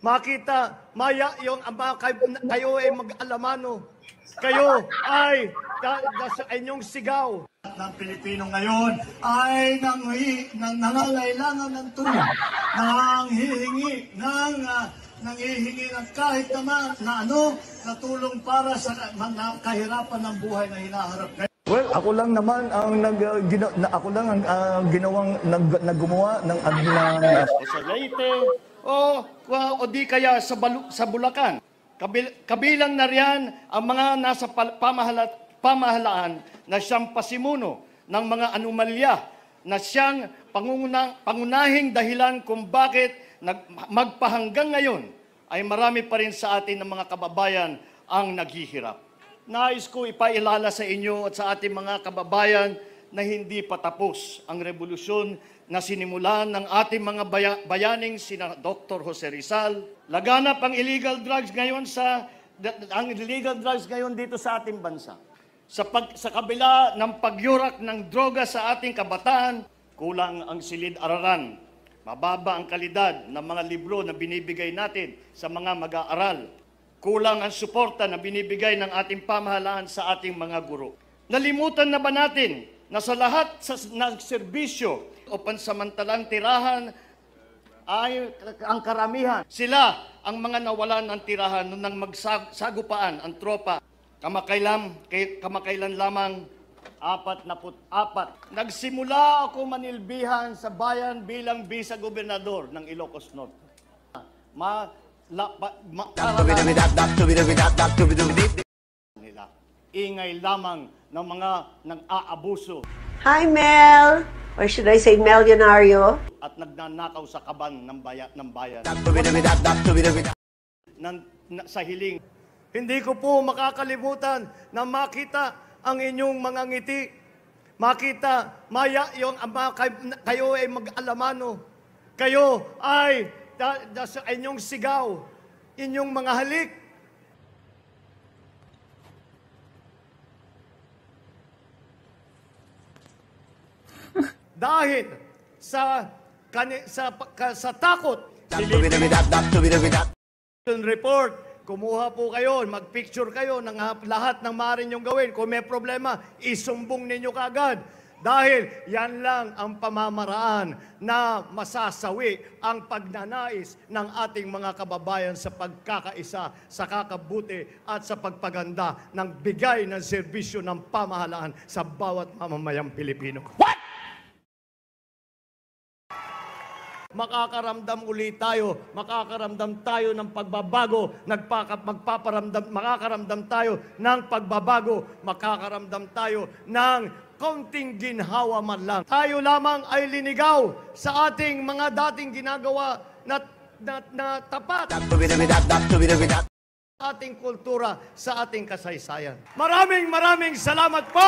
makita, maya yung ama, kayo, kayo ay mag-alamano. Kayo ay da, da, sa inyong sigaw. At ng Pilipino ngayon ay nang, nang nangangailangan ng tulong, nang hihingi, nang uh, ah, nangihingi ng kahit naman na ano, na tulong para sa mga kahirapan ng buhay na hinaharap ngayon. Well, ako lang naman ang nag uh, gina, na, ako lang ang uh, ginawang nag, gumawa ng admin uh, sa Leyte, o, o di kaya sa, Balu- sa Bulacan. Kabil- kabilang na riyan ang mga nasa pamahala- pamahalaan na siyang pasimuno ng mga anomalya na siyang panguna- pangunahing dahilan kung bakit nag- magpahanggang ngayon ay marami pa rin sa atin ng mga kababayan ang naghihirap. Nais ko ipailala sa inyo at sa ating mga kababayan na hindi pa tapos ang revolusyon na sinimulan ng ating mga baya- bayaning sina Dr. Jose Rizal. Laganap ang illegal drugs ngayon sa ang illegal drugs ngayon dito sa ating bansa. Sa, pag, sa kabila ng pagyurak ng droga sa ating kabataan, kulang ang silid-aralan. Mababa ang kalidad ng mga libro na binibigay natin sa mga mag-aaral. Kulang ang suporta na binibigay ng ating pamahalaan sa ating mga guro. Nalimutan na ba natin na sa lahat sa, ng serbisyo o pansamantalang tirahan ay ang karamihan. Sila ang mga nawalan ng tirahan nung nang magsagupaan ang tropa. Kamakailan, kamakailan lamang, apat na put, apat. Nagsimula ako manilbihan sa bayan bilang bisa-gobernador ng Ilocos Norte. Ma, la, ba, ma, nila. Ingay lamang ng mga nang aabuso Hi, Mel! or should I say milyonaryo? At nagnanakaw sa kaban ng, bayan ng bayan. Nan, na, sa hiling. Hindi ko po makakalimutan na makita ang inyong mga ngiti. Makita, maya yung ama, kayo ay mag-alamano. Kayo ay da, da, sa inyong sigaw, inyong mga halik, dahil sa kani, sa, ka, sa takot report kumuha po kayo magpicture kayo ng lahat ng maaari niyong gawin kung may problema isumbong ninyo kagad dahil yan lang ang pamamaraan na masasawi ang pagnanais ng ating mga kababayan sa pagkakaisa, sa kakabuti at sa pagpaganda ng bigay ng serbisyo ng pamahalaan sa bawat mamamayang Pilipino. What? makakaramdam uli tayo, makakaramdam tayo ng pagbabago, nagpakap magpaparamdam, makakaramdam tayo ng pagbabago, makakaramdam tayo ng konting ginhawa man lang. Tayo lamang ay linigaw sa ating mga dating ginagawa na, na, na tapat ating kultura, sa ating kasaysayan. Maraming maraming salamat po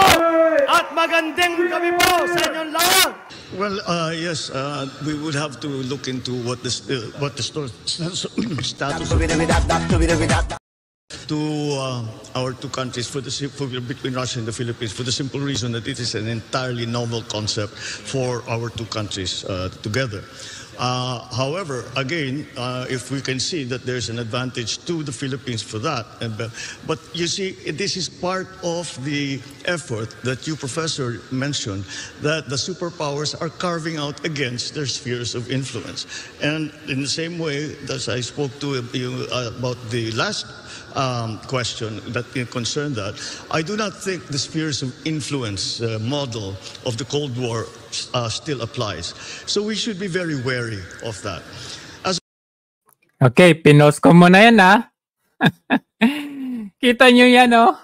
at magandang gabi po sa inyong lahat. Well, uh, yes, uh, we would have to look into what the, uh, what the status of to uh, our two countries for the for, between Russia and the Philippines for the simple reason that it is an entirely novel concept for our two countries uh, together. Uh, however, again, uh, if we can see that there's an advantage to the Philippines for that, and, uh, but you see, this is part of the effort that you, Professor, mentioned that the superpowers are carving out against their spheres of influence. And in the same way, that I spoke to you uh, about the last um, question that concerned that, I do not think the spheres of influence uh, model of the Cold War uh, still applies. So we should be very wary of that. As okay, pinos ko mo na yan ha. Kita nyo yan oh.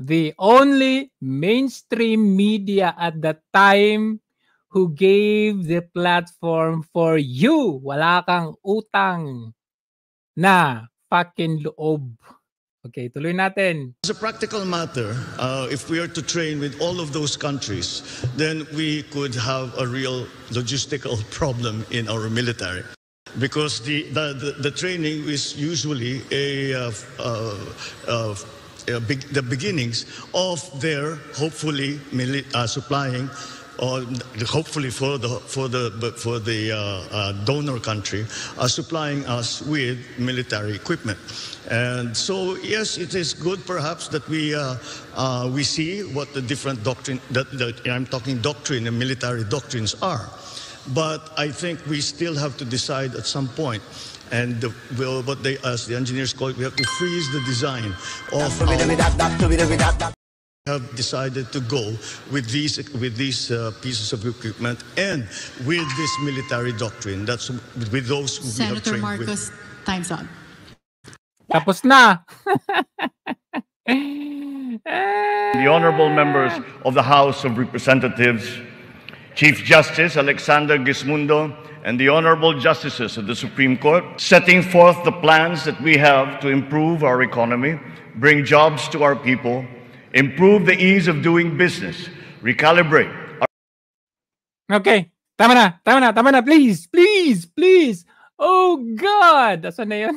The only mainstream media at the time who gave the platform for you. Wala kang utang na fucking loob. Okay, tuloy natin. As a practical matter, uh, if we are to train with all of those countries, then we could have a real logistical problem in our military. Because the, the, the, the training is usually a, uh, uh, uh a big, the beginnings of their, hopefully, mili- uh, supplying or hopefully for the, for the, for the uh, uh, donor country, are supplying us with military equipment. And so, yes, it is good perhaps that we, uh, uh, we see what the different doctrine, that, that I'm talking doctrine and military doctrines are. But I think we still have to decide at some point and the, well, what they, as the engineers call it, we have to freeze the design of have decided to go with these, with these uh, pieces of equipment and with this military doctrine. That's with those who Senator we have trained Marcos, with. time's up. Tapos na. the honorable members of the House of Representatives, Chief Justice Alexander Gismundo, and the honorable justices of the Supreme Court, setting forth the plans that we have to improve our economy, bring jobs to our people, improve the ease of doing business, recalibrate. Okay, tama na, tama na, tama na, please, please, please. Oh God! Asan na yan?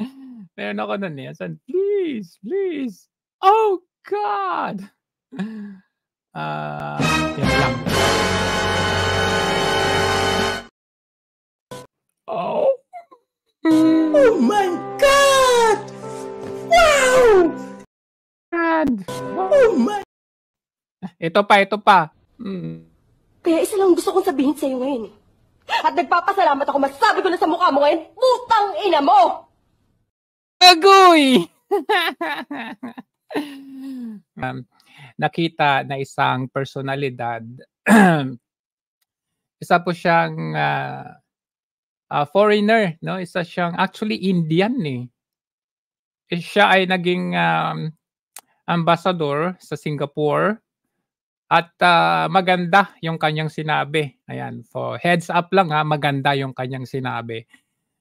Meron ako na eh. Asan? Please, please. Oh God! Ah, uh, lang. Oh. Oh my God! Wow! God! Oh my! Ito pa, ito pa. Mm. Kaya isa lang gusto kong sabihin sa'yo ngayon. Eh. At nagpapasalamat ako, masabi ko na sa mukha mo ngayon, putang ina mo! Agoy! um, nakita na isang personalidad. isa po siyang uh, uh, foreigner, no? Isa siyang actually Indian eh. Siya ay naging um, ambassador sa Singapore at uh, maganda yung kanyang sinabi. Ayan, for heads up lang ha, ah, maganda yung kanyang sinabi.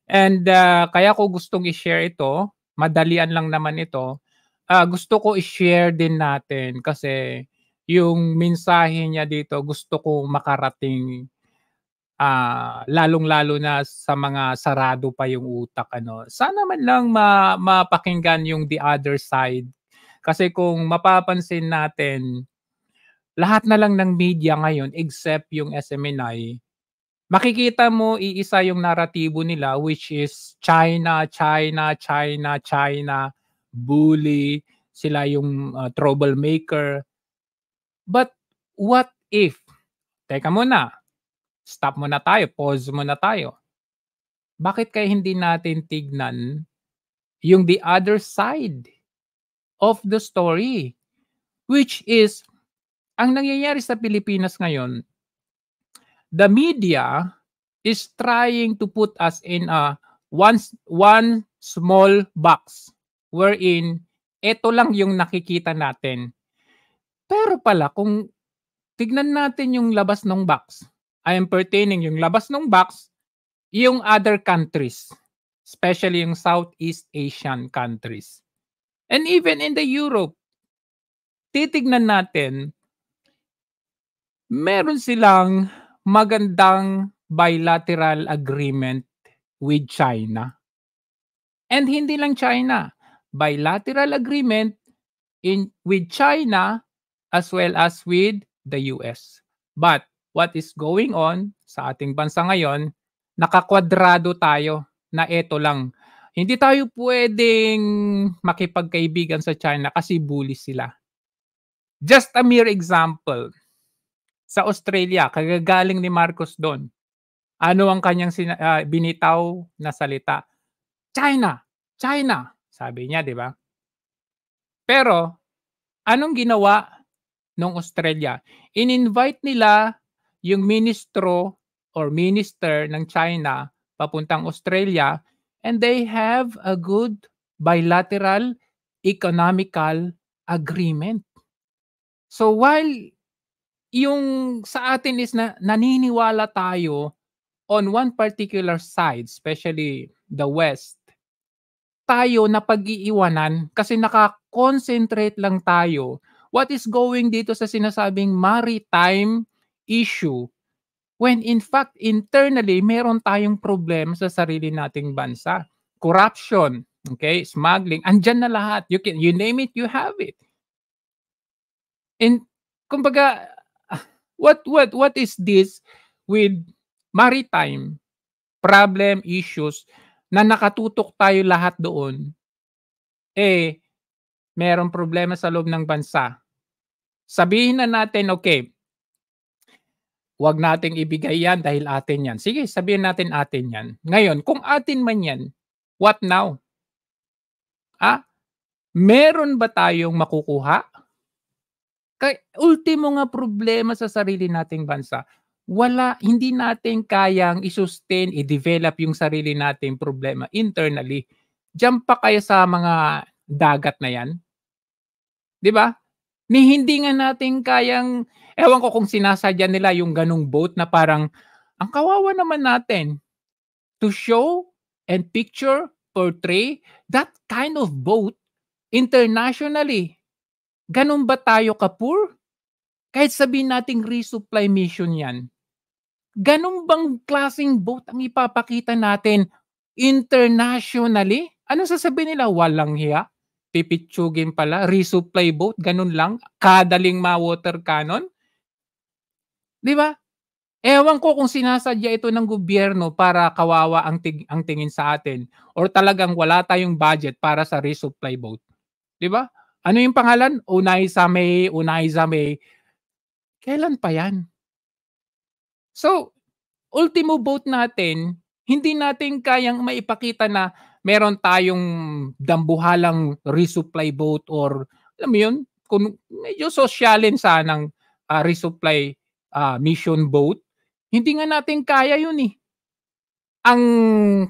And uh, kaya ko gustong i-share ito, madalian lang naman ito. Uh, gusto ko i-share din natin kasi yung mensahe niya dito gusto ko makarating uh, lalong-lalo na sa mga sarado pa yung utak ano. Sana man lang ma- mapakinggan yung the other side kasi kung mapapansin natin, lahat na lang ng media ngayon except yung SMNI, makikita mo iisa yung naratibo nila which is China, China, China, China, bully, sila yung uh, troublemaker. But what if? Teka muna, stop muna tayo, pause muna tayo. Bakit kaya hindi natin tignan yung the other side of the story. Which is, ang nangyayari sa Pilipinas ngayon, the media is trying to put us in a one, one small box wherein ito lang yung nakikita natin. Pero pala, kung tignan natin yung labas ng box, I am pertaining yung labas ng box, yung other countries, especially yung Southeast Asian countries. And even in the Europe, titignan natin, meron silang magandang bilateral agreement with China. And hindi lang China, bilateral agreement in with China as well as with the US. But what is going on sa ating bansa ngayon, nakakwadrado tayo na ito lang hindi tayo pwedeng makipagkaibigan sa China kasi bully sila. Just a mere example. Sa Australia, kagagaling ni Marcos doon. Ano ang kanyang sina- uh, binitaw na salita? China! China! Sabi niya, di ba? Pero, anong ginawa ng Australia? In-invite nila yung ministro or minister ng China papuntang Australia and they have a good bilateral economical agreement. So while yung sa atin is na naniniwala tayo on one particular side, especially the West, tayo na pag-iiwanan kasi nakakonsentrate lang tayo what is going dito sa sinasabing maritime issue When in fact, internally, meron tayong problema sa sarili nating bansa. Corruption, okay, smuggling, andyan na lahat. You, can, you name it, you have it. And kumbaga, what, what, what is this with maritime problem, issues, na nakatutok tayo lahat doon, eh, merong problema sa loob ng bansa. Sabihin na natin, okay, Huwag nating ibigay yan dahil atin yan. Sige, sabihin natin atin yan. Ngayon, kung atin man yan, what now? Ah, meron ba tayong makukuha? Kay ultimo nga problema sa sarili nating bansa, wala, hindi natin kayang i-sustain, i-develop yung sarili nating problema internally. Diyan pa kaya sa mga dagat na yan? 'Di ba? ni hindi nga natin kayang, ewan ko kung sinasadya nila yung ganung boat na parang, ang kawawa naman natin to show and picture, portray that kind of boat internationally. Ganun ba tayo kapur? Kahit sabihin nating resupply mission yan, ganun bang klaseng boat ang ipapakita natin internationally? Ano sasabihin nila? Walang hiya? pipitsugin pala, resupply boat, ganun lang, kadaling ma-water cannon. Di ba? Ewan ko kung sinasadya ito ng gobyerno para kawawa ang, ting- ang tingin sa atin or talagang wala tayong budget para sa resupply boat. Di ba? Ano yung pangalan? Unay sa May, Unay sa May. Kailan pa yan? So, ultimo boat natin, hindi natin kayang maipakita na meron tayong dambuhalang resupply boat or alam mo yun, kung medyo sosyalin sanang uh, resupply uh, mission boat, hindi nga natin kaya yun eh. Ang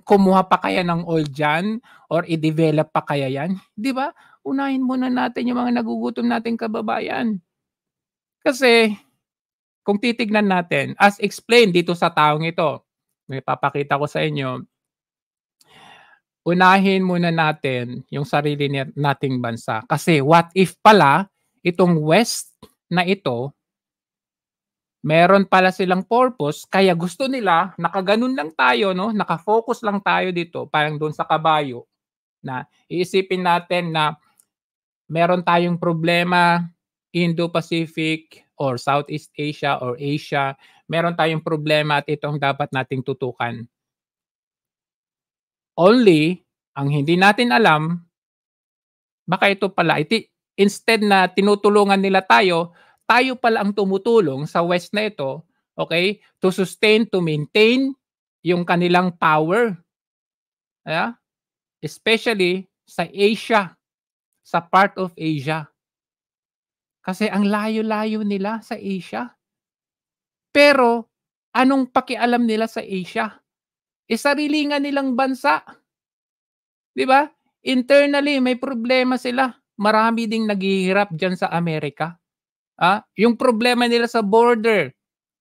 kumuha pa kaya ng oil dyan or i-develop pa kaya yan, di ba? Unahin muna natin yung mga nagugutom nating kababayan. Kasi kung titignan natin, as explained dito sa taong ito, may papakita ko sa inyo, unahin muna natin yung sarili nating bansa. Kasi what if pala itong West na ito, meron pala silang purpose, kaya gusto nila, nakaganon lang tayo, no? nakafocus lang tayo dito, parang doon sa kabayo, na iisipin natin na meron tayong problema Indo-Pacific or Southeast Asia or Asia, meron tayong problema at itong dapat nating tutukan Only, ang hindi natin alam, baka ito pala, iti, instead na tinutulungan nila tayo, tayo pala ang tumutulong sa West na ito, okay, to sustain, to maintain yung kanilang power. Yeah? Especially sa Asia, sa part of Asia. Kasi ang layo-layo nila sa Asia. Pero anong pakialam nila sa Asia? E sarili nga nilang bansa. 'Di ba? Internally may problema sila. Marami ding naghihirap diyan sa Amerika. Ah, yung problema nila sa border.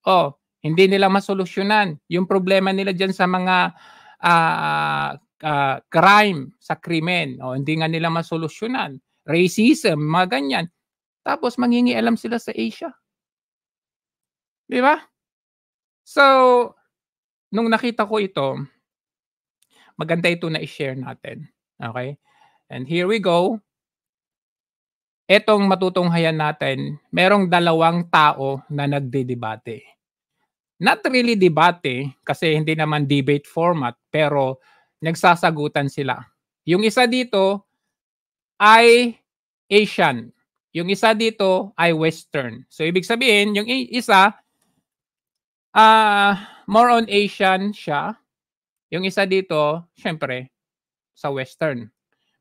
Oh, hindi nila masolusyonan. Yung problema nila diyan sa mga uh, uh, crime, sa krimen. Oh, hindi nga nila masolusyonan. Racism, mga ganyan. Tapos mangingi alam sila sa Asia. Di ba? So, nung nakita ko ito, maganda ito na i-share natin. Okay? And here we go. Etong matutunghayan natin, merong dalawang tao na nagdedebate. Not really debate kasi hindi naman debate format pero nagsasagutan sila. Yung isa dito ay Asian. Yung isa dito ay Western. So ibig sabihin, yung isa ah uh, more on Asian siya. Yung isa dito, syempre, sa Western.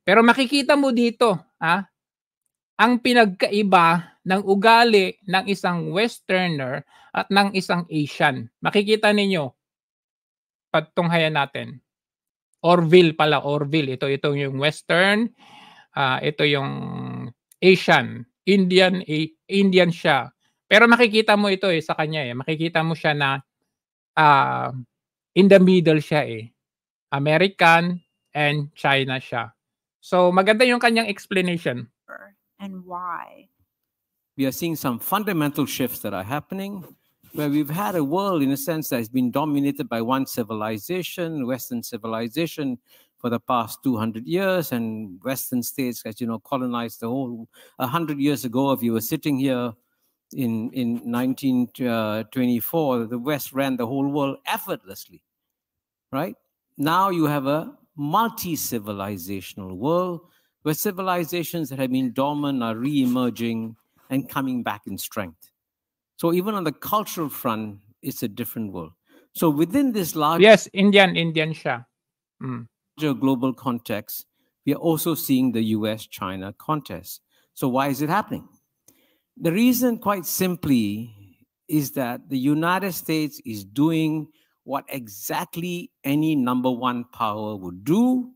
Pero makikita mo dito, ha? Ang pinagkaiba ng ugali ng isang Westerner at ng isang Asian. Makikita ninyo, patunghayan natin. Orville pala, Orville. Ito, ito yung Western, uh, ito yung Asian, Indian, Indian siya. Pero makikita mo ito eh, sa kanya eh. Makikita mo siya na uh, in the middle siya eh. American and China siya. So maganda yung kanyang explanation. And why? We are seeing some fundamental shifts that are happening where we've had a world in a sense that has been dominated by one civilization, Western civilization, for the past 200 years and western states as you know colonized the whole 100 years ago if you were sitting here in, in 1924, uh, the West ran the whole world effortlessly, right? Now you have a multi-civilizational world where civilizations that have been dormant are re-emerging and coming back in strength. So even on the cultural front, it's a different world. So within this large... Yes, Indian, Indian Shah. Mm. Global context, we are also seeing the US-China contest. So why is it happening? The reason, quite simply, is that the United States is doing what exactly any number one power would do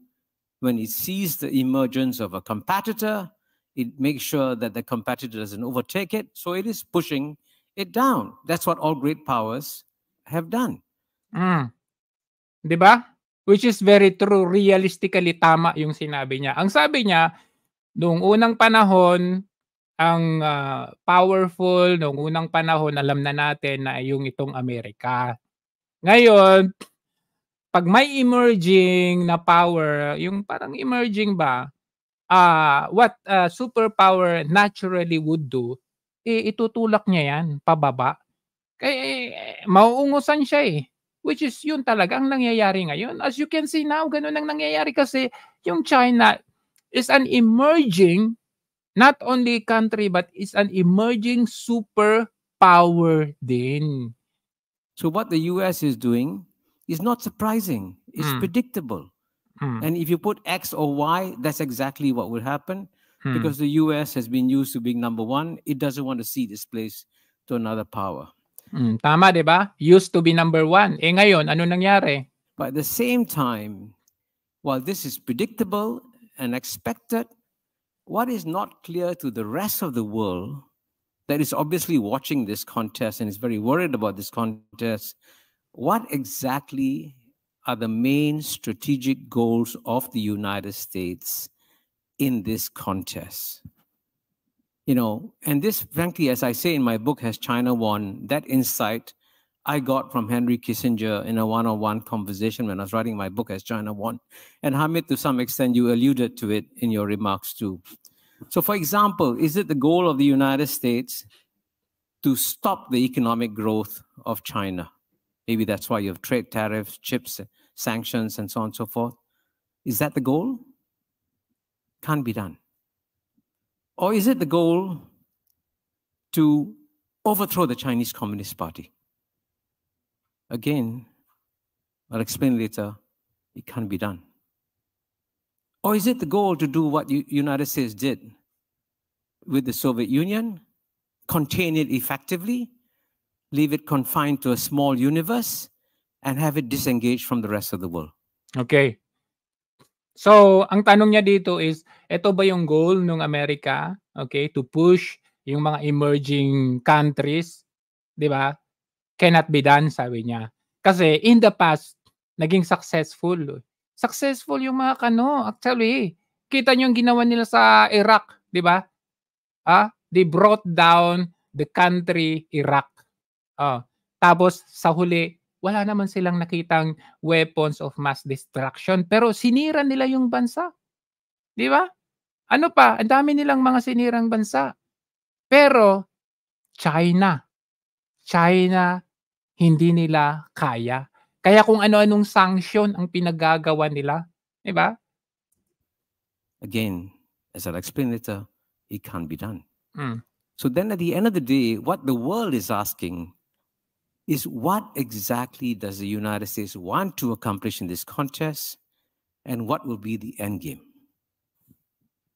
when it sees the emergence of a competitor. It makes sure that the competitor doesn't overtake it, so it is pushing it down. That's what all great powers have done. Mm. Diba? Which is very true. Realistically, tama yung sinabi niya. Ang sabi niya, noong unang panahon, ang uh, powerful noong unang panahon, alam na natin na yung itong Amerika. Ngayon, pag may emerging na power, yung parang emerging ba, uh, what uh, superpower naturally would do, eh, itutulak niya yan pababa. Kaya eh, mauungusan siya eh. Which is yun talaga ang nangyayari ngayon. As you can see now, ganun ang nangyayari kasi yung China is an emerging not only country but it's an emerging superpower Then, So what the US is doing is not surprising. It's mm. predictable. Mm. And if you put X or Y, that's exactly what will happen mm. because the US has been used to being number one. It doesn't want to see this place to another power. Mm, tama, de ba? Used to be number one. Eh ngayon, ano nangyari? But at the same time, while this is predictable and expected, what is not clear to the rest of the world that is obviously watching this contest and is very worried about this contest, what exactly are the main strategic goals of the United States in this contest? You know, and this, frankly, as I say in my book, Has China Won? That insight I got from Henry Kissinger in a one on one conversation when I was writing my book as China One. And Hamid, to some extent, you alluded to it in your remarks too. So, for example, is it the goal of the United States to stop the economic growth of China? Maybe that's why you have trade tariffs, chips, sanctions, and so on and so forth. Is that the goal? Can't be done. Or is it the goal to overthrow the Chinese Communist Party? Again, I'll explain later, it can't be done. Or is it the goal to do what the United States did with the Soviet Union, contain it effectively, leave it confined to a small universe, and have it disengaged from the rest of the world? Okay. So, ang tanong niya dito is, ito ba yung goal ng Amerika, okay, to push yung mga emerging di ba? cannot be done, sabi niya. Kasi in the past, naging successful. Successful yung mga kano, actually. Kita niyo yung ginawa nila sa Iraq, di ba? Ah, they brought down the country Iraq. Ah, tapos sa huli, wala naman silang nakitang weapons of mass destruction. Pero sinira nila yung bansa. Di ba? Ano pa? Ang dami nilang mga sinirang bansa. Pero, China. China hindi nila kaya. Kaya kung ano-anong sanction ang pinagagawa nila, di ba? Again, as I'll explain later, it can't be done. Mm. So then at the end of the day, what the world is asking is what exactly does the United States want to accomplish in this contest and what will be the end game?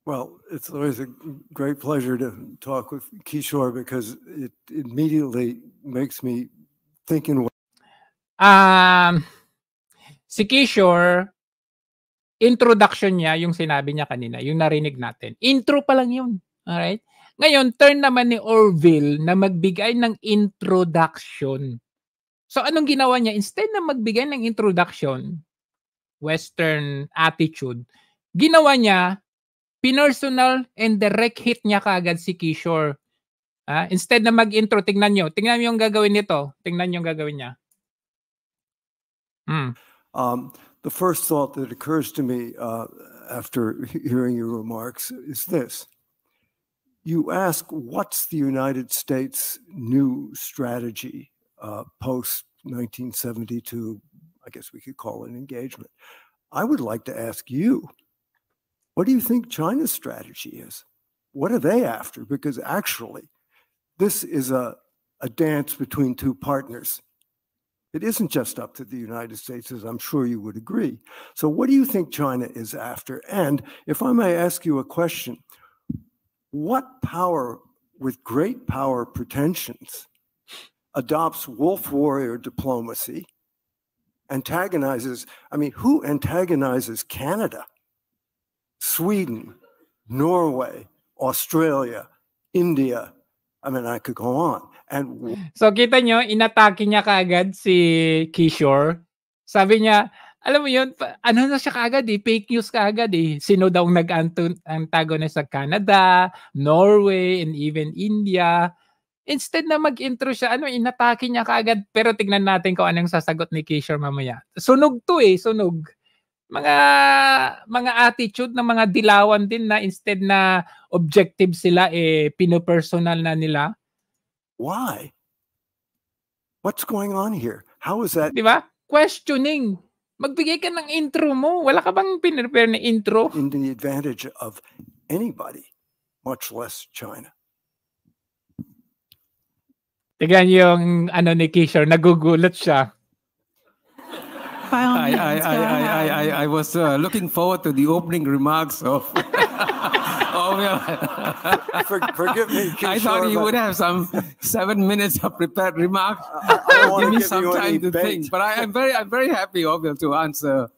Well, it's always a great pleasure to talk with Kishore because it immediately makes me thinking? Um, si Kishore, introduction niya, yung sinabi niya kanina, yung narinig natin. Intro pa lang yun. Alright? Ngayon, turn naman ni Orville na magbigay ng introduction. So, anong ginawa niya? Instead na magbigay ng introduction, Western attitude, ginawa niya, pinersonal and direct hit niya kaagad si Kishore Uh, instead na mag-intro, tingnan nyo. Tingnan nyo yung gagawin nito. Tingnan nyo yung gagawin niya. Mm. Um, the first thought that occurs to me uh, after hearing your remarks is this. You ask, what's the United States' new strategy uh, post 1972? I guess we could call it engagement. I would like to ask you, what do you think China's strategy is? What are they after? Because actually, this is a, a dance between two partners. It isn't just up to the United States, as I'm sure you would agree. So, what do you think China is after? And if I may ask you a question, what power with great power pretensions adopts wolf warrior diplomacy, antagonizes, I mean, who antagonizes Canada, Sweden, Norway, Australia, India, I mean, I could go on. And So kita nyo, inatake niya kaagad si Kishore. Sabi niya, alam mo yun, ano na siya kaagad eh, fake news kaagad eh. Sino daw nag-antagonist sa Canada, Norway, and even India. Instead na mag-intro siya, ano, inatake niya kaagad. Pero tignan natin kung anong sasagot ni Kishore mamaya. Sunog to eh, sunog mga mga attitude ng mga dilawan din na instead na objective sila eh pino-personal na nila. Why? What's going on here? How is that? 'Di ba? Questioning. Magbigay ka ng intro mo. Wala ka bang pinrepare na intro? In the advantage of anybody, much less China. Tignan yung ano ni Kishore, nagugulat siya. I, I, I, I, I, was uh, looking forward to the opening remarks of. oh, uh, yeah. For, forgive me. I thought you would have some seven minutes of prepared remarks. I, I give me give some time to bait. think. But I, am very, I'm very happy, Ovil, to answer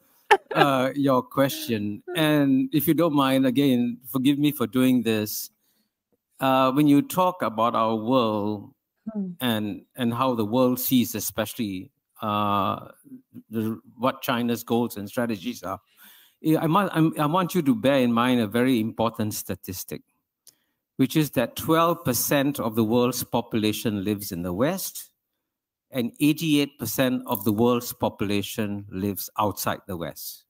uh, your question. And if you don't mind, again, forgive me for doing this. Uh, when you talk about our world hmm. and and how the world sees, especially uh, the, what China's goals and strategies are, eh, I, must, I want you to bear in mind a very important statistic, which is that 12% of the world's population lives in the West, and 88% of the world's population lives outside the West.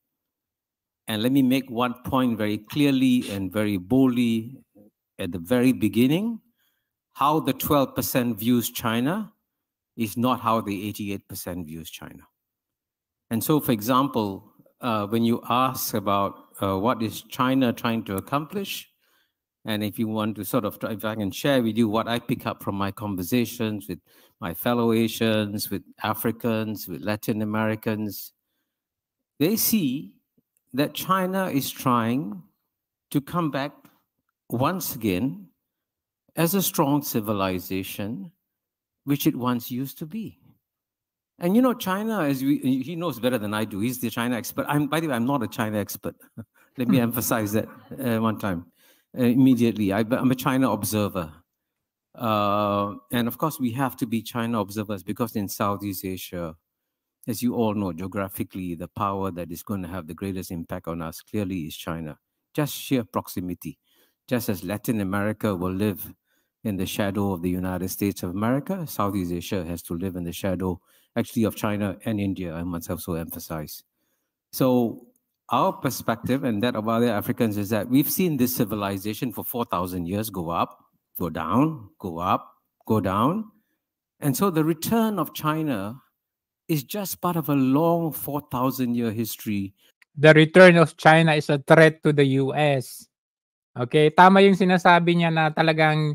And let me make one point very clearly and very boldly at the very beginning how the 12% views China is not how the 88% views China. And so, for example, uh, when you ask about uh, what is China trying to accomplish, and if you want to sort of, if I can share with you what I pick up from my conversations with my fellow Asians, with Africans, with Latin Americans, they see that China is trying to come back once again as a strong civilization which it once used to be. And you know, China, as we, he knows better than I do. He's the China expert. I'm, by the way, I'm not a China expert. Let me hmm. emphasize that uh, one time uh, immediately. I, am a China observer. Uh, and of course, we have to be China observers because in Southeast Asia, as you all know, geographically, the power that is going to have the greatest impact on us clearly is China. Just sheer proximity. Just as Latin America will live in the shadow of the United States of America. Southeast Asia has to live in the shadow, actually, of China and India, I must also emphasize. So, our perspective and that of other Africans is that we've seen this civilization for 4,000 years go up, go down, go up, go down. And so the return of China is just part of a long 4,000 year history. The return of China is a threat to the US. Okay, tama yung sinasabi niya na talagang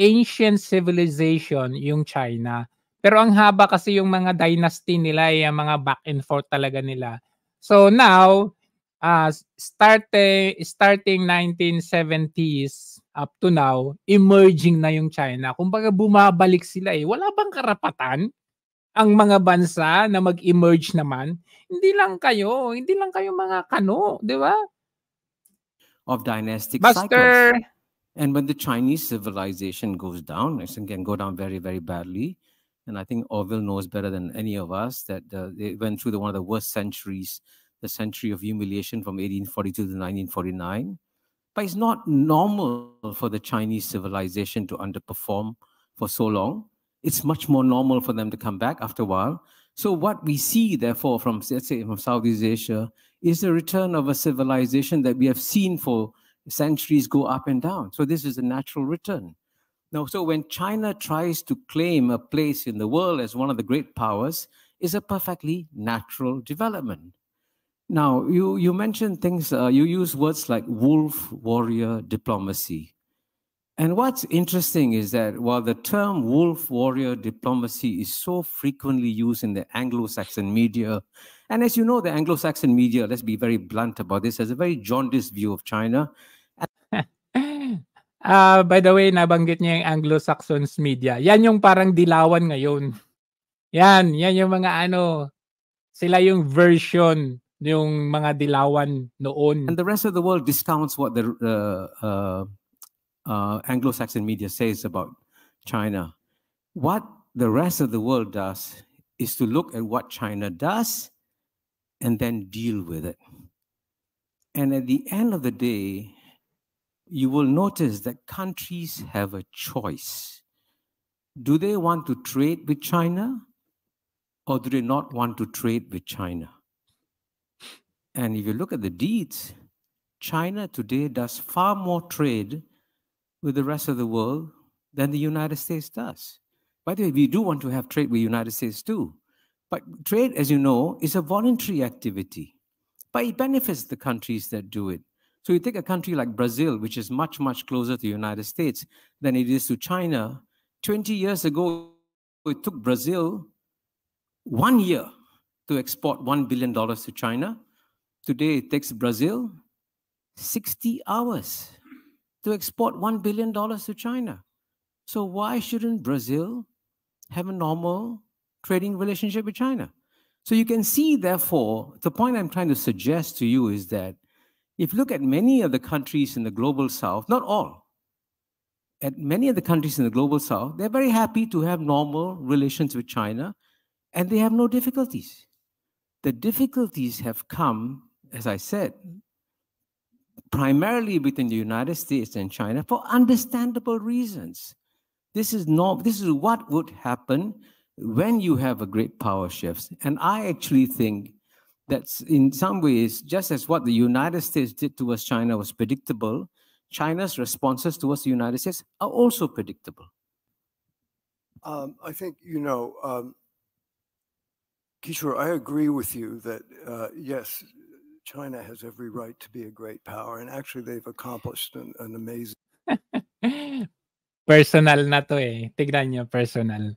ancient civilization yung China. Pero ang haba kasi yung mga dynasty nila, yung eh, mga back and forth talaga nila. So now, uh, starting starting 1970s up to now, emerging na yung China. Kumbaga bumabalik sila eh. Wala bang karapatan ang mga bansa na mag-emerge naman? Hindi lang kayo, hindi lang kayo mga kano, di ba? Of dynastic Buster, cycles. And when the Chinese civilization goes down, it can go down very, very badly. And I think Orville knows better than any of us that uh, they went through the, one of the worst centuries, the century of humiliation from 1842 to 1949. But it's not normal for the Chinese civilization to underperform for so long. It's much more normal for them to come back after a while. So what we see, therefore, from let's say from Southeast Asia, is the return of a civilization that we have seen for centuries go up and down. So this is a natural return. Now, so when China tries to claim a place in the world as one of the great powers, is a perfectly natural development. Now, you, you mentioned things, uh, you use words like wolf warrior diplomacy. And what's interesting is that while the term wolf warrior diplomacy is so frequently used in the Anglo Saxon media, and as you know, the Anglo Saxon media, let's be very blunt about this, has a very jaundiced view of China uh, by the way, nabanggit niya yung Anglo-Saxons media. Yan yung parang dilawan ngayon. Yan, yan yung mga ano, sila yung version yung mga dilawan noon. And the rest of the world discounts what the uh, uh, uh, Anglo-Saxon media says about China. What the rest of the world does is to look at what China does and then deal with it. And at the end of the day, you will notice that countries have a choice. Do they want to trade with China or do they not want to trade with China? And if you look at the deeds, China today does far more trade with the rest of the world than the United States does. By the way, we do want to have trade with the United States too. But trade, as you know, is a voluntary activity, but it benefits the countries that do it. So you take a country like Brazil, which is much, much closer to the United States than it is to China. 20 years ago, it took Brazil one year to export $1 billion to China. Today, it takes Brazil 60 hours to export $1 billion to China. So why shouldn't Brazil have a normal trading relationship with China? So you can see, therefore, the point I'm trying to suggest to you is that if you look at many of the countries in the global south, not all, at many of the countries in the global south, they're very happy to have normal relations with China and they have no difficulties. The difficulties have come, as I said, primarily between the United States and China for understandable reasons. This is norm. this is what would happen when you have a great power shift. And I actually think that's in some ways, just as what the United States did towards China was predictable, China's responses towards the United States are also predictable. Um, I think, you know, um, Kishore, I agree with you that, uh, yes, China has every right to be a great power. And actually, they've accomplished an, an amazing. personal na to eh. Tignan nyo, personal.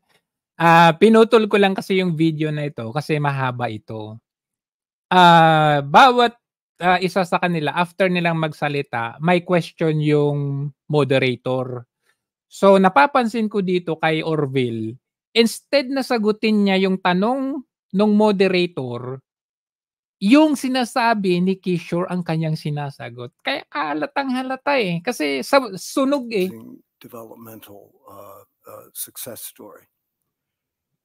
Uh, pinutol ko lang kasi yung video na ito kasi mahaba ito. uh, bawat uh, isa sa kanila, after nilang magsalita, may question yung moderator. So napapansin ko dito kay Orville, instead na sagutin niya yung tanong ng moderator, yung sinasabi ni Kishore ang kanyang sinasagot. Kaya kahalatang halata eh. Kasi sa, sunog eh. Developmental uh, uh, success story.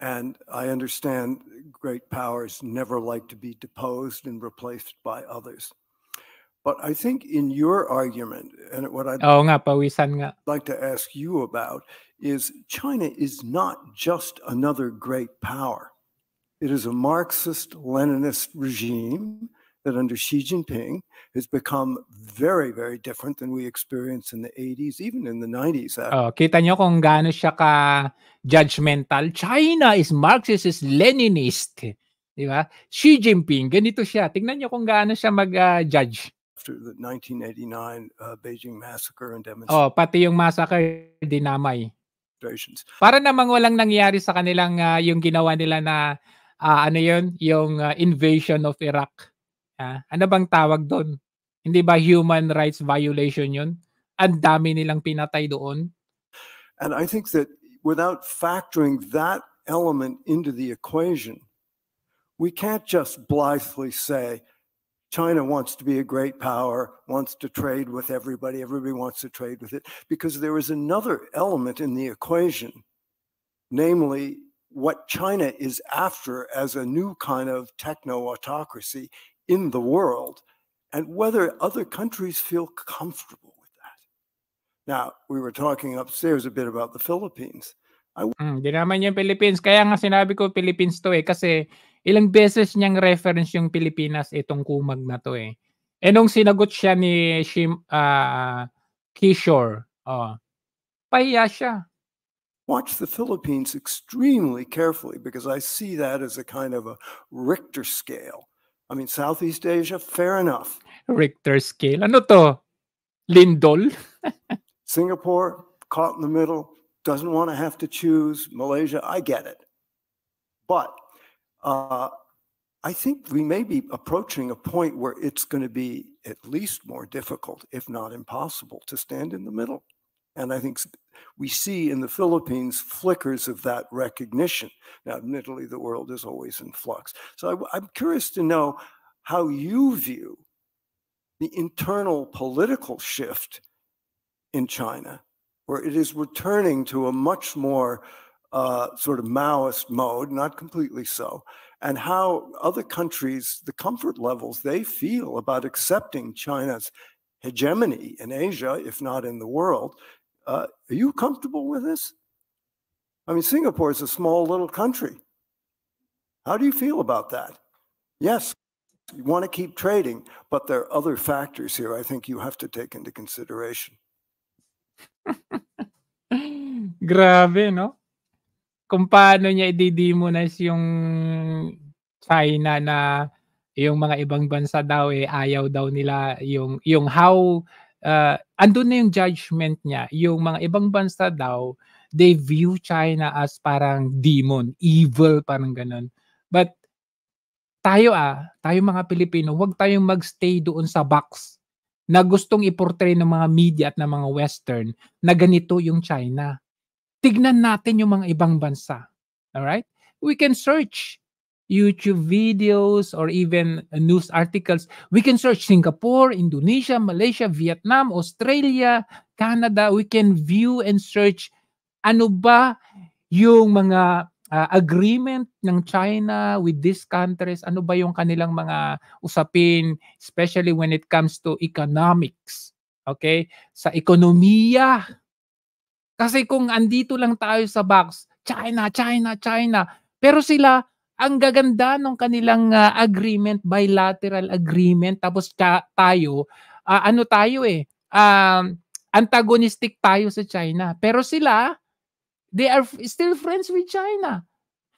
And I understand great powers never like to be deposed and replaced by others. But I think in your argument, and what I'd oh, nga, pawisan nga. like to ask you about is China is not just another great power. It is a Marxist Leninist regime that under Xi Jinping has become very, very different than we experienced in the 80s, even in the 90s. Uh, oh, kita nyo kung gaano siya ka judgmental. China is Marxist, is Leninist. Di ba? Xi Jinping, ganito siya. Tingnan nyo kung gaano siya mag-judge. Uh, After the 1989 uh, Beijing massacre and demonstration. Oh, pati yung massacre, dinamay. Para namang walang nangyari sa kanilang uh, yung ginawa nila na uh, ano yun, yung uh, invasion of Iraq. Ah, ano bang tawag doon? Hindi ba human rights violation yun? Ang dami nilang pinatay doon. And I think that without factoring that element into the equation, we can't just blithely say China wants to be a great power, wants to trade with everybody, everybody wants to trade with it, because there is another element in the equation, namely what China is after as a new kind of techno autocracy in the world and whether other countries feel comfortable with that. Now, we were talking upstairs a bit about the Philippines. I... Mm, dinaman yung Philippines. Kaya nga sinabi ko Philippines to eh kasi ilang beses niyang reference yung Pilipinas itong eh, kumag na to eh. Eh nung sinagot siya ni Shim, uh, Kishore, oh, pahiya siya. Watch the Philippines extremely carefully because I see that as a kind of a Richter scale I mean, Southeast Asia, fair enough. Richter scale. Ano to? Lindol? Singapore, caught in the middle, doesn't want to have to choose. Malaysia, I get it. But uh, I think we may be approaching a point where it's going to be at least more difficult, if not impossible, to stand in the middle. And I think we see in the Philippines flickers of that recognition. Now, admittedly, the world is always in flux. So I, am curious to know how you view the internal political shift in China, where it is returning to a much more uh, sort of Maoist mode, not completely so, and how other countries, the comfort levels they feel about accepting China's hegemony in Asia, if not in the world, uh, are you comfortable with this? I mean, Singapore is a small little country. How do you feel about that? Yes, you want to keep trading, but there are other factors here I think you have to take into consideration. Grabe, no? Kung paano niya i-demonize yung China na yung mga ibang bansa daw eh ayaw daw nila yung yung how uh, andun na yung judgment niya. Yung mga ibang bansa daw, they view China as parang demon, evil, parang ganun. But tayo ah, tayo mga Pilipino, huwag tayong magstay doon sa box na gustong iportray ng mga media at ng mga western na ganito yung China. Tignan natin yung mga ibang bansa. All right? We can search YouTube videos or even uh, news articles, we can search Singapore, Indonesia, Malaysia, Vietnam, Australia, Canada. We can view and search ano ba yung mga uh, agreement ng China with these countries, ano ba yung kanilang mga usapin, especially when it comes to economics. Okay? Sa ekonomiya. Kasi kung andito lang tayo sa box, China, China, China, pero sila ang gaganda ng kanilang uh, agreement, bilateral agreement, tapos ka, tayo, uh, ano tayo eh, um, antagonistic tayo sa China. Pero sila, they are still friends with China.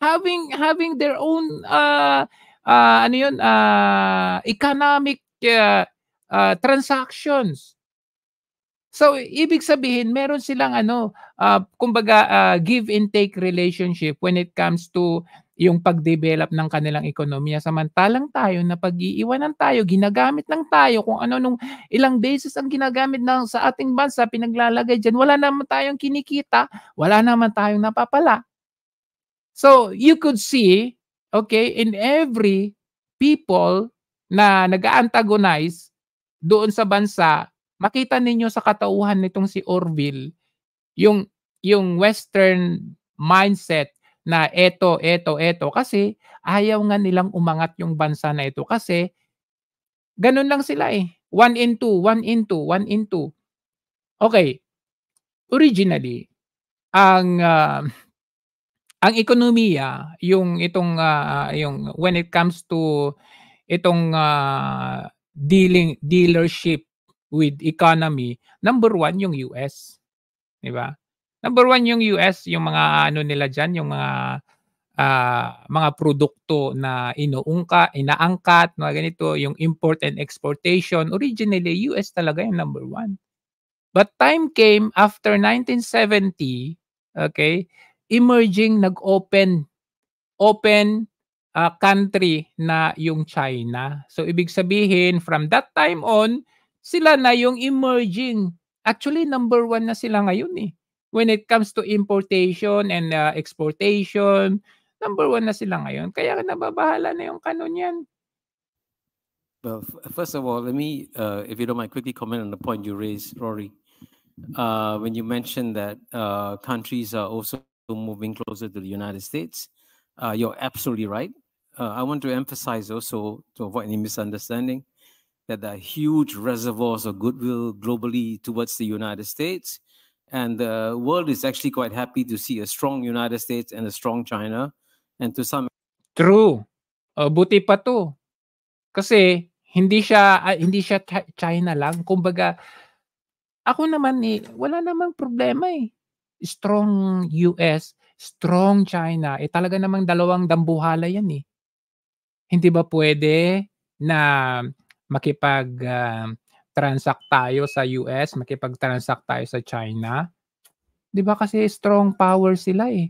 Having having their own uh, uh, ano yun, uh, economic uh, uh, transactions. So, ibig sabihin, meron silang ano, uh, kumbaga, uh, give and take relationship when it comes to yung pagdevelop ng kanilang ekonomiya samantalang tayo na pag-iiwanan tayo ginagamit lang tayo kung ano nung ilang basis ang ginagamit ng sa ating bansa pinaglalagay diyan wala naman tayong kinikita wala naman tayong napapala so you could see okay in every people na nag-antagonize doon sa bansa makita ninyo sa katauhan nitong si Orville yung yung western mindset na eto, eto, eto kasi ayaw nga nilang umangat yung bansa na ito kasi ganun lang sila eh. One in two, one in two, one in two. Okay. Originally, ang uh, ang ekonomiya, yung itong uh, yung when it comes to itong uh, dealing dealership with economy, number one yung US. 'Di ba? Number one, yung US, yung mga ano nila dyan, yung mga uh, mga produkto na inuungka, inaangkat, mga ganito, yung import and exportation. Originally, US talaga yung number one. But time came after 1970, okay, emerging, nag-open, open uh, country na yung China. So, ibig sabihin, from that time on, sila na yung emerging. Actually, number one na sila ngayon eh. when it comes to importation and uh, exportation, number one na sila ngayon. Kaya nababahala na yung kanon yan. Well, first of all, let me, uh, if you don't mind, quickly comment on the point you raised, Rory. Uh, when you mentioned that uh, countries are also moving closer to the United States, uh, you're absolutely right. Uh, I want to emphasize also, to avoid any misunderstanding, that there are huge reservoirs of goodwill globally towards the United States. And the world is actually quite happy to see a strong United States and a strong China. And to some True. Uh, buti pa to. Kasi hindi siya uh, hindi siya China lang. Kumbaga ako naman eh, wala namang problema eh. Strong US, strong China, eh talaga namang dalawang dambuhala yan eh. Hindi ba pwede na makipag uh, transact tayo sa US, makipag-transact tayo sa China. 'Di ba kasi strong power sila eh.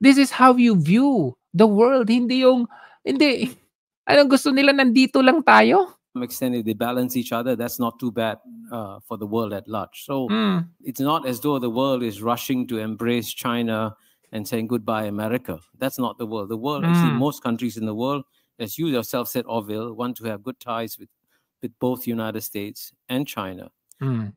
This is how you view the world, hindi yung hindi anong gusto nila nandito lang tayo. extent they balance each other that's not too bad uh, for the world at large so mm. it's not as though the world is rushing to embrace china and saying goodbye america that's not the world the world mm. actually hmm. most countries in the world as you yourself said orville want to have good ties with with both United States and China. Hmm.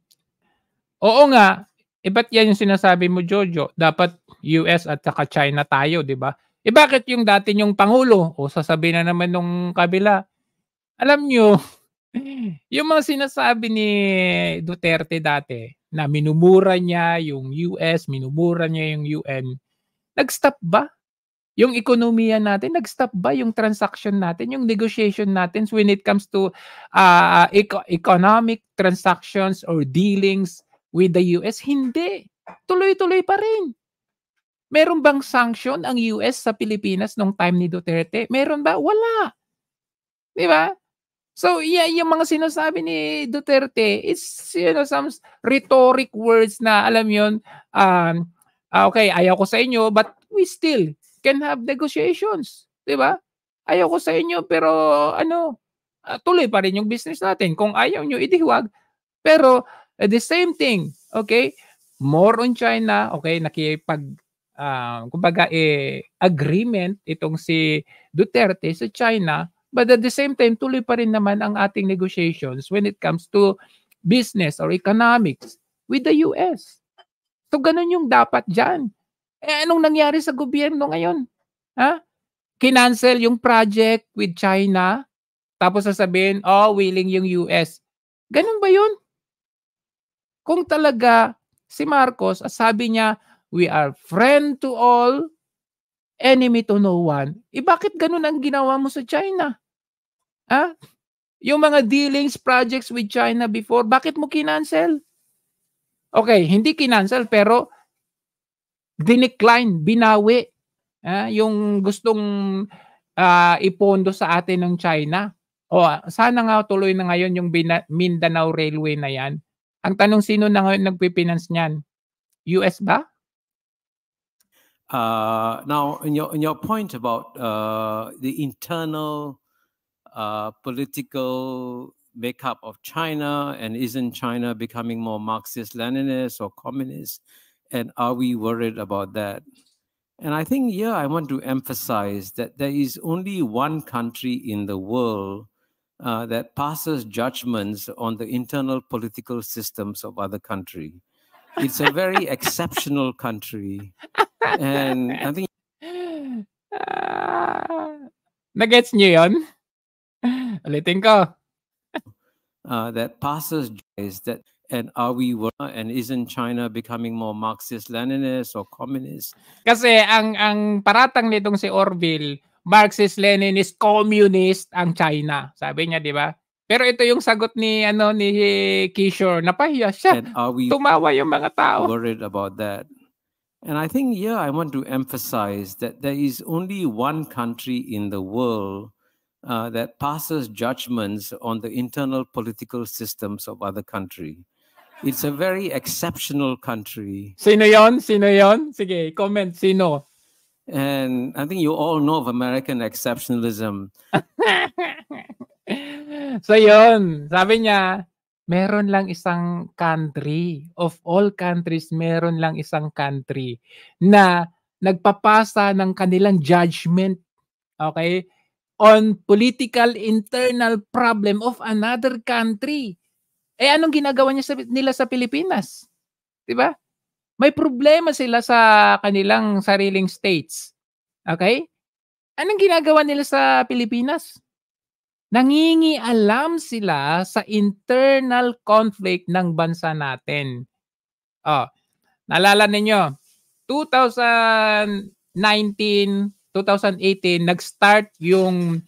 Oo nga, iba't eh, ba't yan yung sinasabi mo Jojo? Dapat US at saka China tayo, di ba? Eh bakit yung dati yung Pangulo o sasabihin na naman nung kabila? Alam nyo, yung mga sinasabi ni Duterte dati na minumura niya yung US, minumura niya yung UN, nag-stop ba? Yung ekonomiya natin, nag-stop ba yung transaction natin, yung negotiation natin when it comes to uh, eco- economic transactions or dealings with the US? Hindi. Tuloy-tuloy pa rin. Meron bang sanction ang US sa Pilipinas nung time ni Duterte? Meron ba? Wala. Di ba? So, yeah, yung mga sinasabi ni Duterte, it's, you know, some rhetoric words na, alam yun, um, ah, okay, ayaw ko sa inyo, but we still can have negotiations. Di ba? Ayaw ko sa inyo pero ano, ah, tuloy pa rin yung business natin. Kung ayaw nyo, edi huwag. Pero uh, the same thing, okay? More on China, okay? Nakipag, uh, kumbaga, eh, agreement itong si Duterte sa China. But at the same time, tuloy pa rin naman ang ating negotiations when it comes to business or economics with the US. So ganun yung dapat dyan. Eh anong nangyari sa gobyerno ngayon? Ha? Kinancel yung project with China tapos sasabihin, oh, willing yung US. Ganun ba yun? Kung talaga si Marcos, sabi niya, we are friend to all, enemy to no one, eh bakit ganun ang ginawa mo sa China? Ha? Yung mga dealings, projects with China before, bakit mo kinancel? Okay, hindi kinancel pero dinecline, binawi uh, yung gustong uh, ipondo sa atin ng China. O sana nga tuloy na ngayon yung Bina- Mindanao Railway na yan. Ang tanong sino na ngayon nagpipinance niyan? US ba? Uh, now, in your, in your point about uh, the internal uh, political makeup of China and isn't China becoming more Marxist-Leninist or communist, uh, and are we worried about that? And I think yeah, I want to emphasize that there is only one country in the world uh, that passes judgments on the internal political systems of other country. It's a very exceptional country, and I think. Uh, nagets niyo yon? Ulitin ko. that passes is that and are we and isn't China becoming more Marxist Leninist or communist? Kasi ang ang paratang nitong si Orville, Marxist Leninist communist ang China. Sabi niya, di ba? Pero ito yung sagot ni ano ni Kishore, napahiya siya. And are we Tumawa yung mga tao. Worried about that. And I think yeah, I want to emphasize that there is only one country in the world uh, that passes judgments on the internal political systems of other countries. It's a very exceptional country. Sino yon? Sino yon? Sige, comment. Sino? And I think you all know of American exceptionalism. so yon, sabi niya, meron lang isang country, of all countries, meron lang isang country na nagpapasa ng kanilang judgment, okay, on political internal problem of another country. Eh anong ginagawa niya sa, nila sa Pilipinas? 'Di ba? May problema sila sa kanilang sariling states. Okay? Anong ginagawa nila sa Pilipinas? Nangingialam sila sa internal conflict ng bansa natin. Oh, naalala ninyo, 2019, 2018, nag-start yung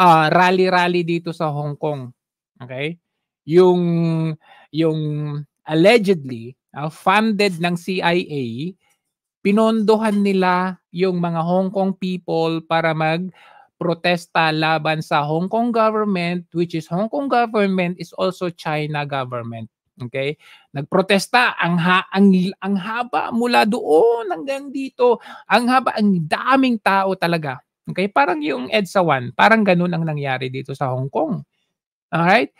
uh, rally-rally dito sa Hong Kong. Okay? yung yung allegedly uh, funded ng CIA pinondohan nila yung mga Hong Kong people para mag protesta laban sa Hong Kong government which is Hong Kong government is also China government okay nagprotesta ang ha, ang ang haba mula doon hanggang dito ang haba ang daming tao talaga okay parang yung EDSA 1 parang ganun ang nangyari dito sa Hong Kong all right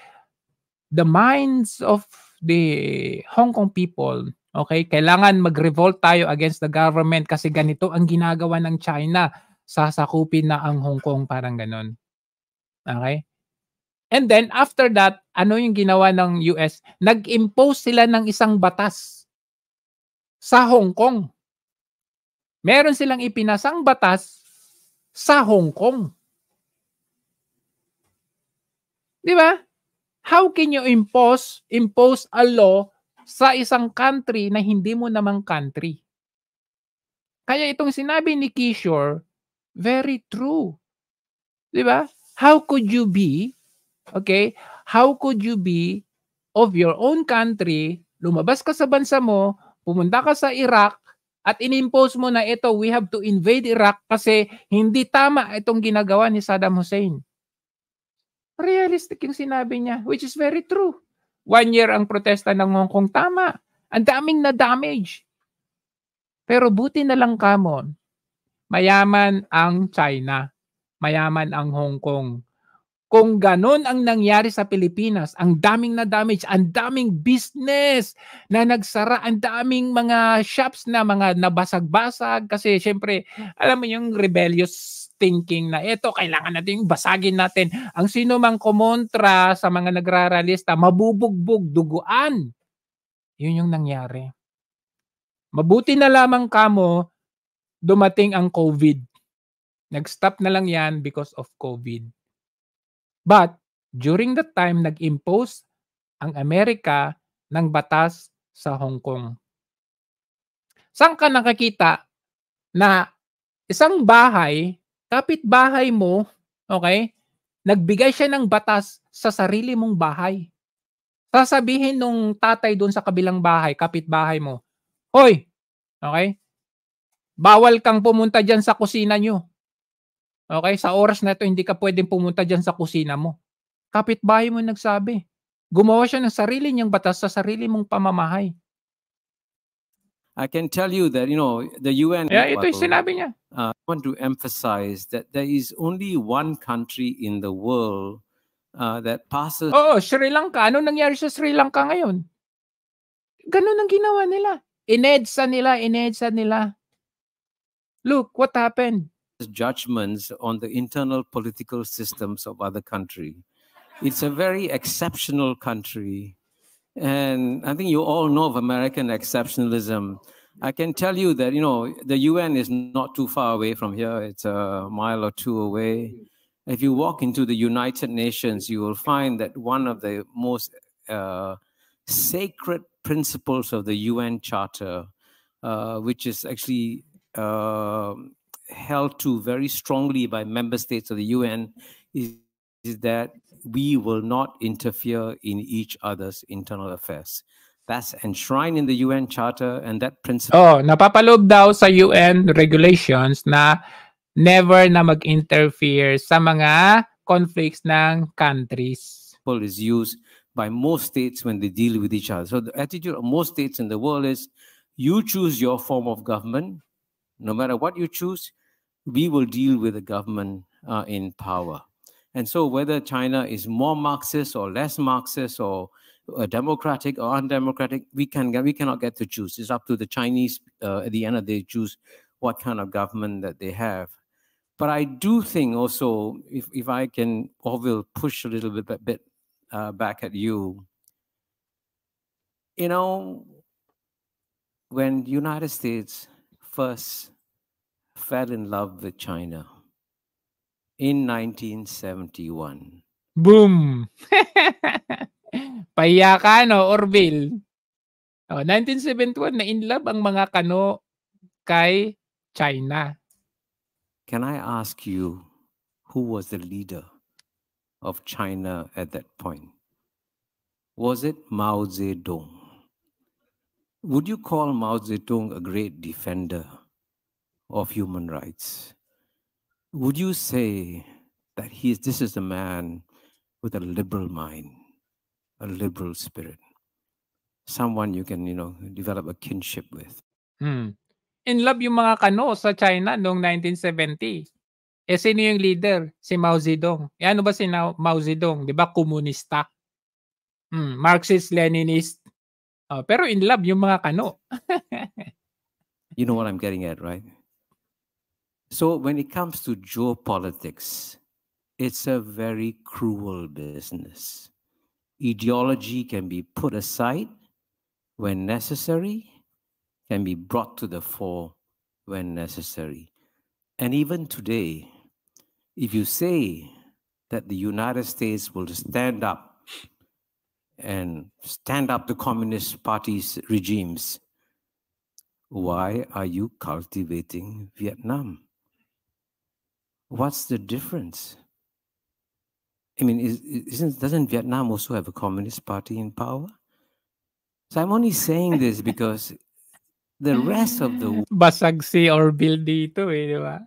the minds of the Hong Kong people. Okay, kailangan mag-revolt tayo against the government kasi ganito ang ginagawa ng China. Sasakupin na ang Hong Kong, parang ganun. Okay? And then after that, ano yung ginawa ng US? Nag-impose sila ng isang batas sa Hong Kong. Meron silang ipinasang batas sa Hong Kong. Di ba? how can you impose impose a law sa isang country na hindi mo namang country? Kaya itong sinabi ni Kishore, very true. 'Di ba? How could you be okay? How could you be of your own country, lumabas ka sa bansa mo, pumunta ka sa Iraq, at inimpose mo na ito, we have to invade Iraq kasi hindi tama itong ginagawa ni Saddam Hussein. Realistic yung sinabi niya, which is very true. One year ang protesta ng Hong Kong, tama. Ang daming na damage. Pero buti na lang kamo, mayaman ang China, mayaman ang Hong Kong. Kung ganun ang nangyari sa Pilipinas, ang daming na damage, ang daming business na nagsara, ang daming mga shops na mga nabasag-basag kasi syempre, alam mo yung rebellious thinking na eto, kailangan natin yung basagin natin. Ang sino mang kumontra sa mga nagraralista, mabubugbog, duguan. Yun yung nangyari. Mabuti na lamang kamo dumating ang COVID. Nag-stop na lang yan because of COVID. But during that time, nag-impose ang Amerika ng batas sa Hong Kong. Saan ka nakakita na isang bahay kapitbahay mo, okay, nagbigay siya ng batas sa sarili mong bahay. Sasabihin nung tatay doon sa kabilang bahay, kapitbahay mo, Hoy, okay, bawal kang pumunta dyan sa kusina nyo. Okay, sa oras na ito, hindi ka pwedeng pumunta dyan sa kusina mo. Kapitbahay mo nagsabi. Gumawa siya ng sarili niyang batas sa sarili mong pamamahay. I can tell you that you know the UN. Yeah, itu sinabi niya. Uh, I want to emphasize that there is only one country in the world uh, that passes. Oh, Sri Lanka. Ano nangyari sa Sri Lanka ngayon? Ganun ang ginawa nila. Inedsa nila, inedsa nila. Look, what happened? Judgments on the internal political systems of other country. It's a very exceptional country and I think you all know of American exceptionalism. I can tell you that, you know, the UN is not too far away from here. It's a mile or two away. If you walk into the United Nations, you will find that one of the most uh, sacred principles of the UN Charter, uh, which is actually uh, held to very strongly by member states of the UN, is, is that we will not interfere in each other's internal affairs. That's enshrined in the UN Charter and that principle. Oh, napapaloob daw sa UN regulations na never na mag-interfere sa mga conflicts ng countries. Is used by most states when they deal with each other. So the attitude of most states in the world is you choose your form of government. No matter what you choose, we will deal with the government uh, in power. And so, whether China is more Marxist or less Marxist or uh, democratic or undemocratic, we can we cannot get to choose. It's up to the Chinese uh, at the end of the day choose what kind of government that they have. But I do think also, if if I can, Orville, push a little bit bit uh, back at you. You know, when United States first fell in love with China in 1971. Boom! Payakano or Bill. Oh, 1971 na in love ang mga Kano kay China. Can I ask you who was the leader of China at that point? Was it Mao Zedong? Would you call Mao Zedong a great defender of human rights? would you say that he is this is a man with a liberal mind, a liberal spirit, someone you can, you know, develop a kinship with? Hmm. In love yung mga kano sa China noong 1970. Eh, sino yung leader? Si Mao Zedong. E eh, ano ba si Mao Zedong? Di ba? Komunista. Hmm, Marxist-Leninist. Uh, oh, pero in love yung mga kano. you know what I'm getting at, right? So when it comes to geopolitics, it's a very cruel business. Ideology can be put aside when necessary, can be brought to the fore when necessary. And even today, if you say that the United States will stand up and stand up to Communist Party's regimes, why are you cultivating Vietnam? what's the difference? I mean, is, isn't, doesn't Vietnam also have a communist party in power? So I'm only saying this because the rest of the basag si Orville dito eh, di ba?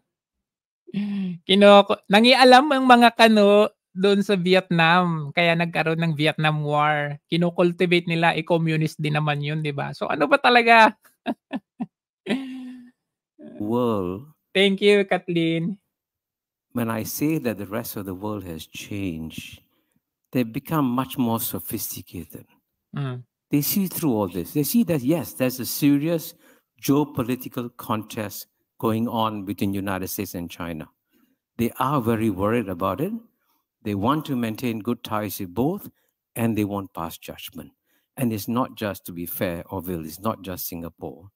Kinoko, nangialam ang mga kano doon sa Vietnam, kaya nagkaroon ng Vietnam War. Kinocultivate nila, i-communist din naman yun, di ba? So ano ba talaga? World. Thank you, Kathleen when I say that the rest of the world has changed, they've become much more sophisticated. Mm. They see through all this. They see that, yes, there's a serious geopolitical contest going on between United States and China. They are very worried about it. They want to maintain good ties with both, and they won't pass judgment. And it's not just to be fair, Orville, it's not just Singapore.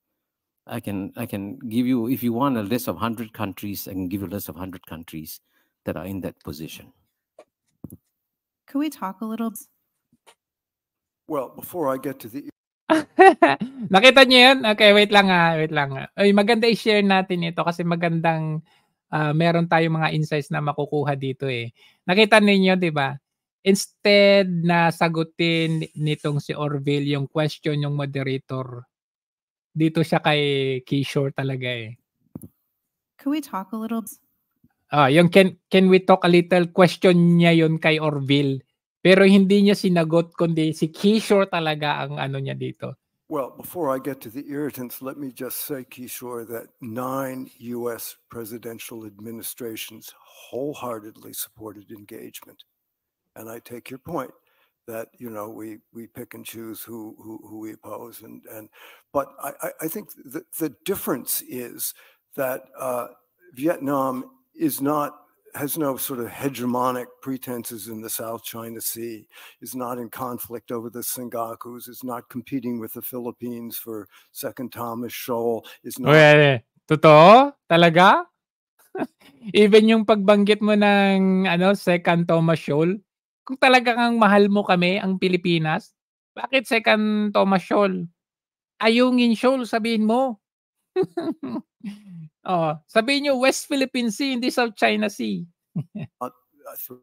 I can I can give you if you want a list of hundred countries, I can give you a list of hundred countries that are in that position. Could we talk a little? Well, before I get to the Nakita niyo yun? Okay, wait lang ha, wait lang ha. Ay, maganda i-share natin ito kasi magandang uh, meron tayong mga insights na makukuha dito eh. Nakita ninyo, di ba? Instead na sagutin nitong si Orville yung question yung moderator dito siya kay Keyshore talaga eh. Can we talk a little? Ah, yung can can we talk a little question niya yon kay Orville. Pero hindi niya sinagot kundi si Keyshore talaga ang ano niya dito. Well, before I get to the irritants, let me just say, Kishore, that nine U.S. presidential administrations wholeheartedly supported engagement. And I take your point. that you know we we pick and choose who who, who we oppose and and but I I think the the difference is that uh, Vietnam is not has no sort of hegemonic pretenses in the South China Sea, is not in conflict over the Sengakus, is not competing with the Philippines for Second Thomas Shoal, is not... Wait, totoo? Talaga? Even yung pagbanggit mo ng ano, Second Thomas Shoal, Kung talaga mahal mo kami, ang Pilipinas, bakit second Thomas Scholl? Ayungin Scholl, sabihin mo. oh, sabihin nyo, West Philippine Sea, hindi South China Sea. Uh, uh,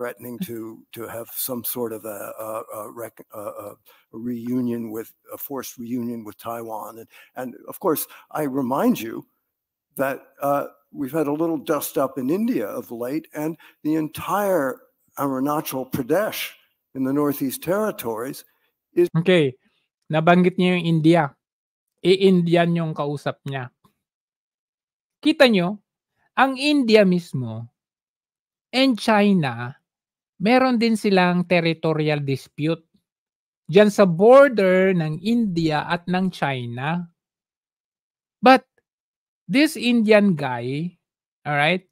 threatening to to have some sort of a, a, a, rec, a, reunion with a forced reunion with Taiwan, and and of course I remind you that uh, we've had a little dust up in India of late, and the entire Arunachal Pradesh in the Northeast Territories is Okay. Nabanggit niya yung India. I-Indian yung kausap niya. Kita nyo, ang India mismo and China, meron din silang territorial dispute. Diyan sa border ng India at ng China. But this Indian guy, all right?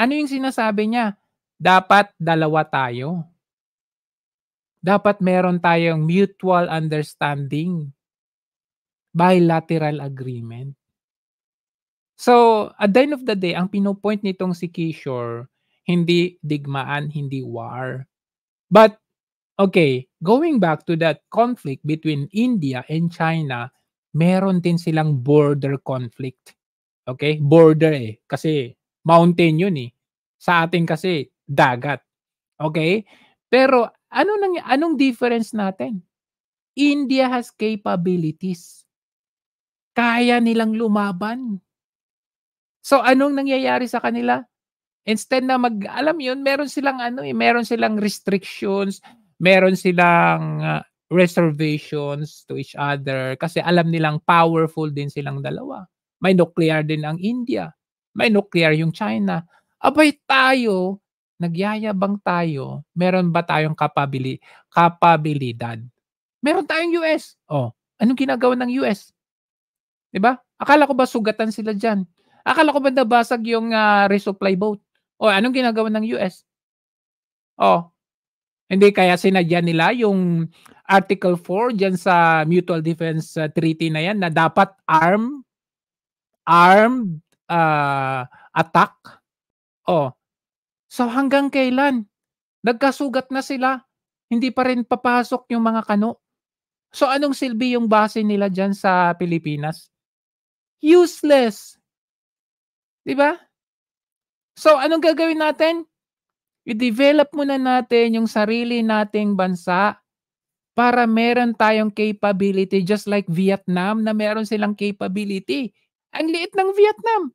Ano yung sinasabi niya? dapat dalawa tayo. Dapat meron tayong mutual understanding, bilateral agreement. So, at the end of the day, ang pinopoint nitong si Kishore, hindi digmaan, hindi war. But, okay, going back to that conflict between India and China, meron din silang border conflict. Okay? Border eh. Kasi mountain yun eh. Sa atin kasi, dagat. Okay? Pero ano nang anong difference natin? India has capabilities. Kaya nilang lumaban. So anong nangyayari sa kanila? Instead na mag alam 'yun, meron silang ano eh, meron silang restrictions, meron silang uh, reservations to each other kasi alam nilang powerful din silang dalawa. May nuclear din ang India. May nuclear yung China. Abay tayo, Nagyayabang tayo. Meron ba tayong kapabili kapabilidad? Meron tayong US. Oh, anong ginagawa ng US? 'Di ba? Akala ko ba sugatan sila diyan? Akala ko ba nabasag yung uh, resupply boat? O anong ginagawa ng US? Oh, hindi kaya sinadya nila yung Article 4 diyan sa Mutual Defense uh, Treaty na yan na dapat arm armed uh, attack. Oh, So hanggang kailan? Nagkasugat na sila. Hindi pa rin papasok yung mga kano. So anong silbi yung base nila dyan sa Pilipinas? Useless. Di ba? So anong gagawin natin? I-develop muna natin yung sarili nating bansa para meron tayong capability just like Vietnam na meron silang capability. Ang liit ng Vietnam.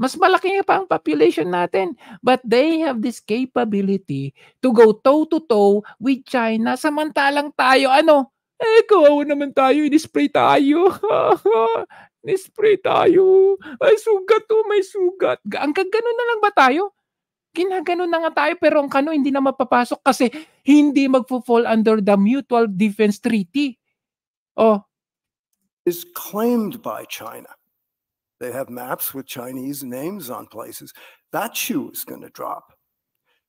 Mas malaki pa ang population natin. But they have this capability to go toe-to-toe with China samantalang tayo, ano? Eh, kawawa naman tayo, in-spray tayo. in-spray tayo. Ay, sugat oh, may sugat. Ang kagano na lang ba tayo? ginagano na nga tayo pero ang kano hindi na mapapasok kasi hindi magfo-fall under the Mutual Defense Treaty. Oh. Is claimed by China. They have maps with Chinese names on places. That shoe is going to drop.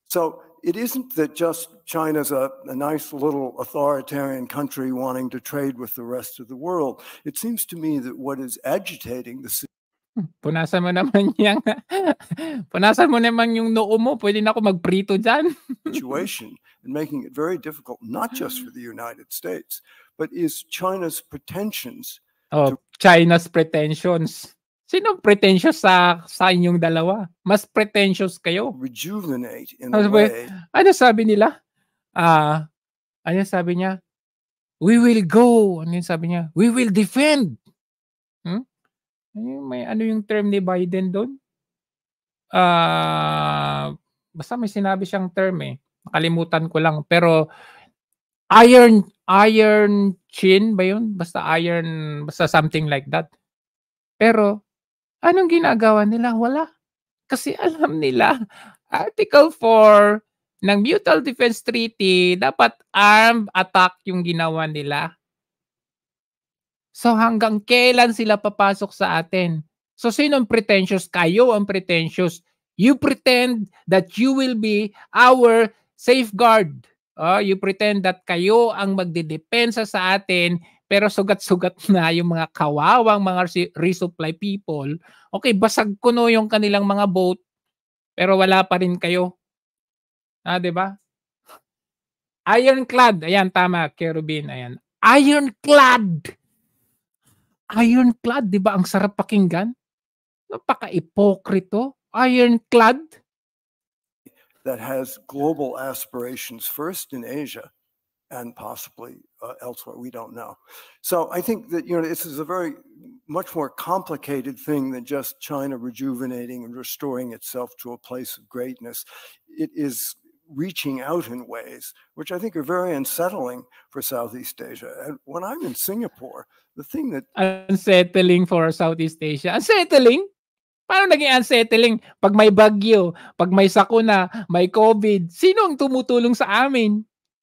So it isn't that just China's a, a, nice little authoritarian country wanting to trade with the rest of the world. It seems to me that what is agitating the hmm. mo naman yung mo naman yung noo mo, pwede na ako magprito situation and making it very difficult not just ah. for the United States, but is China's pretensions Oh, to, China's pretensions Sino pretentious sa, sa inyong dalawa? Mas pretentious kayo. Rejuvenate in a way. Ano sabi nila? Ah, uh, ano sabi niya? We will go. Ano yung sabi niya? We will defend. Hmm? Ano may, ano yung term ni Biden doon? Ah, uh, basta may sinabi siyang term eh. Nakalimutan ko lang. Pero iron iron chin ba yun? Basta iron, basta something like that. Pero Anong ginagawa nila? Wala. Kasi alam nila, Article 4 ng Mutual Defense Treaty, dapat armed attack yung ginawa nila. So hanggang kailan sila papasok sa atin? So sino ang pretentious? Kayo ang pretentious. You pretend that you will be our safeguard. Uh, you pretend that kayo ang magdidepensa sa atin pero sugat-sugat na yung mga kawawang mga resupply people. Okay, basag ko no yung kanilang mga boat, pero wala pa rin kayo. Ah, di ba? Ironclad. Ayan, tama, Kerubin. Ayan. Ironclad! Ironclad, di ba? Ang sarap pakinggan. Napaka-ipokrito. Ironclad. That has global aspirations first in Asia and possibly uh, elsewhere. We don't know. So I think that you know this is a very much more complicated thing than just China rejuvenating and restoring itself to a place of greatness. It is reaching out in ways which I think are very unsettling for Southeast Asia. And when I'm in Singapore, the thing that unsettling for Southeast Asia, unsettling. Paano naging unsettling? Pag may bagyo, pag may sakuna, may COVID, sino ang tumutulong sa amin?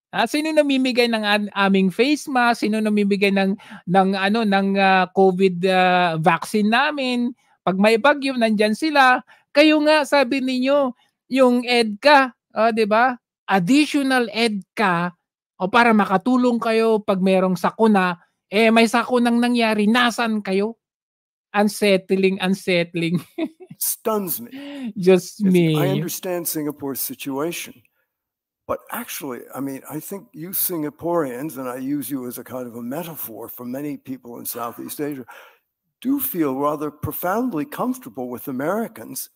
Ah, sino namimigay ng aming face mask, sino namimigay ng ng ano ng uh, COVID uh, vaccine namin. Pag may bagyo nandiyan sila. Kayo nga sabi niyo yung EDCA, uh, ah, 'di ba? Additional EDCA o para makatulong kayo pag merong sakuna, eh may sakunang nangyari, nasan kayo? Unsettling, unsettling. Stuns me. Just me. I understand Singapore's situation. But actually, I mean, I think you Singaporeans, and I use you as a kind of a metaphor for many people in Southeast Asia, do feel rather profoundly comfortable with Americans.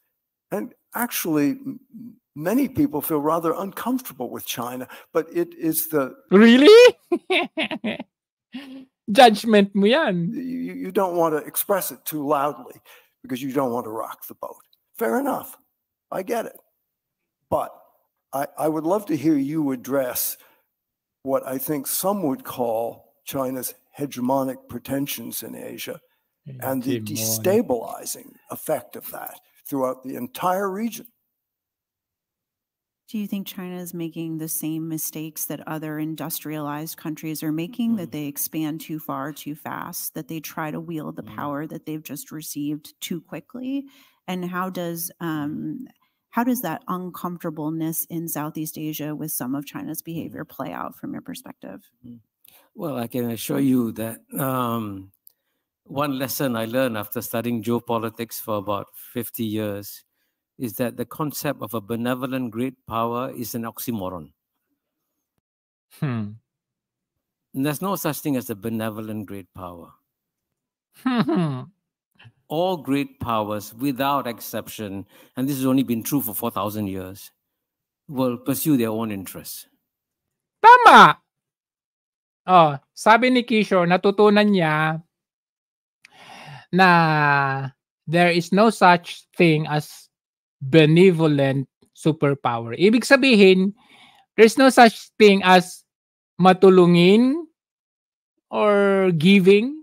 And actually, many people feel rather uncomfortable with China, but it is the. Really? Judgment mo You, you don't want to express it too loudly because you don't want to rock the boat. Fair enough. I get it. But I, I would love to hear you address what I think some would call China's hegemonic pretensions in Asia mm, and the destabilizing effect of that throughout the entire region. Do you think China is making the same mistakes that other industrialized countries are making, mm. that they expand too far too fast, that they try to wield the mm. power that they've just received too quickly? And how does um, how does that uncomfortableness in Southeast Asia with some of China's mm-hmm. behavior play out from your perspective? Mm-hmm. Well, I can assure you that um, one lesson I learned after studying geopolitics for about 50 years is that the concept of a benevolent great power is an oxymoron. Hmm. And there's no such thing as a benevolent great power. Hmm. all great powers, without exception, and this has only been true for 4,000 years, will pursue their own interests. Tama! Oh, sabi ni Kishore, natutunan niya na there is no such thing as benevolent superpower. Ibig sabihin, there's no such thing as matulungin or giving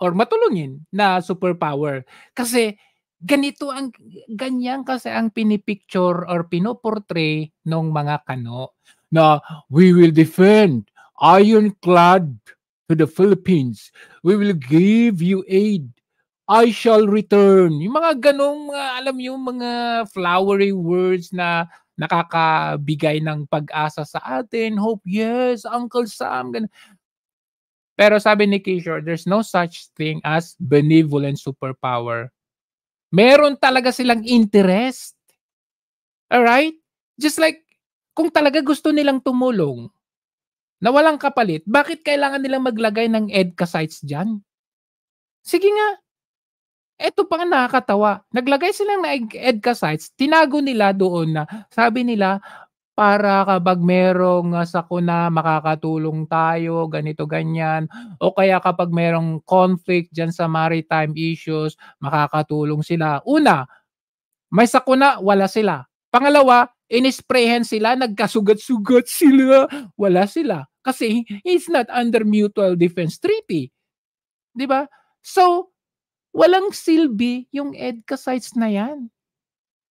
or matulungin na superpower. Kasi ganito ang ganyan kasi ang pinipicture or pinoportray ng mga kano na we will defend ironclad to the Philippines. We will give you aid. I shall return. Yung mga ganong mga, alam yung mga flowery words na nakakabigay ng pag-asa sa atin. Hope, yes, Uncle Sam. Ganun. Pero sabi ni Kishore, there's no such thing as benevolent superpower. Meron talaga silang interest. Alright? Just like, kung talaga gusto nilang tumulong, na walang kapalit, bakit kailangan nilang maglagay ng EDCA sites dyan? Sige nga. Ito pa nga nakakatawa. Naglagay silang na EDCA sites, tinago nila doon na sabi nila, para kapag merong, ah, sakuna makakatulong tayo ganito ganyan o kaya kapag merong conflict diyan sa maritime issues makakatulong sila. Una, may sakuna wala sila. Pangalawa, inisprayhan sila, nagkasugat-sugat sila, wala sila. Kasi it's not under mutual defense treaty. 'Di ba? So, walang silbi yung EDCA sites na yan.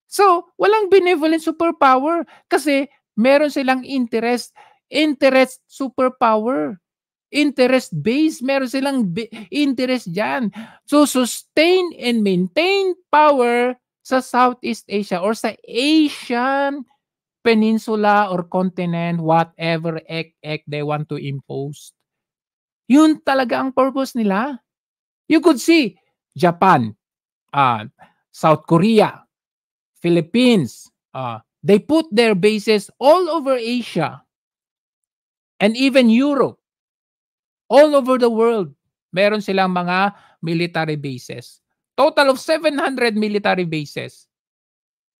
So, walang benevolent superpower kasi meron silang interest, interest superpower, interest base, meron silang interest dyan. So, sustain and maintain power sa Southeast Asia or sa Asian peninsula or continent, whatever ek, ek they want to impose. Yun talaga ang purpose nila. You could see Japan, uh, South Korea, Philippines. Uh, they put their bases all over Asia and even Europe. All over the world, meron silang mga military bases. Total of 700 military bases.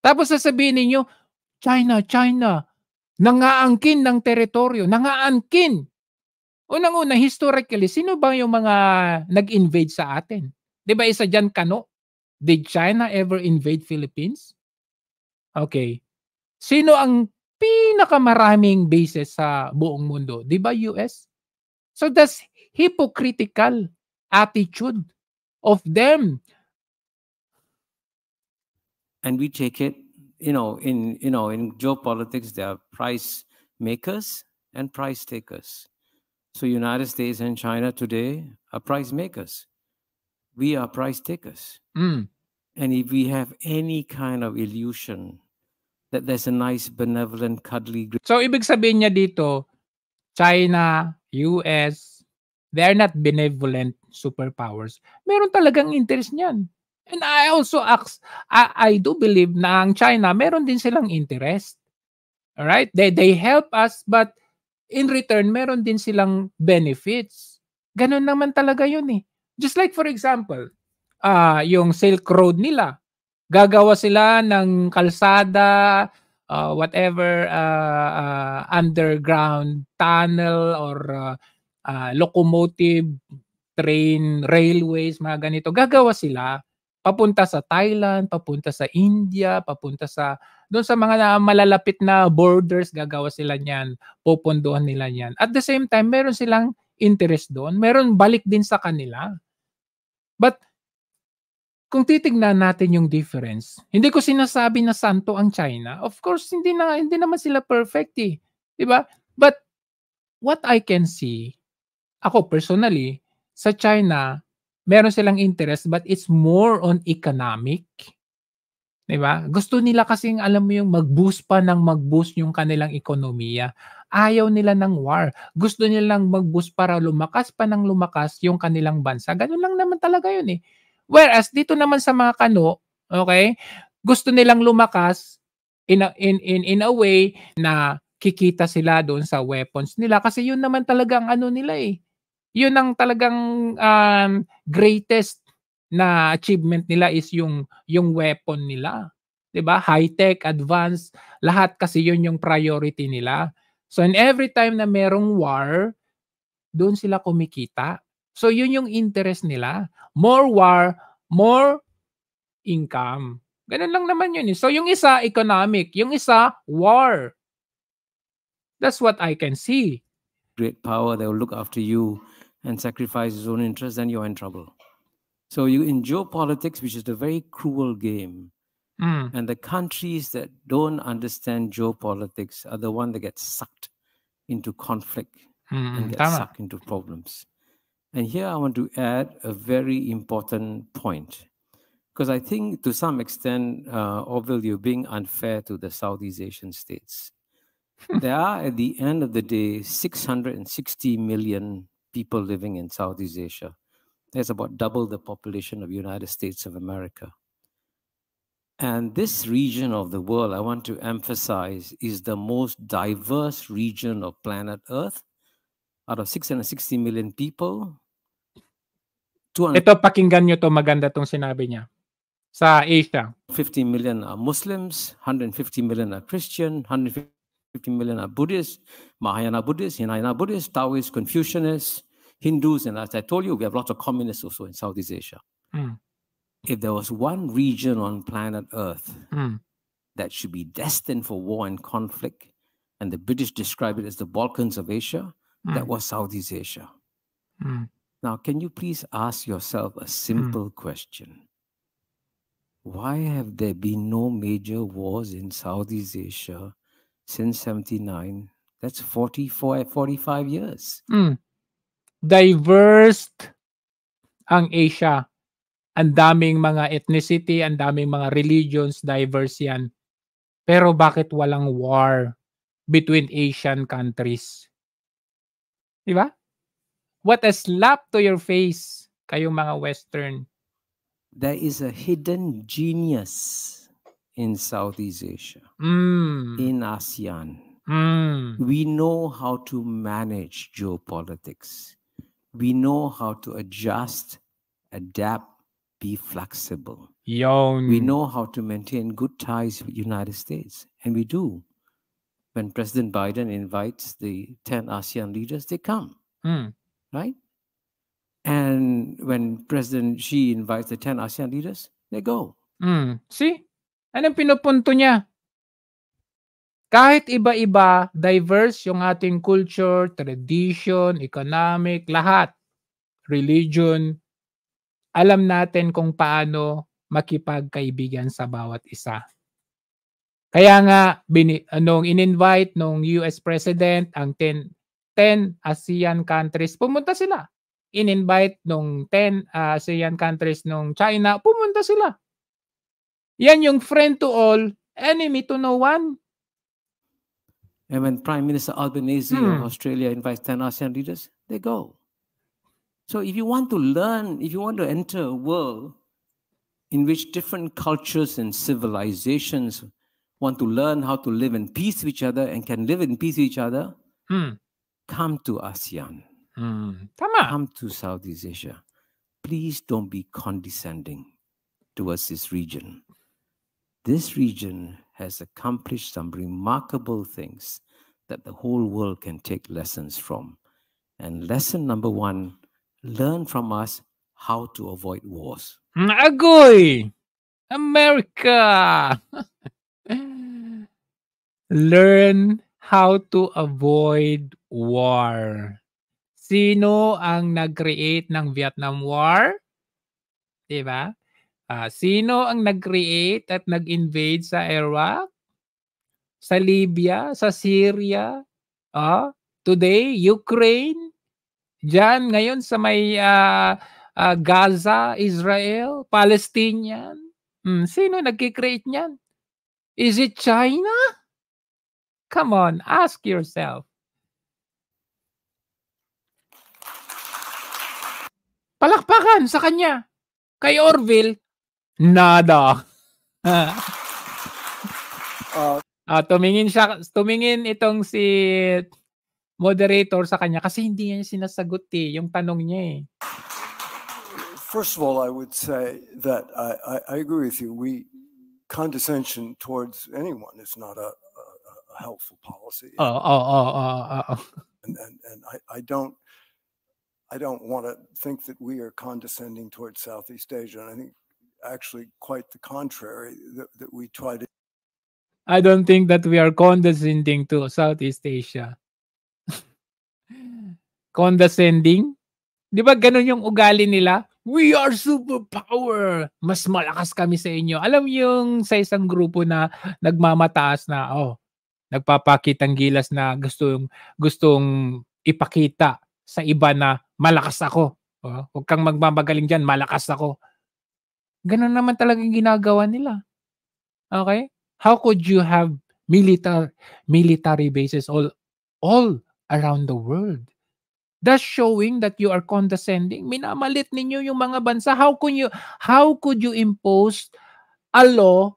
Tapos sasabihin ninyo, China, China, nangaangkin ng teritoryo, nangaangkin. Unang-una, historically, sino ba yung mga nag-invade sa atin? Di ba isa dyan kano? Did China ever invade Philippines? Okay. Sino ang pinakamaraming bases sa buong di ba US? So that's hypocritical attitude of them. And we take it, you know, in you know, in geopolitics there are price makers and price takers. So United States and China today are price makers. We are price takers. Mm. And if we have any kind of illusion that there's a nice benevolent cuddly group. So ibig sabihin niya dito, China, US, they're not benevolent superpowers. Meron talagang interest niyan. And I also ask, I, I do believe na ang China, meron din silang interest. All right? They they help us but in return, meron din silang benefits. Ganun naman talaga 'yun eh. Just like for example, uh, yung Silk Road nila, gagawa sila ng kalsada, uh, whatever uh, uh, underground tunnel or uh, uh, locomotive, train, railways, mga ganito. Gagawa sila papunta sa Thailand, papunta sa India, papunta sa doon sa mga malalapit na borders gagawa sila niyan, popondohan nila niyan. At the same time, meron silang interest doon, meron balik din sa kanila. But kung titignan natin yung difference, hindi ko sinasabi na santo ang China. Of course, hindi na hindi naman sila perfect eh. 'Di ba? But what I can see, ako personally, sa China, meron silang interest but it's more on economic. 'Di ba? Gusto nila kasing alam mo yung mag-boost pa ng mag-boost yung kanilang ekonomiya. Ayaw nila ng war. Gusto nilang mag-boost para lumakas pa ng lumakas yung kanilang bansa. Ganun lang naman talaga 'yun eh. Whereas dito naman sa mga kano, okay, gusto nilang lumakas in a, in, in, in a way na kikita sila doon sa weapons nila kasi yun naman talagang ano nila eh. Yun ang talagang um, greatest na achievement nila is yung yung weapon nila. 'Di ba? High tech, advanced, lahat kasi yun yung priority nila. So in every time na merong war, doon sila kumikita. So yun yung interest nila. More war, more income. Ganun lang naman yun. Eh. So yung isa, economic. Yung isa, war. That's what I can see. Great power, they will look after you and sacrifice his own interest, then you're in trouble. So you in geopolitics, which is a very cruel game. Mm. And the countries that don't understand geopolitics are the one that get sucked into conflict mm, and get tama. sucked into problems. And here I want to add a very important point, because I think to some extent, uh, Orville, you're being unfair to the Southeast Asian states. Hmm. there are, at the end of the day, 660 million people living in Southeast Asia. That's about double the population of the United States of America. And this region of the world, I want to emphasize, is the most diverse region of planet Earth out of 660 million people, 200... Ito, pakinggan nyo to maganda tong sinabi niya. Sa Asia. 50 million are Muslims, 150 million are Christian, 150 million are Buddhists, Mahayana Buddhists, Hinayana Buddhists, Taoists, Confucianists, Hindus, and as I told you, we have lots of communists also in Southeast Asia. Mm. If there was one region on planet Earth mm. that should be destined for war and conflict, and the British describe it as the Balkans of Asia, mm. that hmm. was Southeast Asia. Mm. Now, can you please ask yourself a hmm. simple question? Why have there been no major wars in Southeast Asia since 79? That's 44, 45 years. Hmm. Diverse ang Asia. Ang daming mga ethnicity, ang daming mga religions, diverse yan. Pero bakit walang war between Asian countries? Di ba? What a slap to your face, kayong mga Western. There is a hidden genius in Southeast Asia, mm. in ASEAN. Mm. We know how to manage geopolitics. We know how to adjust, adapt, be flexible. Yon. We know how to maintain good ties with United States, and we do. when President Biden invites the 10 ASEAN leaders, they come, mm. right? And when President Xi invites the 10 ASEAN leaders, they go. Mm. See? Anong pinupunto niya? Kahit iba-iba, diverse yung ating culture, tradition, economic, lahat, religion, alam natin kung paano makipagkaibigan sa bawat isa. Kaya nga bin, nung in-invite nung US President ang 10 10 ASEAN countries, pumunta sila. In-invite nung 10 uh, ASEAN countries nung China, pumunta sila. Yan yung friend to all, enemy to no one. And when Prime Minister Albanese hmm. of Australia invites 10 ASEAN leaders, they go. So if you want to learn, if you want to enter a world in which different cultures and civilizations want to learn how to live in peace with each other and can live in peace with each other, hmm. come to ASEAN. Hmm. Come to Southeast Asia. Please don't be condescending towards this region. This region has accomplished some remarkable things that the whole world can take lessons from. And lesson number one learn from us how to avoid wars. Hmm, Agui! America! Learn how to avoid war. Sino ang nag-create ng Vietnam War? 'Di ba? Uh, ah, sino ang nag-create at nag-invade sa Iraq? Sa Libya? Sa Syria? Uh, today, Ukraine? Diyan ngayon sa may uh, uh, Gaza, Israel, Palestinian? Mm, sino nag-create niyan? Is it China? Come on, ask yourself. Palakpakan sa kanya. Kay Orville, nada. uh, uh, tumingin siya, tumingin itong si moderator sa kanya kasi hindi niya sinasagot eh, yung tanong niya eh. First of all, I would say that I, I, I agree with you. We condescension towards anyone is not a, a, a helpful policy. Oh, oh, oh, oh, oh. And, and, and I, I don't. I don't want to think that we are condescending towards Southeast Asia. And I think actually quite the contrary that, that we try to. I don't think that we are condescending to Southeast Asia. condescending? Di ba ganun yung ugali nila? we are superpower. Mas malakas kami sa inyo. Alam yung sa isang grupo na nagmamataas na, oh, nagpapakitang gilas na gustong, gustong ipakita sa iba na malakas ako. Oh, huwag kang magmamagaling dyan, malakas ako. Ganun naman talaga ginagawa nila. Okay? How could you have military military bases all all around the world? Thus showing that you are condescending. Minamalit ninyo yung mga bansa. How could you how could you impose a law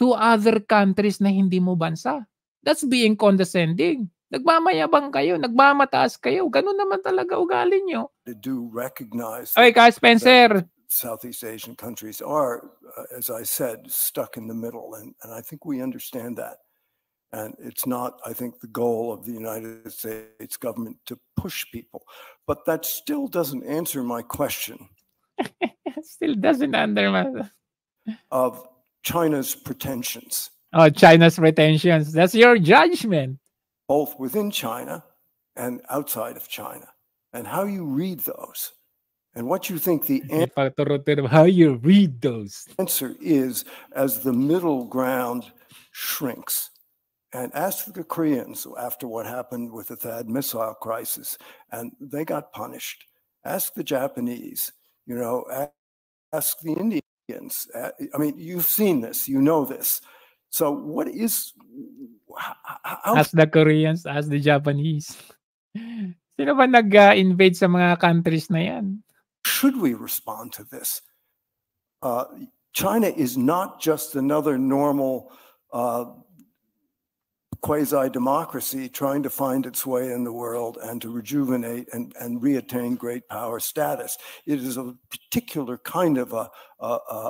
to other countries na hindi mo bansa? That's being condescending. Nagmamayabang kayo, nagmamataas kayo. Ganun naman talaga ugali nyo. Do recognize okay, Kyle Spencer. Southeast Asian countries are, uh, as I said, stuck in the middle. And, and I think we understand that. And it's not, I think, the goal of the United States government to push people. But that still doesn't answer my question. still doesn't undermine. Of China's pretensions. Oh, China's pretensions. That's your judgment. Both within China and outside of China. And how you read those. And what you think the answer, how you read those answer is as the middle ground shrinks. And as for the Koreans, after what happened with the Thad missile crisis, and they got punished. Ask the Japanese, you know, ask the Indians. I mean, you've seen this, you know this. So, what is. How... Ask the Koreans, ask the Japanese. Sino ba nag-invade sa mga countries na yan? Should we respond to this? Uh, China is not just another normal. Uh, quasi democracy trying to find its way in the world and to rejuvenate and, and reattain great power status. It is a particular kind of a, a,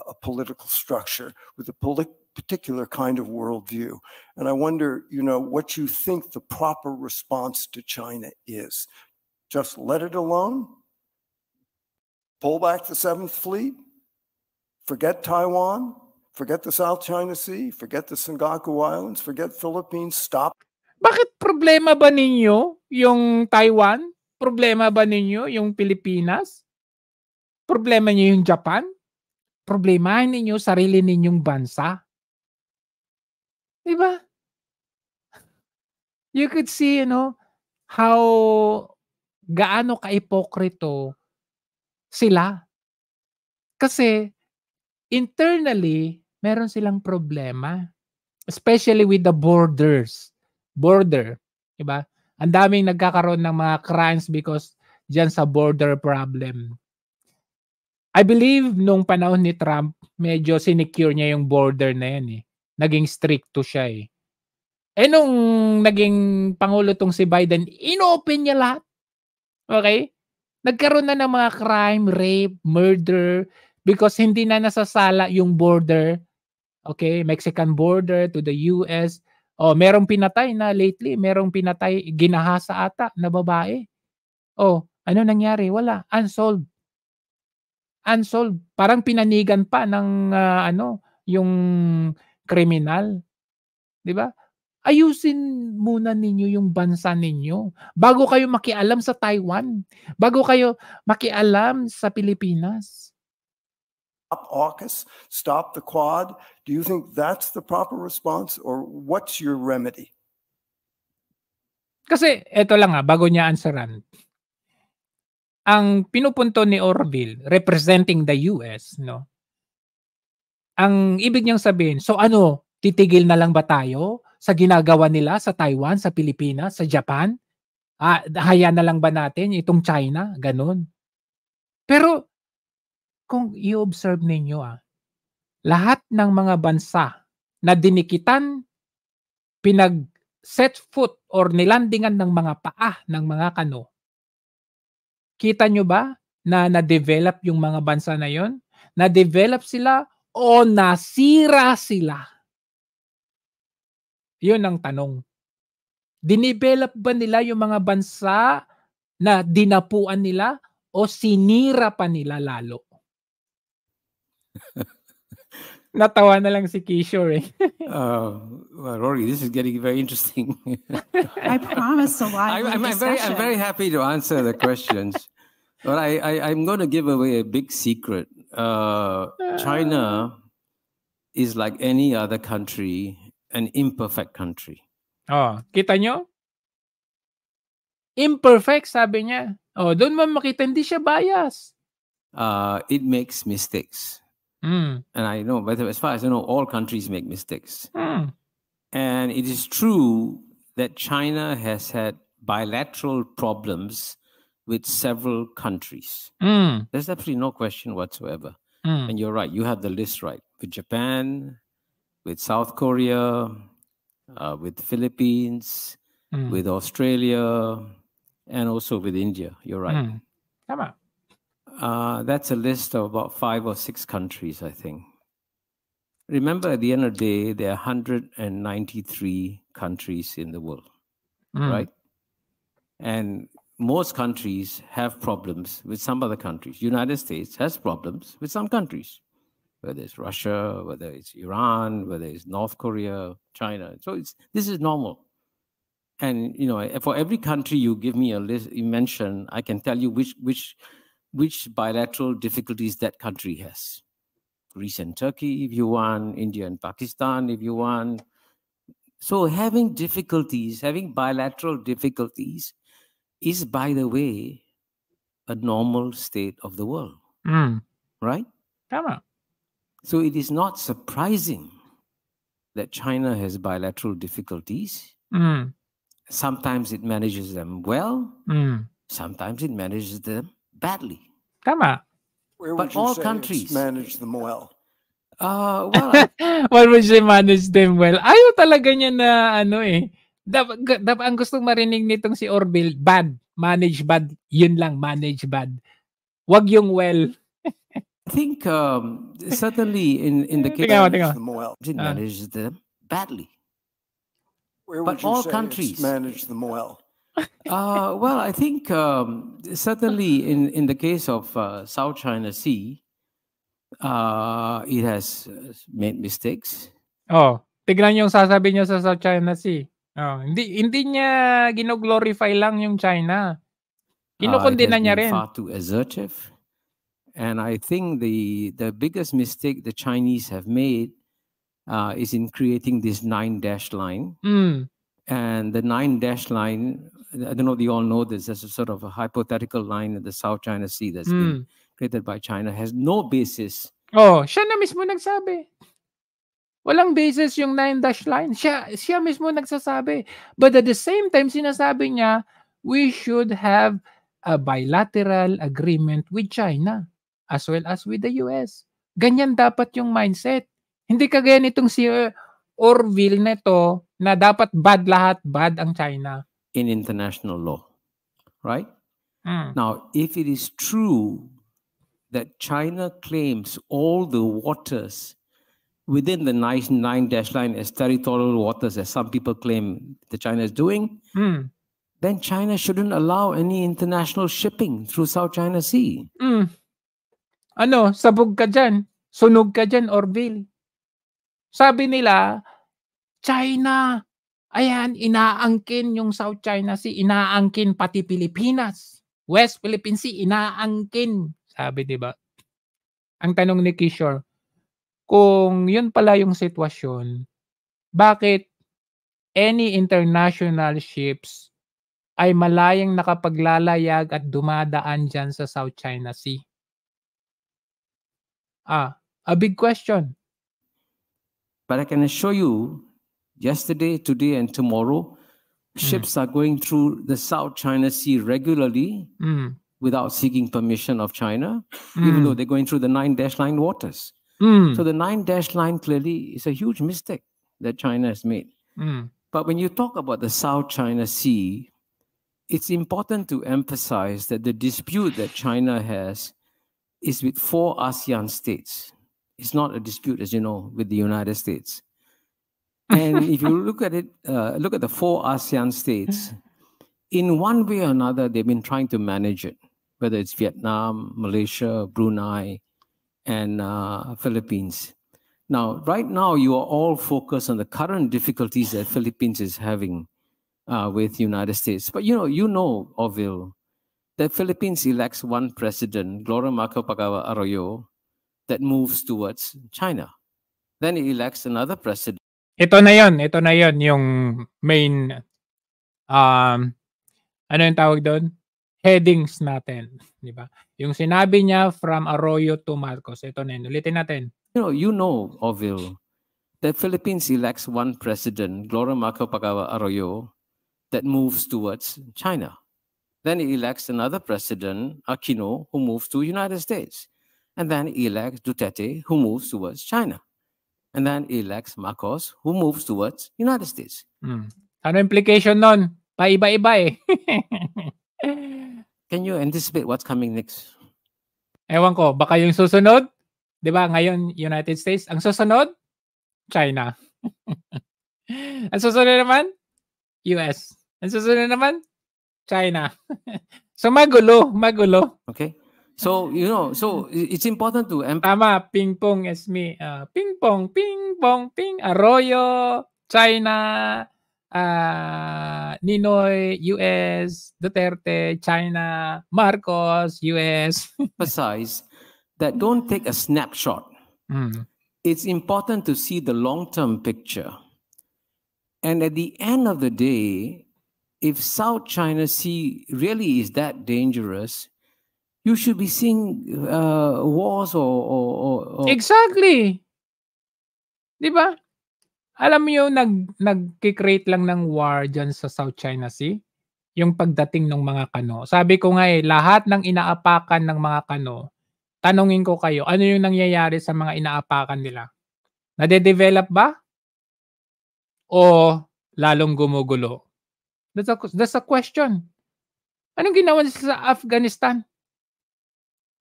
a political structure with a particular kind of worldview. And I wonder, you know, what you think the proper response to China is. Just let it alone? Pull back the Seventh Fleet? Forget Taiwan? Forget the South China Sea, forget the Sengaku Islands, forget Philippines, stop. Bakit problema ba ninyo yung Taiwan? Problema ba ninyo yung Pilipinas? Problema niyo yung Japan? Problema ninyo sarili ninyong bansa. Diba? You could see, you know, how gaano kaipokrito sila. Kasi internally, meron silang problema. Especially with the borders. Border. Diba? Ang daming nagkakaroon ng mga crimes because dyan sa border problem. I believe nung panahon ni Trump, medyo sinecure niya yung border na yan eh. Naging stricto siya eh. Eh nung naging pangulo tong si Biden, inopen niya lahat. Okay? Nagkaroon na ng mga crime, rape, murder because hindi na nasasala yung border okay, Mexican border to the US. Oh, merong pinatay na lately, merong pinatay, ginahasa ata na babae. Oh, ano nangyari? Wala, unsolved. Unsolved. Parang pinanigan pa ng uh, ano, yung kriminal. 'Di ba? Ayusin muna ninyo yung bansa ninyo bago kayo makialam sa Taiwan, bago kayo makialam sa Pilipinas stop AUKUS, stop the Quad? Do you think that's the proper response or what's your remedy? Kasi ito lang ha, bago niya answeran. Ang pinupunto ni Orville representing the US, no? Ang ibig niyang sabihin, so ano, titigil na lang ba tayo sa ginagawa nila sa Taiwan, sa Pilipinas, sa Japan? Ah, haya na lang ba natin itong China? Ganun. Pero kung i-observe ninyo ah, lahat ng mga bansa na dinikitan, pinag set foot or nilandingan ng mga paa ng mga kano. Kita nyo ba na na-develop yung mga bansa na yon? Na-develop sila o nasira sila? Yun ang tanong. Dinevelop ba nila yung mga bansa na dinapuan nila o sinira pa nila lalo? Natawa na lang si Kishore. Eh. uh, well, Rory, this is getting very interesting. I promise a lot. I, am very, I'm very happy to answer the questions. but I, I, am going to give away a big secret. Uh, China ah. is like any other country, an imperfect country. Oh, kita nyo? Imperfect, sabi niya. Oh, doon mo makita, hindi siya bias. Uh, it makes mistakes. Mm. And I know, but as far as I know, all countries make mistakes. Mm. And it is true that China has had bilateral problems with several countries. Mm. There's absolutely no question whatsoever. Hmm. And you're right, you have the list right with Japan, with South Korea, uh, with Philippines, hmm. with Australia, and also with India. You're right. Hmm. Come on. Uh, that's a list of about five or six countries, I think. Remember, at the end of the day, there are 193 countries in the world, mm. right? And most countries have problems with some other countries. United States has problems with some countries, whether it's Russia, whether it's Iran, whether it's North Korea, China. So it's this is normal. And you know, for every country you give me a list, you mention, I can tell you which which which bilateral difficulties that country has. Greece and Turkey, if you want, India and Pakistan, if you want. So having difficulties, having bilateral difficulties is, by the way, a normal state of the world. Mm. Right? Come So it is not surprising that China has bilateral difficulties. Mm. Sometimes it manages them well, mm. sometimes it manages them badly. Tama. Where would but you all say countries manage them well. Uh, well, Why would you manage them well? Ayaw talaga niya na ano eh. Dapat dap, ang gustong marinig nitong si Orville, bad. Manage bad. Yun lang, manage bad. Wag yung well. I think um, certainly in, in the case of manage them well, did ah. manage them badly. Where would but you all say countries manage them well uh, well, I think um, certainly in, in the case of uh, South China Sea, uh, it has uh, made mistakes. Oh, tignan niyo yung sasabi niya sa South China Sea. Oh, hindi, hindi niya gino-glorify lang yung China. Kinukundina uh, niya rin. Far too assertive. And I think the the biggest mistake the Chinese have made uh, is in creating this nine dash line. Mm. And the nine dash line I don't know if you all know this, there's a sort of a hypothetical line in the South China Sea that's mm. been hmm. created by China has no basis. Oh, siya na mismo nagsabi. Walang basis yung nine dash line. Siya, siya mismo nagsasabi. But at the same time, sinasabi niya, we should have a bilateral agreement with China as well as with the US. Ganyan dapat yung mindset. Hindi kagaya nitong si Orville na na dapat bad lahat, bad ang China. in international law, right? Mm. Now, if it is true that China claims all the waters within the nine, nine dash line as territorial waters, as some people claim that China is doing, mm. then China shouldn't allow any international shipping through South China Sea. Mm. Ano, sabog ka dyan. Sunog ka dyan, Orville. Sabi nila, China, Ayan, inaangkin yung South China Sea, inaangkin pati Pilipinas. West Philippine Sea, inaangkin. Sabi, di ba? Ang tanong ni Kishore, kung yun pala yung sitwasyon, bakit any international ships ay malayang nakapaglalayag at dumadaan dyan sa South China Sea? Ah, a big question. But I can assure you yesterday, today, and tomorrow, hmm. ships mm. are going through the South China Sea regularly mm. without seeking permission of China, mm. even though they're going through the nine dash line waters. Hmm. So the nine dash line clearly is a huge mistake that China has made. Hmm. But when you talk about the South China Sea, it's important to emphasize that the dispute that China has is with four ASEAN states. It's not a dispute, as you know, with the United States. And if you look at it, uh, look at the four ASEAN states, in one way or another, they've been trying to manage it, whether it's Vietnam, Malaysia, Brunei, and uh, Philippines. Now, right now, you are all focused on the current difficulties that Philippines is having uh, with United States. But you know, you know, Orville, that Philippines elects one president, Gloria Marco Pagawa Arroyo, that moves towards China. Then it elects another president. ito na yon ito na yon yung main um ano yung tawag doon headings natin di ba yung sinabi niya from Arroyo to Marcos ito na yun ulitin natin you know you know Ovil the Philippines elects one president Gloria Marco Pagawa Arroyo that moves towards China then it elects another president Aquino who moves to United States and then it elects Duterte who moves towards China and then elects Marcos who moves towards United States. Hmm. Ano implication nun? Paiba-iba eh. Can you anticipate what's coming next? Ewan ko, baka yung susunod, 'di ba? Ngayon United States, ang susunod China. ang susunod naman US. Ang susunod naman China. so magulo, magulo. Okay. So, you know, so it's important to... Emp- Tama, ping pong is me. Uh, ping pong, ping pong, ping, Arroyo, China, uh, Ninoy, US, Duterte, China, Marcos, US. Besides, that don't take a snapshot. Mm. It's important to see the long term picture. And at the end of the day, if South China Sea really is that dangerous, you should be seeing uh, wars or, or, or, or... Exactly. 'Di ba? Alam mo yung nag nagki-create lang ng war diyan sa South China Sea, yung pagdating ng mga kano. Sabi ko nga eh, lahat ng inaapakan ng mga kano, tanungin ko kayo, ano yung nangyayari sa mga inaapakan nila? Nade-develop ba? O lalong gumugulo? That's a, that's a question. Anong ginawa sa Afghanistan?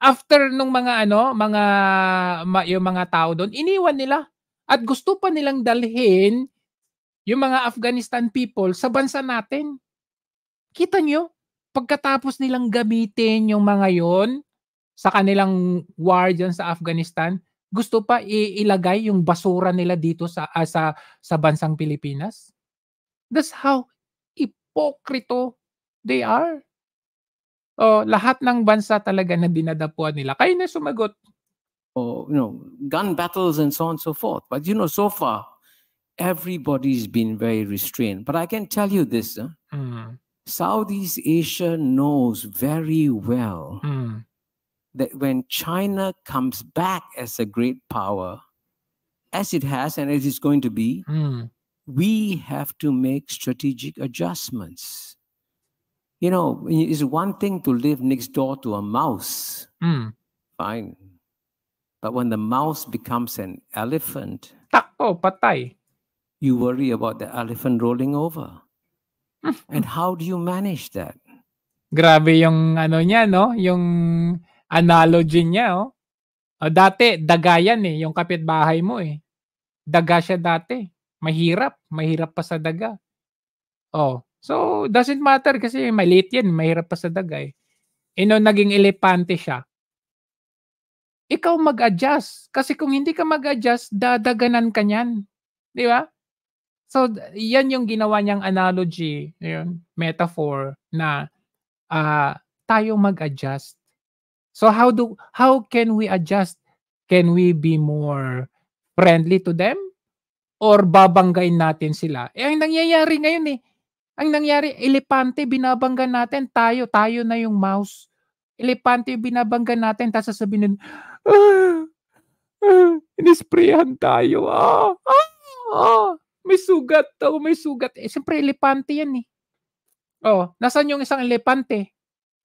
after nung mga ano, mga ma, yung mga tao doon, iniwan nila at gusto pa nilang dalhin yung mga Afghanistan people sa bansa natin. Kita nyo, pagkatapos nilang gamitin yung mga yon sa kanilang war dyan sa Afghanistan, gusto pa ilagay yung basura nila dito sa uh, sa sa bansang Pilipinas. That's how ipokrito they are. Oh, lahat ng bansa talaga na dinadapuan nila. Kayo na sumagot. Or, you know, gun battles and so on and so forth. But, you know, so far, everybody's been very restrained. But I can tell you this. Huh? Mm. Southeast Asia knows very well mm. that when China comes back as a great power, as it has and as it's going to be, mm. we have to make strategic adjustments you know, it's one thing to live next door to a mouse. Mm. Fine. But when the mouse becomes an elephant, tako patay. you worry about the elephant rolling over. Hmm. and how do you manage that? Grabe yung ano niya, no? Yung analogy niya, oh. O, ah, dati, daga yan eh, yung kapitbahay mo eh. Daga siya dati. Mahirap. Mahirap pa sa daga. Oh, So, doesn't matter kasi may late yan, mahirap pa sa dagay. Eh, no, naging elepante siya. Ikaw mag-adjust. Kasi kung hindi ka mag-adjust, dadaganan ka niyan. Di ba? So, yan yung ginawa niyang analogy, yun, metaphor na uh, tayo mag-adjust. So how do how can we adjust? Can we be more friendly to them? Or babanggain natin sila? Eh, ang nangyayari ngayon eh, ang nangyari, elepante, binabangga natin, tayo, tayo na yung mouse. Elepante yung binabangga natin, tapos sasabihin nun, ah, ah, tayo, ah, ah, ah, may sugat, oh, may sugat. Eh, siyempre, elepante yan eh. Oh, nasan yung isang elepante?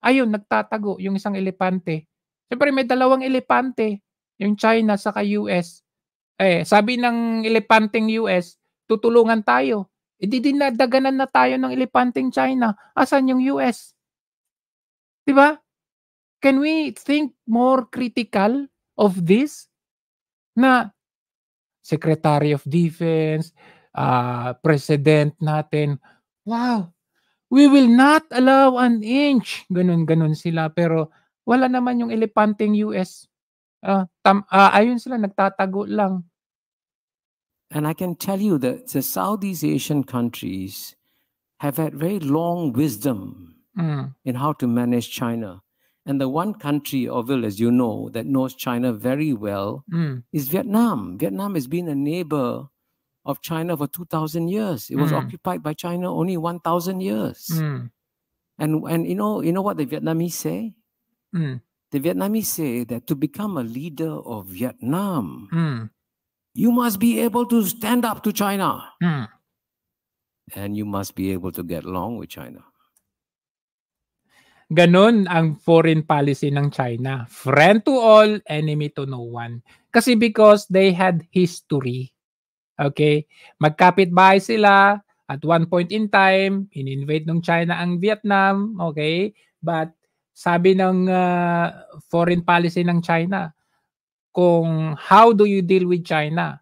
Ayun, nagtatago yung isang elepante. Siyempre, may dalawang elepante, yung China sa US. Eh, sabi ng elepanteng US, tutulungan tayo hindi e dinadaganan na tayo ng elepanteng China. Asan yung US? 'Di ba? Can we think more critical of this? Na Secretary of Defense, uh, President natin, wow, we will not allow an inch. Ganun-ganun sila. Pero wala naman yung elepanteng US. Uh, ah, tam, uh, ayun sila, nagtatago lang. And I can tell you that the Southeast Asian countries have had very long wisdom mm. in how to manage China. And the one country, Orville, as you know, that knows China very well mm. is Vietnam. Vietnam has been a neighbor of China for 2,000 years. It was mm. occupied by China only 1,000 years. Mm. And, and you, know, you know what the Vietnamese say? Mm. The Vietnamese say that to become a leader of Vietnam, hmm. you must be able to stand up to China. Mm. And you must be able to get along with China. Ganon ang foreign policy ng China. Friend to all, enemy to no one. Kasi because they had history. Okay? Magkapit-bahay sila. At one point in time, in-invade ng China ang Vietnam. Okay? But sabi ng uh, foreign policy ng China, kung how do you deal with China.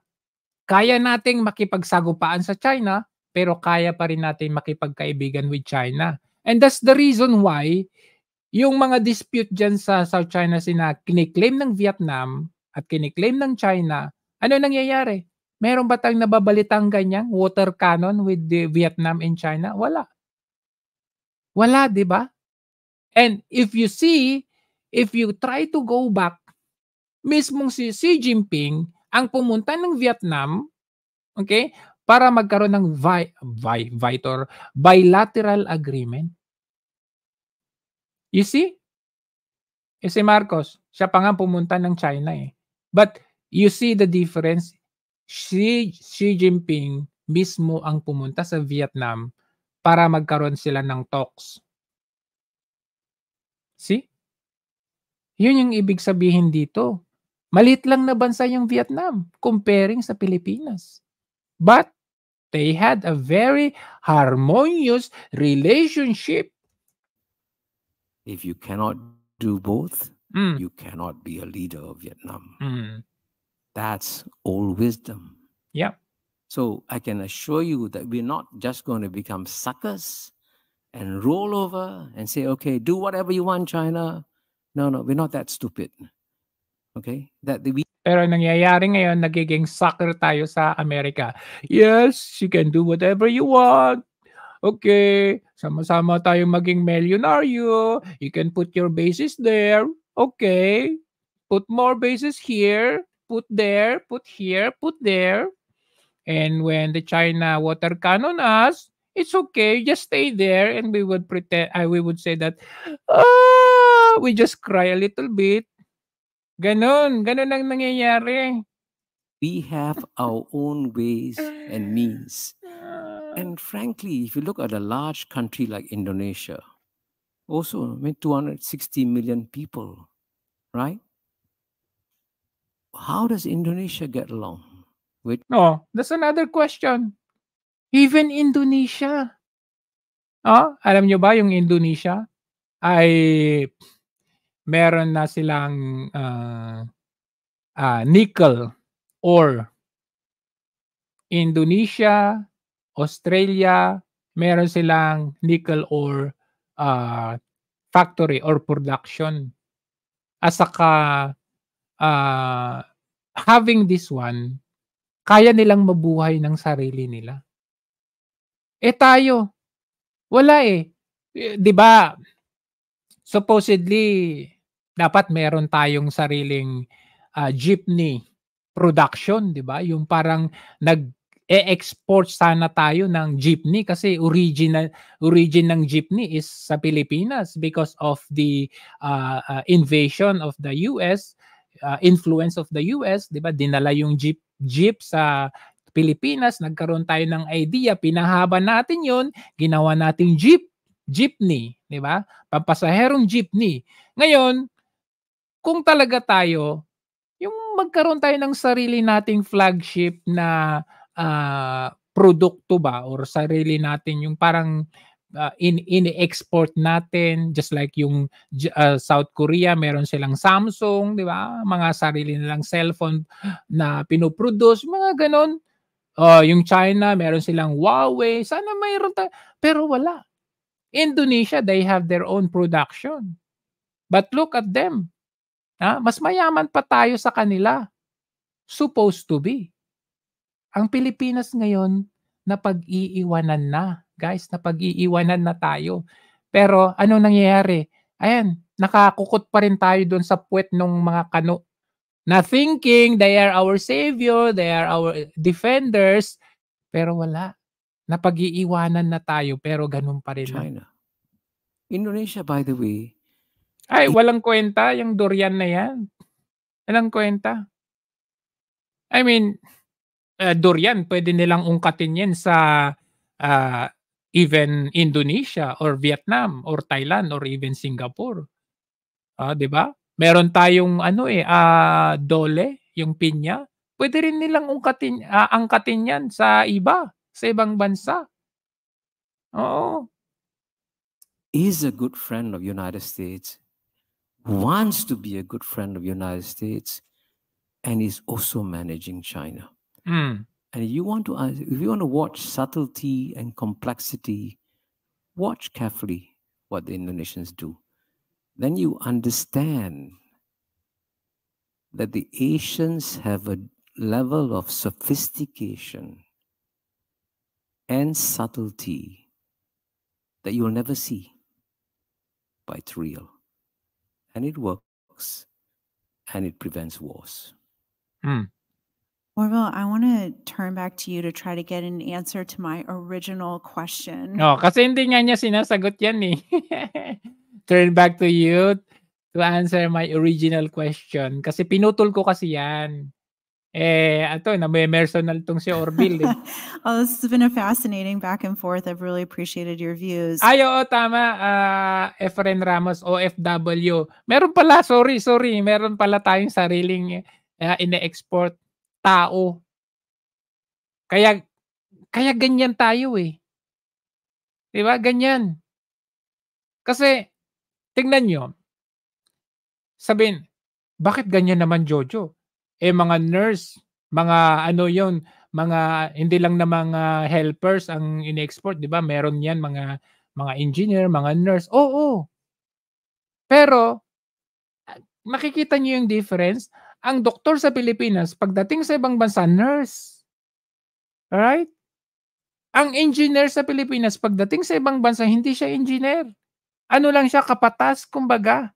Kaya nating makipagsagupaan sa China, pero kaya pa rin natin makipagkaibigan with China. And that's the reason why yung mga dispute dyan sa South China Sea na kiniklaim ng Vietnam at kiniklaim ng China, ano nangyayari? Meron ba tayong nababalitang ganyang water cannon with the Vietnam and China? Wala. Wala, di ba? And if you see, if you try to go back mismong si Xi Jinping ang pumunta ng Vietnam, okay, para magkaroon ng vi, vi, Vitor bilateral agreement. You see? Eh si Marcos, siya pa nga pumunta ng China eh. But you see the difference? Si Xi Jinping mismo ang pumunta sa Vietnam para magkaroon sila ng talks. See? Yun yung ibig sabihin dito. Malit lang na bansa yung Vietnam comparing sa Pilipinas. But they had a very harmonious relationship. If you cannot do both, mm. you cannot be a leader of Vietnam. Mm. That's all wisdom. Yeah. So I can assure you that we're not just going to become suckers and roll over and say, okay, do whatever you want, China. No, no, we're not that stupid. Okay? That the, we Pero nangyayari ngayon, nagiging sucker tayo sa Amerika. Yes, you can do whatever you want. Okay, sama-sama tayo maging millionaryo. You can put your bases there. Okay, put more bases here, put there, put here, put there. And when the China water cannon us, it's okay, just stay there. And we would pretend, I, we would say that, ah, we just cry a little bit Ganon, ganon ang nangyayari. We have our own ways and means. Ah. And frankly, if you look at a large country like Indonesia, also I mean, 260 million people, right? How does Indonesia get along? With no, oh, that's another question. Even Indonesia. Oh, alam nyo ba yung Indonesia ay meron na silang uh, uh, nickel or Indonesia, Australia, meron silang nickel or uh, ah, factory or production. Asaka uh, having this one, kaya nilang mabuhay ng sarili nila. Eh tayo, wala eh. eh 'Di ba? supposedly dapat meron tayong sariling uh, jeepney production, 'di ba? Yung parang nag e-export sana tayo ng jeepney kasi original origin ng jeepney is sa Pilipinas because of the uh, uh, invasion of the US uh, influence of the US 'di ba dinala yung jeep jeep sa Pilipinas nagkaroon tayo ng idea pinahaba natin yon ginawa nating jeep jeepney, 'di ba? Pampasaherong jeepney. Ngayon, kung talaga tayo yung magkaroon tayo ng sarili nating flagship na uh, produkto ba or sarili natin yung parang uh, in ini-export natin just like yung uh, South Korea meron silang Samsung, 'di ba? Mga sarili nilang cellphone na pinoproduce, mga ganun. Uh, oh, yung China, meron silang Huawei. Sana mayroon tayo. Pero wala. Indonesia, they have their own production. But look at them. Ha? Mas mayaman pa tayo sa kanila. Supposed to be. Ang Pilipinas ngayon, napag-iiwanan na. Guys, napag-iiwanan na tayo. Pero ano nangyayari? Ayan, nakakukot pa rin tayo doon sa puwet ng mga kano. Na thinking they are our savior, they are our defenders, pero wala napag-iiwanan na tayo pero ganun pa rin. China. Indonesia, by the way. Ay, it, walang kwenta yung durian na yan. Walang kwenta. I mean, uh, durian, pwede nilang ungkatin yan sa uh, even Indonesia or Vietnam or Thailand or even Singapore. Ah, uh, 'di ba? Meron tayong ano eh uh, dole, yung pinya. Pwede rin nilang ungkatin uh, angkatin 'yan sa iba. sa ibang bansa. Oo. Is a good friend of United States, wants to be a good friend of United States, and is also managing China. Mm. And you want to, uh, if you want to watch subtlety and complexity, watch carefully what the Indonesians do. Then you understand that the Asians have a level of sophistication and subtlety that you'll never see, but it's real. And it works and it prevents wars. Mm. Orville, I want to turn back to you to try to get an answer to my original question. No, oh, kasi hindi nga niya sinasagot yan eh. turn back to you to answer my original question. Kasi pinutol ko kasi yan. Eh, ato, ano na-personal tong si Orville. Eh. oh, this has been a fascinating back and forth. I've really appreciated your views. Ay, oo, tama. Uh, Efren Ramos, OFW. Meron pala, sorry, sorry. Meron pala tayong sariling uh, ine-export tao. Kaya, kaya ganyan tayo eh. Di ba? Ganyan. Kasi, tingnan nyo. Sabihin, bakit ganyan naman Jojo? eh mga nurse, mga ano yon mga hindi lang na mga helpers ang in-export, 'di ba? Meron 'yan mga mga engineer, mga nurse. Oo. oo. Pero makikita niyo yung difference. Ang doktor sa Pilipinas, pagdating sa ibang bansa, nurse. Alright? Ang engineer sa Pilipinas, pagdating sa ibang bansa, hindi siya engineer. Ano lang siya, kapatas, kumbaga.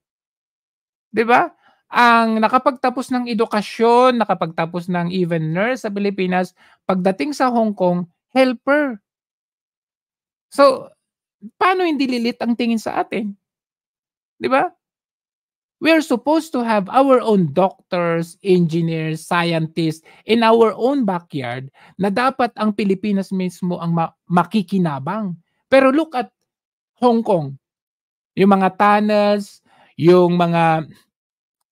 'Di ba? ang nakapagtapos ng edukasyon, nakapagtapos ng even nurse sa Pilipinas, pagdating sa Hong Kong, helper. So, paano hindi lilit ang tingin sa atin? 'Di ba? We are supposed to have our own doctors, engineers, scientists in our own backyard na dapat ang Pilipinas mismo ang ma- makikinabang. Pero look at Hong Kong. Yung mga tunnels, yung mga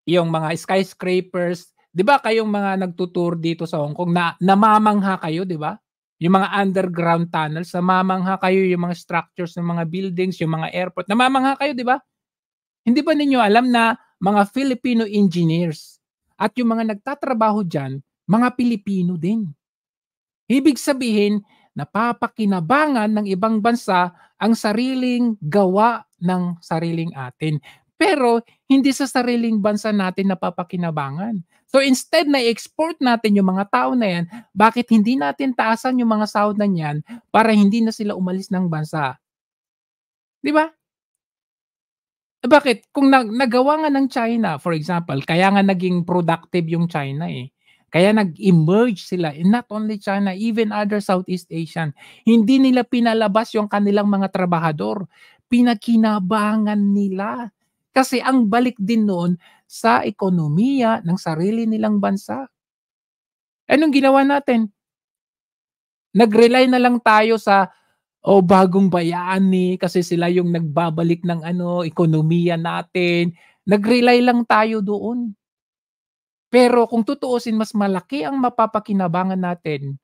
yung mga skyscrapers, 'di ba kayong mga nagtutur dito sa Hong Kong na namamangha kayo, 'di ba? Yung mga underground tunnels, namamangha kayo yung mga structures ng mga buildings, yung mga airport, namamangha kayo, 'di ba? Hindi ba ninyo alam na mga Filipino engineers at yung mga nagtatrabaho diyan, mga Pilipino din. Ibig sabihin, napapakinabangan ng ibang bansa ang sariling gawa ng sariling atin pero hindi sa sariling bansa natin napapakinabangan. So instead na i export natin yung mga tao na yan, bakit hindi natin taasan yung mga sahod na yan para hindi na sila umalis ng bansa? Di ba? Eh, bakit? Kung nag nagawa nga ng China, for example, kaya nga naging productive yung China eh. Kaya nag-emerge sila, eh, not only China, even other Southeast Asian. Hindi nila pinalabas yung kanilang mga trabahador. Pinakinabangan nila kasi ang balik din noon sa ekonomiya ng sarili nilang bansa. Anong eh, ginawa natin? Nag-rely na lang tayo sa o oh, bagong bayani kasi sila yung nagbabalik ng ano ekonomiya natin. Nag-rely lang tayo doon. Pero kung tutuusin, mas malaki ang mapapakinabangan natin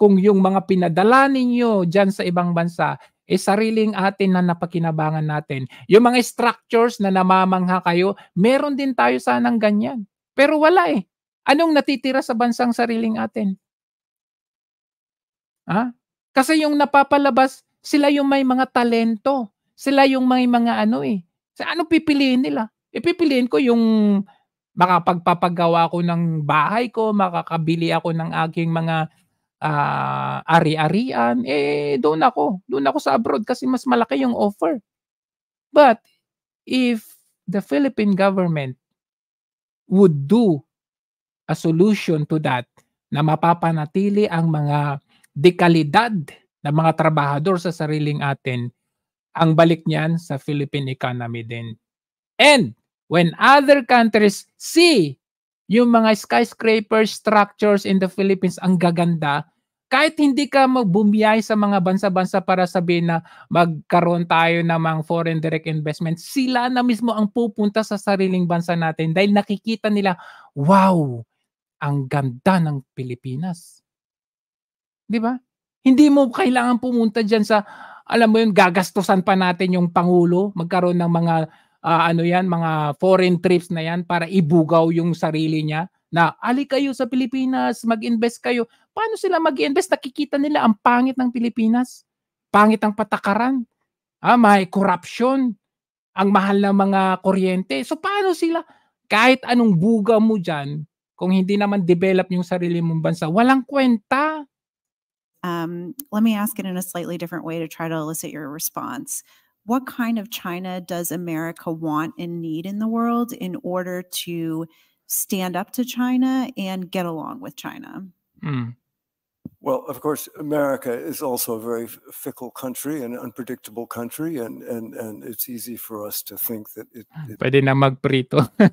kung yung mga pinadala ninyo dyan sa ibang bansa, eh sariling atin na napakinabangan natin. Yung mga structures na namamangha kayo, meron din tayo sanang ganyan. Pero wala eh. Anong natitira sa bansang sariling atin? Ha? Kasi yung napapalabas, sila yung may mga talento. Sila yung may mga ano eh. Sa ano pipiliin nila? Ipipiliin eh, ko yung makapagpapagawa ko ng bahay ko, makakabili ako ng aking mga uh, ari-arian, eh doon ako. Doon ako sa abroad kasi mas malaki yung offer. But if the Philippine government would do a solution to that na mapapanatili ang mga dekalidad ng mga trabahador sa sariling atin, ang balik niyan sa Philippine economy din. And when other countries see yung mga skyscraper structures in the Philippines ang gaganda, kahit hindi ka magbumiyay sa mga bansa-bansa para sabihin na magkaroon tayo ng mga foreign direct investment, sila na mismo ang pupunta sa sariling bansa natin dahil nakikita nila, wow, ang ganda ng Pilipinas. Di ba? Hindi mo kailangan pumunta diyan sa, alam mo yun, gagastusan pa natin yung Pangulo, magkaroon ng mga, uh, ano yan, mga foreign trips na yan para ibugaw yung sarili niya na ali kayo sa Pilipinas, mag-invest kayo. Paano sila mag-invest? Nakikita nila ang pangit ng Pilipinas. Pangit ang patakaran. Ah, may corruption. Ang mahal ng mga kuryente. So paano sila? Kahit anong buga mo dyan, kung hindi naman develop yung sarili mong bansa, walang kwenta. Um, let me ask it in a slightly different way to try to elicit your response. What kind of China does America want and need in the world in order to stand up to China and get along with China. Mm. Well, of course, America is also a very fickle country, an unpredictable country, and and and it's easy for us to think that it. Ah, it Pwede na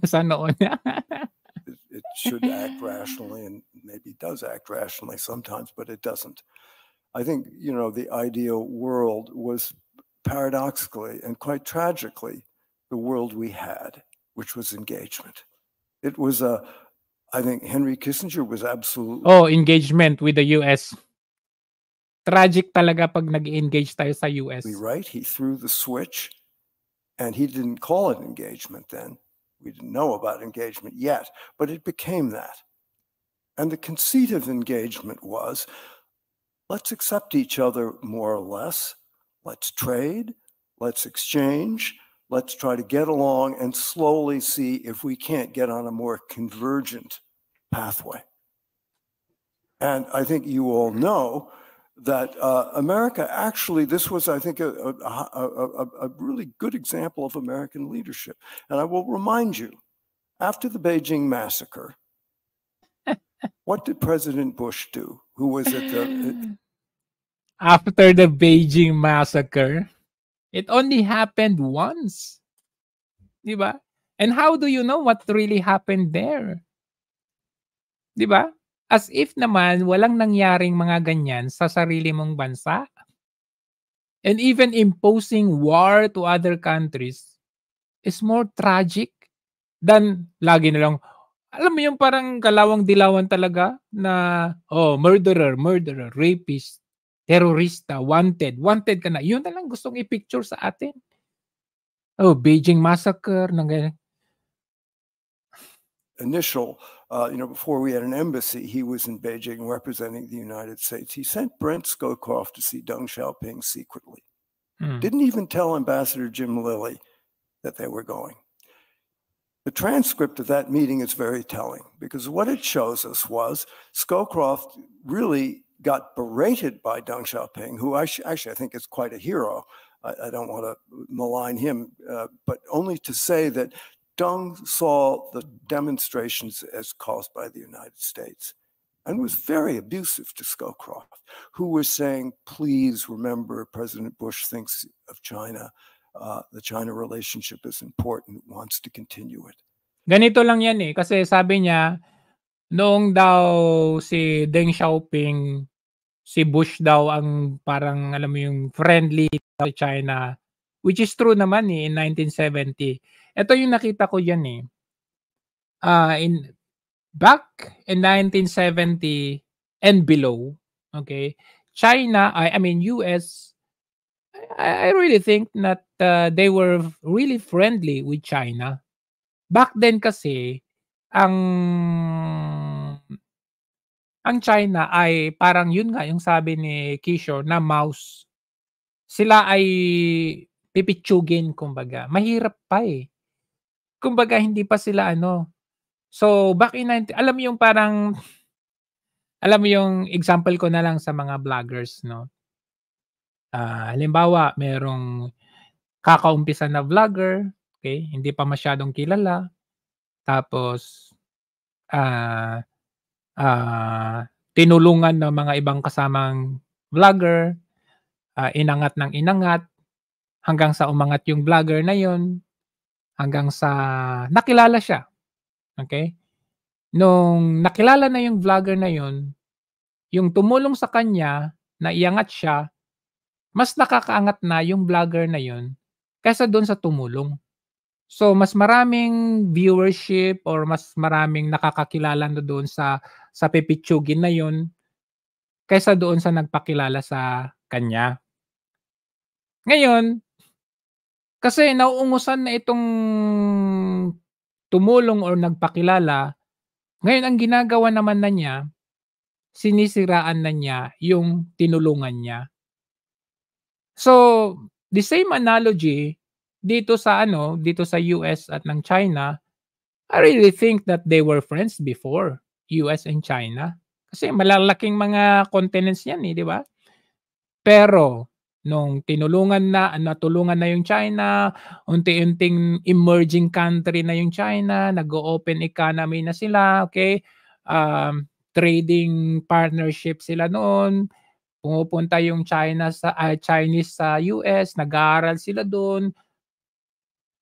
sa noon. it, it should act rationally, and maybe does act rationally sometimes, but it doesn't. I think you know the ideal world was paradoxically and quite tragically the world we had, which was engagement. It was a, I think Henry Kissinger was absolutely. Oh, engagement with the U.S. Tragic talaga pag nag-engage tayo sa U.S. Right, he threw the switch, and he didn't call it engagement then. We didn't know about engagement yet, but it became that. And the conceit of engagement was let's accept each other more or less, let's trade, let's exchange, Let's try to get along and slowly see if we can't get on a more convergent pathway. And I think you all know that uh, America actually, this was, I think, a, a, a, a, really good example of American leadership. And I will remind you, after the Beijing massacre, what did President Bush do? Who was it? after the Beijing massacre, It only happened once. Di ba? And how do you know what really happened there? Di ba? As if naman walang nangyaring mga ganyan sa sarili mong bansa. And even imposing war to other countries is more tragic than lagi na lang, alam mo yung parang kalawang dilawan talaga na, oh, murderer, murderer, rapist, terorista, wanted. Wanted ka na. Yun na lang gustong i-picture sa atin. Oh, Beijing massacre, nang Initial, uh, you know, before we had an embassy, he was in Beijing representing the United States. He sent Brent Skokoff to see Deng Xiaoping secretly. Hmm. Didn't even tell Ambassador Jim Lilly that they were going. The transcript of that meeting is very telling because what it shows us was Scowcroft really got berated by Deng Xiaoping, who I sh- actually I think is quite a hero. I, I don't want to malign him, uh, but only to say that Deng saw the demonstrations as caused by the United States and was very abusive to Scowcroft, who was saying, please remember President Bush thinks of China. Uh, the China relationship is important, wants to continue it. Ganito lang yan eh, kasi sabi niya, noong daw si Deng Xiaoping si Bush daw ang parang alam mo yung friendly sa China which is true naman eh, in 1970. Ito yung nakita ko yan eh. Uh, in back in 1970 and below, okay? China, I, I mean US I, I really think that uh, they were really friendly with China. Back then kasi ang ang China ay parang yun nga yung sabi ni Kishore na mouse. Sila ay pipitsugin kumbaga. Mahirap pa eh. Kumbaga hindi pa sila ano. So back in 90, alam mo yung parang alam mo yung example ko na lang sa mga vloggers no. Uh, halimbawa, merong kakaumpisa na vlogger, okay? Hindi pa masyadong kilala. Tapos ah uh, uh, tinulungan ng mga ibang kasamang vlogger, uh, inangat ng inangat, hanggang sa umangat yung vlogger na yon hanggang sa nakilala siya. Okay? Nung nakilala na yung vlogger na yon, yung tumulong sa kanya na iangat siya, mas nakakaangat na yung vlogger na yon kaysa doon sa tumulong. So mas maraming viewership or mas maraming nakakakilala na doon sa sa pipitsugin na yon kaysa doon sa nagpakilala sa kanya. Ngayon, kasi nauungusan na itong tumulong o nagpakilala, ngayon ang ginagawa naman na niya, sinisiraan na niya yung tinulungan niya. So, the same analogy dito sa ano, dito sa US at ng China, I really think that they were friends before. US and China. Kasi malalaking mga continents yan eh, di ba? Pero nung tinulungan na, natulungan na yung China, unti-unting emerging country na yung China, nag-open economy na sila, okay? Um, trading partnership sila noon, pumupunta yung China sa uh, Chinese sa US, nag-aaral sila doon,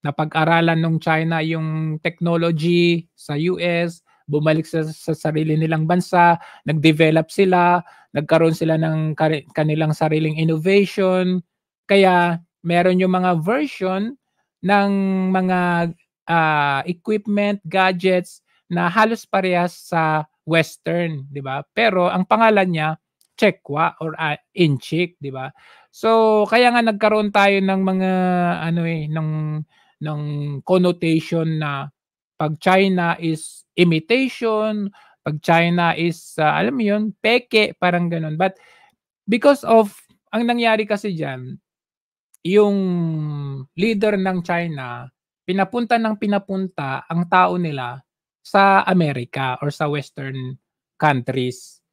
napag-aralan nung China yung technology sa US, bumalik sa, sa sarili nilang bansa, nag-develop sila, nagkaroon sila ng kanilang sariling innovation. Kaya meron yung mga version ng mga uh, equipment, gadgets na halos parehas sa western, 'di ba? Pero ang pangalan niya Chekwa or uh, Inchik, 'di ba? So kaya nga nagkaroon tayo ng mga ano eh ng ng connotation na pag China is imitation, pag China is, uh, alam mo yun, peke, parang ganun. But because of, ang nangyari kasi dyan, yung leader ng China, pinapunta ng pinapunta ang tao nila sa Amerika or sa Western countries.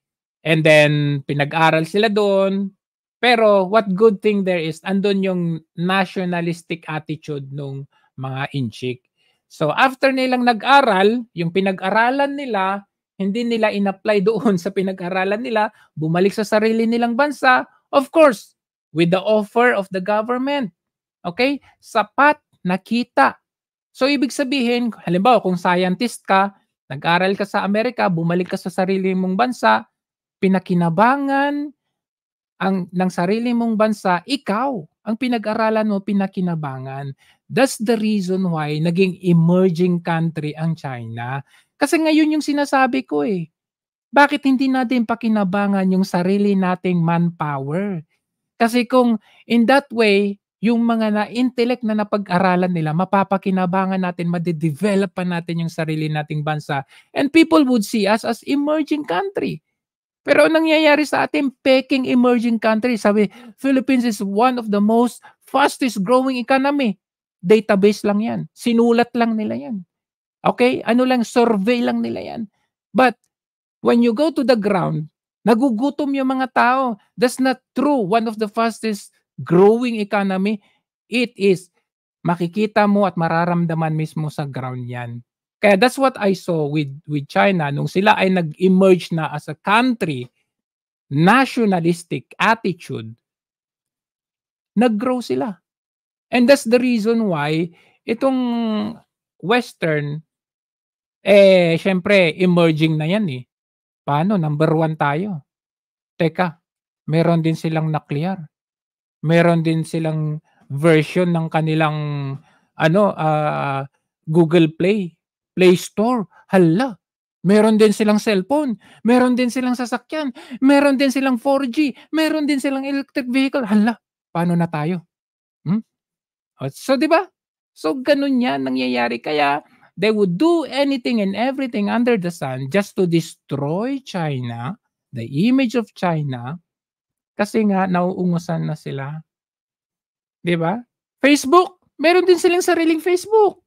And then, pinag-aral sila doon. Pero what good thing there is, andun yung nationalistic attitude nung mga inchik. So after nilang nag-aral, yung pinag-aralan nila, hindi nila in-apply doon sa pinag-aralan nila, bumalik sa sarili nilang bansa, of course, with the offer of the government. Okay? Sapat na kita. So ibig sabihin, halimbawa kung scientist ka, nag-aral ka sa Amerika, bumalik ka sa sarili mong bansa, pinakinabangan ang ng sarili mong bansa, ikaw ang pinag-aralan mo pinakinabangan. That's the reason why naging emerging country ang China. Kasi ngayon yung sinasabi ko eh. Bakit hindi natin pakinabangan yung sarili nating manpower? Kasi kung in that way, yung mga na-intellect na napag-aralan nila, mapapakinabangan natin, madedevelop pa natin yung sarili nating bansa. And people would see us as emerging country. Pero ang nangyayari sa atin, peking emerging country, sabi, Philippines is one of the most fastest growing economy. Database lang yan. Sinulat lang nila yan. Okay? Ano lang, survey lang nila yan. But, when you go to the ground, nagugutom yung mga tao. That's not true. One of the fastest growing economy, it is makikita mo at mararamdaman mismo sa ground yan. Kaya that's what I saw with, with China nung sila ay nag-emerge na as a country, nationalistic attitude, nag-grow sila. And that's the reason why itong Western, eh, syempre, emerging na yan eh. Paano? Number one tayo. Teka, meron din silang nuclear. Meron din silang version ng kanilang ano uh, Google Play, Play Store. Hala, Meron din silang cellphone, meron din silang sasakyan, meron din silang 4G, meron din silang electric vehicle. Hala, paano na tayo? So, di ba? So, ganun yan nangyayari. Kaya, they would do anything and everything under the sun just to destroy China, the image of China, kasi nga, nauungusan na sila. Di ba? Facebook, meron din silang sariling Facebook.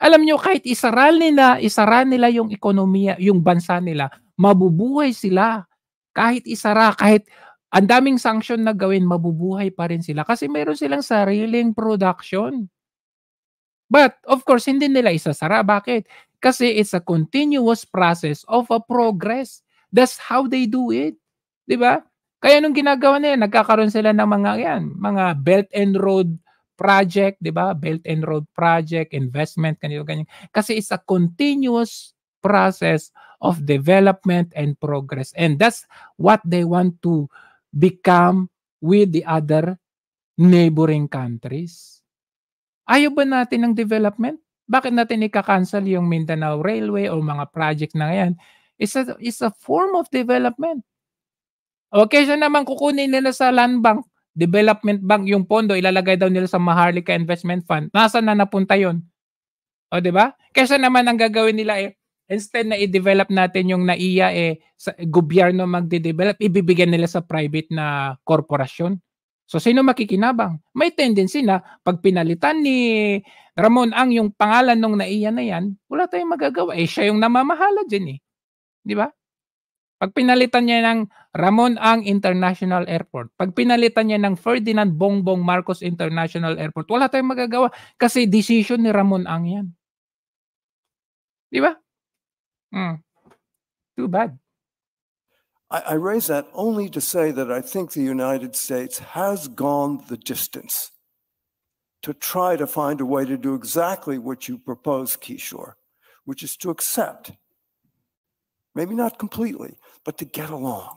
Alam nyo, kahit isaral nila, isara nila yung ekonomiya, yung bansa nila, mabubuhay sila. Kahit isara, kahit ang daming sanction na gawin, mabubuhay pa rin sila kasi mayroon silang sariling production. But of course, hindi nila isasara. Bakit? Kasi it's a continuous process of a progress. That's how they do it. Di ba? Kaya nung ginagawa nila, nagkakaroon sila ng mga yan, mga Belt and Road project, di ba? Belt and Road project, investment, kanito, ganyan. Kasi it's a continuous process of development and progress. And that's what they want to become with the other neighboring countries? Ayaw ba natin ng development? Bakit natin ikakancel yung Mindanao Railway o mga project na yan? It's a, it's a form of development. Okay, siya naman kukunin nila sa land bank, development bank, yung pondo, ilalagay daw nila sa Maharlika Investment Fund. Nasaan na napunta yon? O, di ba? Kaysa naman ang gagawin nila eh, Instead na i-develop natin yung naiya eh sa gobyerno magde-develop, ibibigyan nila sa private na korporasyon. So sino makikinabang? May tendency na pag pinalitan ni Ramon ang yung pangalan ng NAIA na yan, wala tayong magagawa. Eh siya yung namamahala din eh. Di ba? Pag pinalitan niya ng Ramon Ang International Airport, pag pinalitan niya ng Ferdinand Bongbong Marcos International Airport, wala tayong magagawa kasi decision ni Ramon Ang yan. Di ba? Mm. Too bad. I, I raise that only to say that I think the United States has gone the distance to try to find a way to do exactly what you propose, Kishore, which is to accept, maybe not completely, but to get along,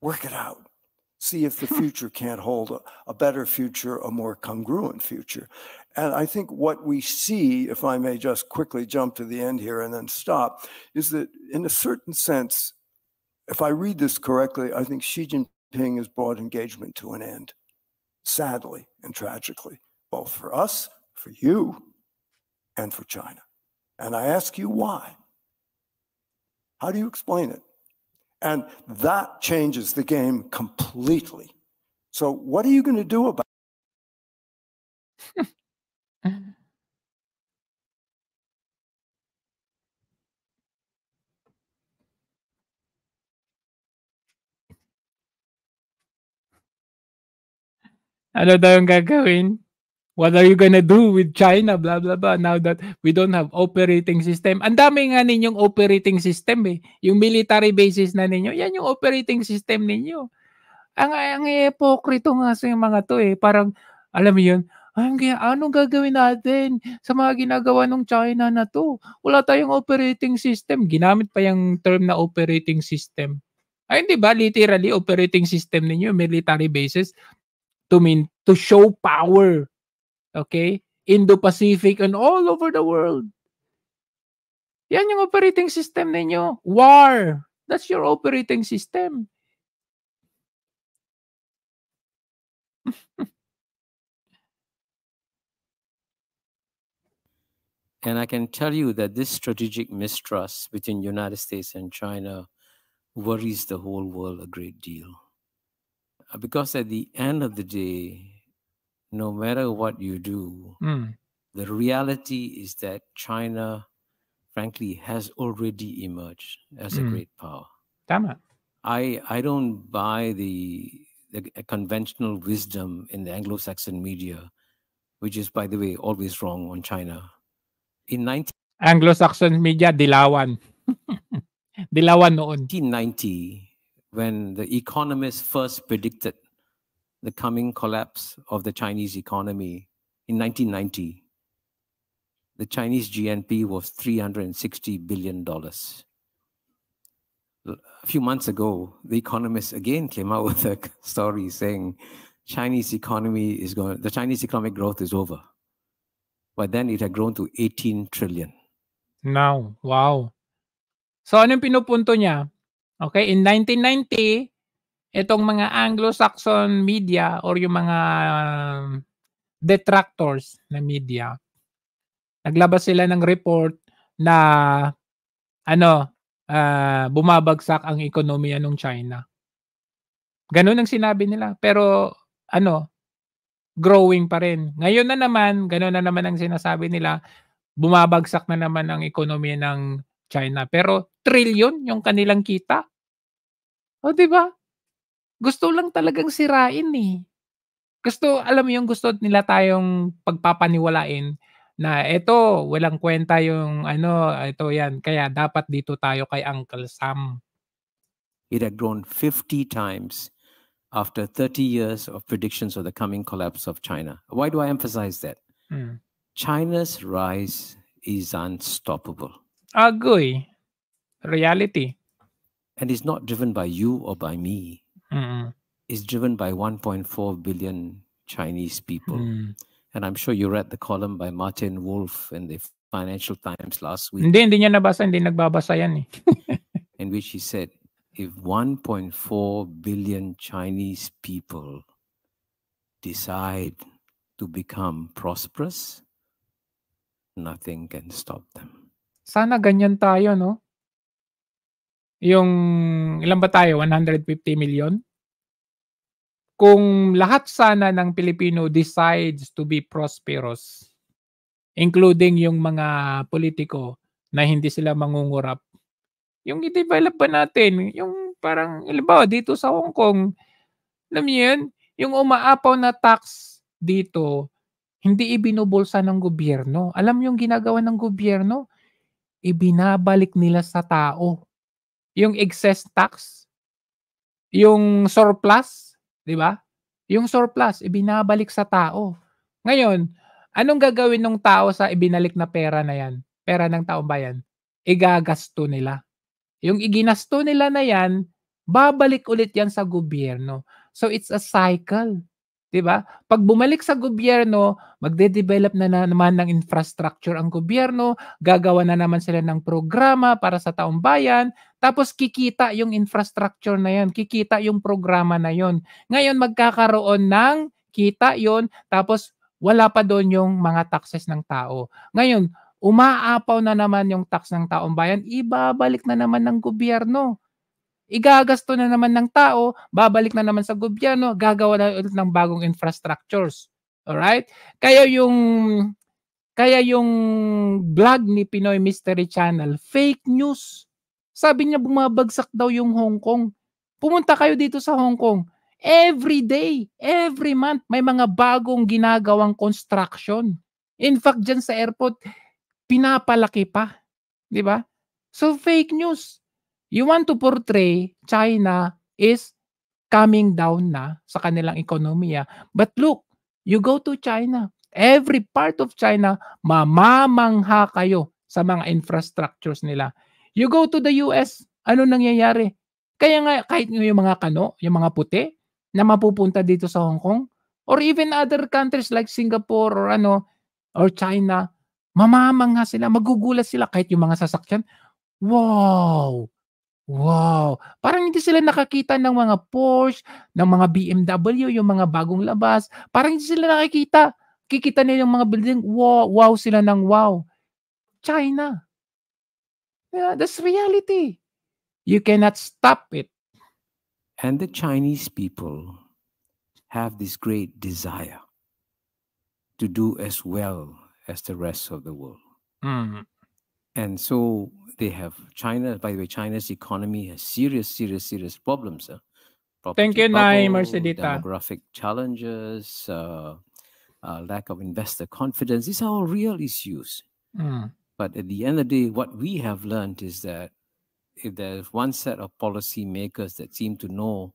work it out, see if the future can't hold a, a better future, a more congruent future. And I think what we see, if I may just quickly jump to the end here and then stop, is that in a certain sense, if I read this correctly, I think Xi Jinping has brought engagement to an end, sadly and tragically, both for us, for you, and for China. And I ask you why. How do you explain it? And that changes the game completely. So, what are you going to do about it? ano daw yung gagawin? What are you gonna do with China? Blah, blah, blah. Now that we don't have operating system. Ang dami nga ninyong operating system eh. Yung military bases na ninyo, yan yung operating system ninyo. Ang, ang epokrito nga sa yung mga to eh. Parang, alam mo yun, ang kaya, anong gagawin natin sa mga ginagawa ng China na to? Wala tayong operating system. Ginamit pa yung term na operating system. Ay, di ba? Literally, operating system ninyo, military bases. to mean to show power. Okay? Indo-Pacific and all over the world. Yan yung operating system ninyo. War. That's your operating system. and I can tell you that this strategic mistrust between United States and China worries the whole world a great deal. Uh, because at the end of the day, no matter what you do, mm. the reality is that China, frankly, has already emerged as mm. a hmm. great power. Damn it. I, I don't buy the, the conventional wisdom in the Anglo Saxon media, which is, by the way, always wrong on China. In 19- Anglo Saxon media, dilawan. dilawan noon. 1990, when the economists first predicted the coming collapse of the Chinese economy in 1990. The Chinese GNP was $360 billion. A few months ago, the economists again came out with a story saying Chinese economy is going, the Chinese economic growth is over. But then it had grown to 18 trillion. Now, wow. So anong pinupunto niya? Okay, in 1990, itong mga Anglo-Saxon media or yung mga um, detractors na media, naglabas sila ng report na ano, uh, bumabagsak ang ekonomiya ng China. Ganun ang sinabi nila. Pero ano, growing pa rin. Ngayon na naman, ganun na naman ang sinasabi nila, bumabagsak na naman ang ekonomiya ng China. Pero trillion yung kanilang kita. O, di ba? Gusto lang talagang sirain eh. Gusto, alam mo yung gusto nila tayong pagpapaniwalain na eto, walang kwenta yung ano, ito yan. Kaya dapat dito tayo kay Uncle Sam. It had grown 50 times after 30 years of predictions of the coming collapse of China. Why do I emphasize that? Mm. China's rise is unstoppable. Agoy. reality. And it's not driven by you or by me. Mm. It's driven by 1.4 billion Chinese people. Mm. And I'm sure you read the column by Martin Wolf in the Financial Times last week. Hindi, hindi niya nabasa, hindi nagbabasa yan eh. in which he said, if 1.4 billion Chinese people decide to become prosperous, nothing can stop them. Sana ganyan tayo, no? Yung ilan ba tayo? 150 million? Kung lahat sana ng Pilipino decides to be prosperous, including yung mga politiko na hindi sila mangungurap, yung i-develop pa natin, yung parang, ilabaw, dito sa Hong Kong, alam niyo yun, yung umaapaw na tax dito, hindi ibinubulsa ng gobyerno. Alam yung ginagawa ng gobyerno? Ibinabalik nila sa tao yung excess tax, yung surplus, di ba? Yung surplus, ibinabalik sa tao. Ngayon, anong gagawin ng tao sa ibinalik na pera na yan? Pera ng taong bayan? Igagasto nila. Yung iginasto nila na yan, babalik ulit yan sa gobyerno. So it's a cycle. 'di ba? Pag bumalik sa gobyerno, magde-develop na, naman ng infrastructure ang gobyerno, gagawa na naman sila ng programa para sa taong bayan, tapos kikita yung infrastructure na 'yon, kikita yung programa na 'yon. Ngayon magkakaroon ng kita 'yon, tapos wala pa doon yung mga taxes ng tao. Ngayon, umaapaw na naman yung tax ng taong bayan, ibabalik na naman ng gobyerno igagasto na naman ng tao, babalik na naman sa gobyerno, gagawa na ulit ng bagong infrastructures. Alright? Kaya yung kaya yung vlog ni Pinoy Mystery Channel, fake news. Sabi niya bumabagsak daw yung Hong Kong. Pumunta kayo dito sa Hong Kong. Every day, every month, may mga bagong ginagawang construction. In fact, dyan sa airport, pinapalaki pa. Di ba? So, fake news you want to portray China is coming down na sa kanilang ekonomiya. But look, you go to China, every part of China, mamamangha kayo sa mga infrastructures nila. You go to the US, ano nangyayari? Kaya nga kahit yung mga kano, yung mga puti na mapupunta dito sa Hong Kong or even other countries like Singapore or ano or China, mamamangha sila, magugulat sila kahit yung mga sasakyan. Wow! Wow! Parang hindi sila nakakita ng mga Porsche, ng mga BMW, yung mga bagong labas. Parang hindi sila nakakita. Kikita nila yung mga building. Wow! Wow sila ng wow. China. Yeah, that's reality. You cannot stop it. And the Chinese people have this great desire to do as well as the rest of the world. Mm-hmm. And so they have China. By the way, China's economy has serious, serious, serious problems. Uh, Thank you, Nai Demographic challenges, uh, uh, lack of investor confidence. These are all real issues. Mm. But at the end of the day, what we have learned is that if there's one set of policymakers that seem to know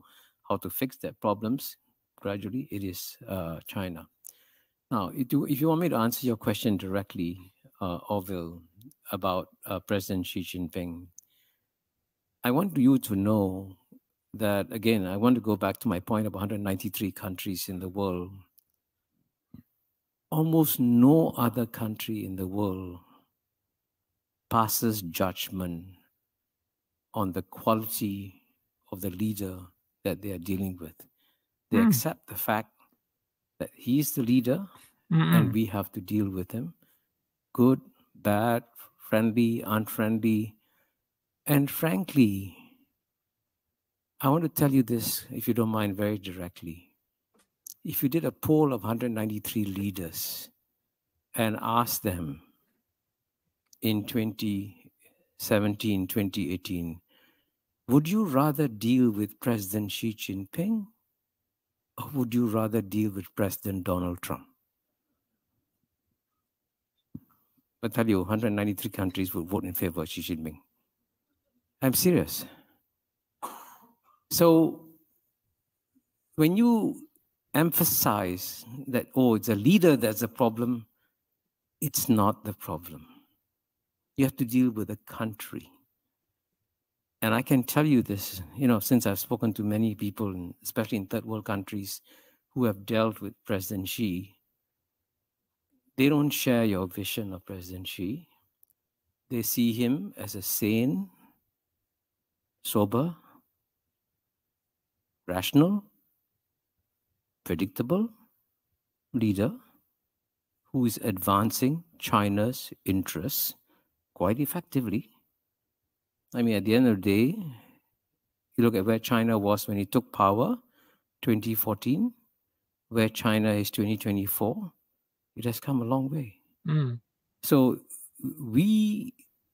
how to fix their problems gradually, it is uh, China. Now, if you, if you want me to answer your question directly, uh, Orville, about uh, President Xi Jinping. I want you to know that, again, I want to go back to my point of 193 countries in the world. Almost no other country in the world passes judgment on the quality of the leader that they are dealing with. They mm. accept the fact that he is the leader mm -mm. and we have to deal with him, good, bad, friendly, unfriendly. And frankly, I want to tell you this, if you don't mind, very directly. If you did a poll of 193 leaders and asked them in 2017, 2018, would you rather deal with President Xi Jinping or would you rather deal with President Donald Trump? I tell you, 193 countries will vote in favor of Xi Jinping. I'm serious. So when you emphasize that, oh, it's a leader that's the problem, it's not the problem. You have to deal with the country. And I can tell you this, you know, since I've spoken to many people, especially in third world countries, who have dealt with President Xi, they don't share your vision of President Xi. They see him as a sane, sober, rational, predictable leader who is advancing China's interests quite effectively. I mean, at the end of the day, you look at where China was when he took power, 2014, where China is 2024, it has come a long way. Mm. So we,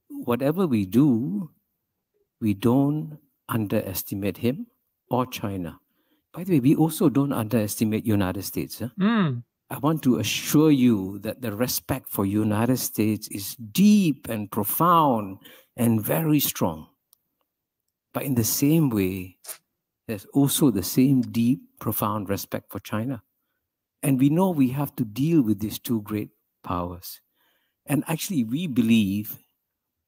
whatever we do, we don't underestimate him or China. By the way, we also don't underestimate United States. Huh? Mm. I want to assure you that the respect for United States is deep and profound and very strong. But in the same way, there's also the same deep, profound respect for China. And we know we have to deal with these two great powers. And actually, we believe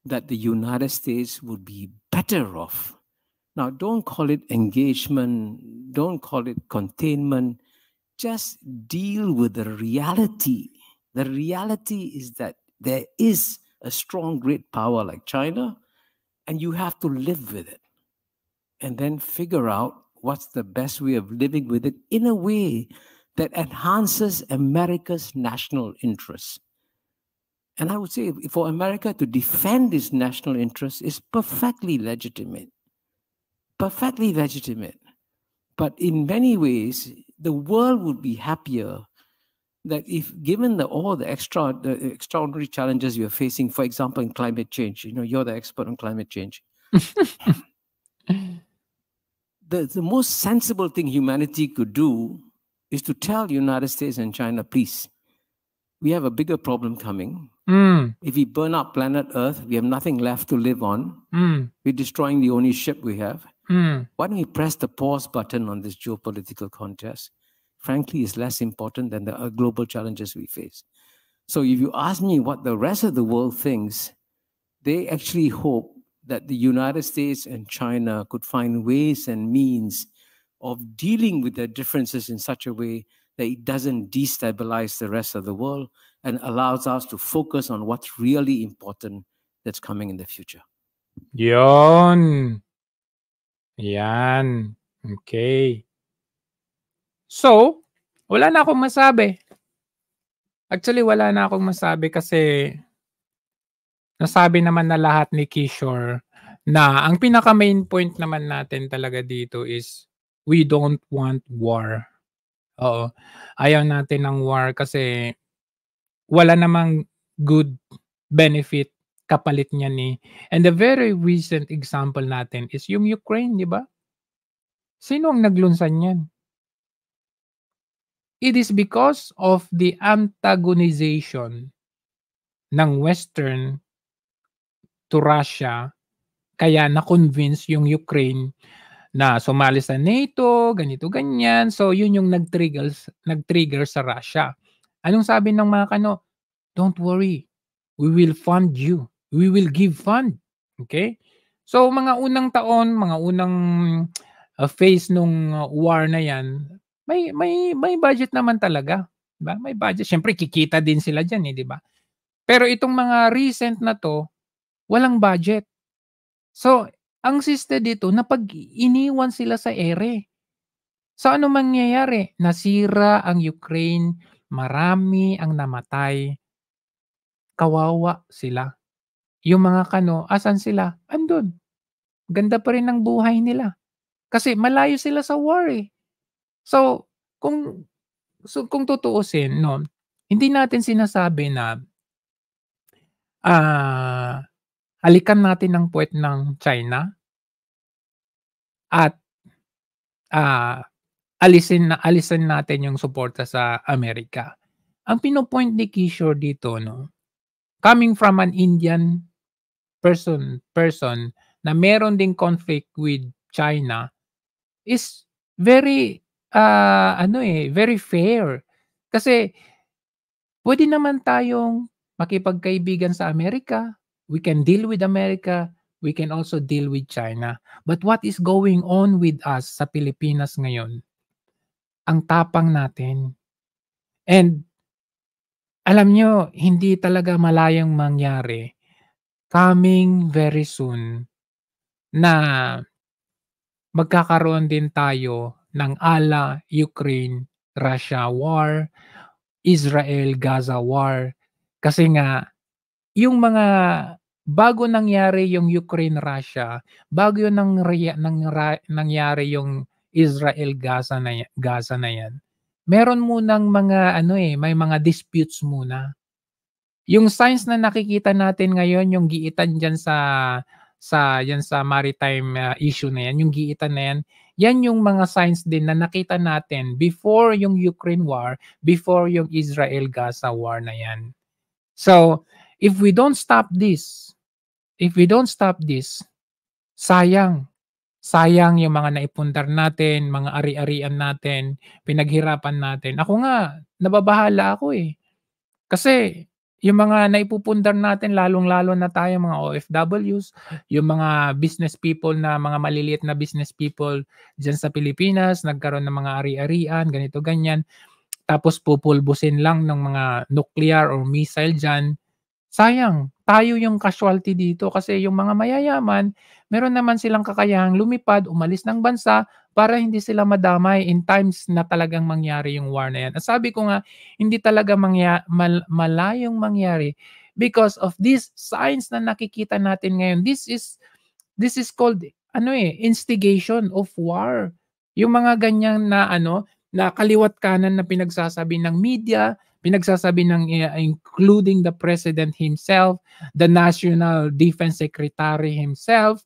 that the United States would be better off. Now, don't call it engagement, don't call it containment. Just deal with the reality. The reality is that there is a strong great power like China, and you have to live with it. And then figure out what's the best way of living with it in a way that enhances America's national interests. And I would say for America to defend its national interests is perfectly legitimate. Perfectly legitimate. But in many ways, the world would be happier that if given the, all the, extra, the extraordinary challenges you're facing, for example, in climate change, you know, you're the expert on climate change. the, the most sensible thing humanity could do is to tell United States and China, please, we have a bigger problem coming. Mm. If we burn up planet Earth, we have nothing left to live on. Mm. We're destroying the only ship we have. Mm. Why don't we press the pause button on this geopolitical contest? Frankly, is less important than the uh, global challenges we face. So, if you ask me what the rest of the world thinks, they actually hope that the United States and China could find ways and means of dealing with their differences in such a way that it doesn't destabilize the rest of the world and allows us to focus on what's really important that's coming in the future. Yon. Yan. Okay. So, wala na akong masabi. Actually, wala na akong masabi kasi nasabi naman na lahat ni Kishore na ang pinaka main point naman natin talaga dito is we don't want war. Oo. Ayaw natin ng war kasi wala namang good benefit kapalit niya ni. Eh. And the very recent example natin is yung Ukraine, di ba? Sino ang naglunsan niyan? It is because of the antagonization ng Western to Russia kaya na-convince yung Ukraine na sumali sa NATO, ganito ganyan. So yun yung nag-trigger nag-trigger sa Russia. Anong sabi ng mga kano? Don't worry. We will fund you. We will give fund. Okay? So mga unang taon, mga unang uh, phase nung uh, war na 'yan, may may may budget naman talaga, 'di ba? May budget. Syempre kikita din sila diyan, eh, 'di ba? Pero itong mga recent na 'to, walang budget. So ang siste dito, napag iniwan sila sa ere. Sa ano mangyayari? Nasira ang Ukraine, marami ang namatay. Kawawa sila. Yung mga kano, asan sila? Andun. Ganda pa rin ang buhay nila. Kasi malayo sila sa war eh. So, kung so kung tutuusin, no, hindi natin sinasabi na ah uh, alikan natin ang puwet ng China at uh, alisin na alisin natin yung suporta sa Amerika. Ang pinopoint ni Kishore dito no, coming from an Indian person person na meron ding conflict with China is very uh, ano eh, very fair. Kasi pwede naman tayong makipagkaibigan sa Amerika, we can deal with America, we can also deal with China. But what is going on with us sa Pilipinas ngayon? Ang tapang natin. And alam nyo, hindi talaga malayang mangyari coming very soon na magkakaroon din tayo ng ala Ukraine Russia war, Israel Gaza war kasi nga yung mga bago nangyari yung Ukraine-Russia, bago yun nang, nang, nangyari yung Israel-Gaza na, Gaza na yan, meron munang mga, ano eh, may mga disputes muna. Yung signs na nakikita natin ngayon, yung giitan diyan sa sa yan sa maritime uh, issue na yan, yung giitan na yan, yan yung mga signs din na nakita natin before yung Ukraine war, before yung Israel-Gaza war na yan. So, if we don't stop this, if we don't stop this, sayang. Sayang yung mga naipundar natin, mga ari-arian natin, pinaghirapan natin. Ako nga, nababahala ako eh. Kasi yung mga naipupundar natin, lalong-lalo na tayo mga OFWs, yung mga business people na mga maliliit na business people dyan sa Pilipinas, nagkaroon ng mga ari-arian, ganito, ganyan. Tapos pupulbusin lang ng mga nuclear or missile dyan sayang, tayo yung casualty dito kasi yung mga mayayaman, meron naman silang kakayahang lumipad, umalis ng bansa para hindi sila madamay in times na talagang mangyari yung war na yan. At sabi ko nga, hindi talaga mangya- mal- malayong mangyari because of these signs na nakikita natin ngayon. This is this is called ano eh, instigation of war. Yung mga ganyan na ano, na kaliwat kanan na pinagsasabi ng media, pinagsasabi ng uh, including the president himself, the national defense secretary himself.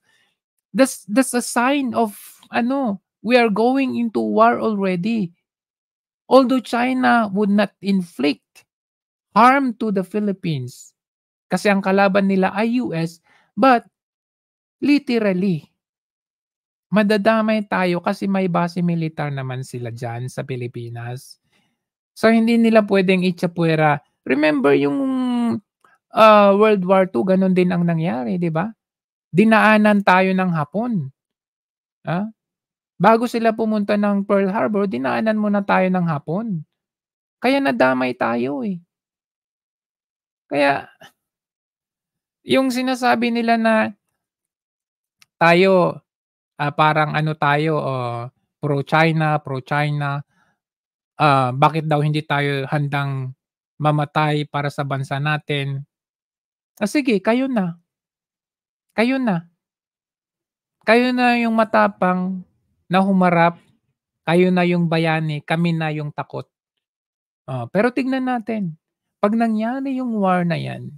That's that's a sign of ano, we are going into war already. Although China would not inflict harm to the Philippines kasi ang kalaban nila ay US but literally madadamay tayo kasi may base militar naman sila dyan sa Pilipinas. So hindi nila pwedeng itsapwera. Remember yung uh, World War II, ganun din ang nangyari, di ba? Dinaanan tayo ng Hapon. Ha? Bago sila pumunta ng Pearl Harbor, dinaanan muna tayo ng Hapon. Kaya nadamay tayo eh. Kaya, yung sinasabi nila na tayo, uh, parang ano tayo, uh, pro-China, pro-China, uh, bakit daw hindi tayo handang mamatay para sa bansa natin. Ah, sige, kayo na. Kayo na. Kayo na yung matapang na humarap. Kayo na yung bayani. Kami na yung takot. Uh, pero tingnan natin. Pag nangyari yung war na yan,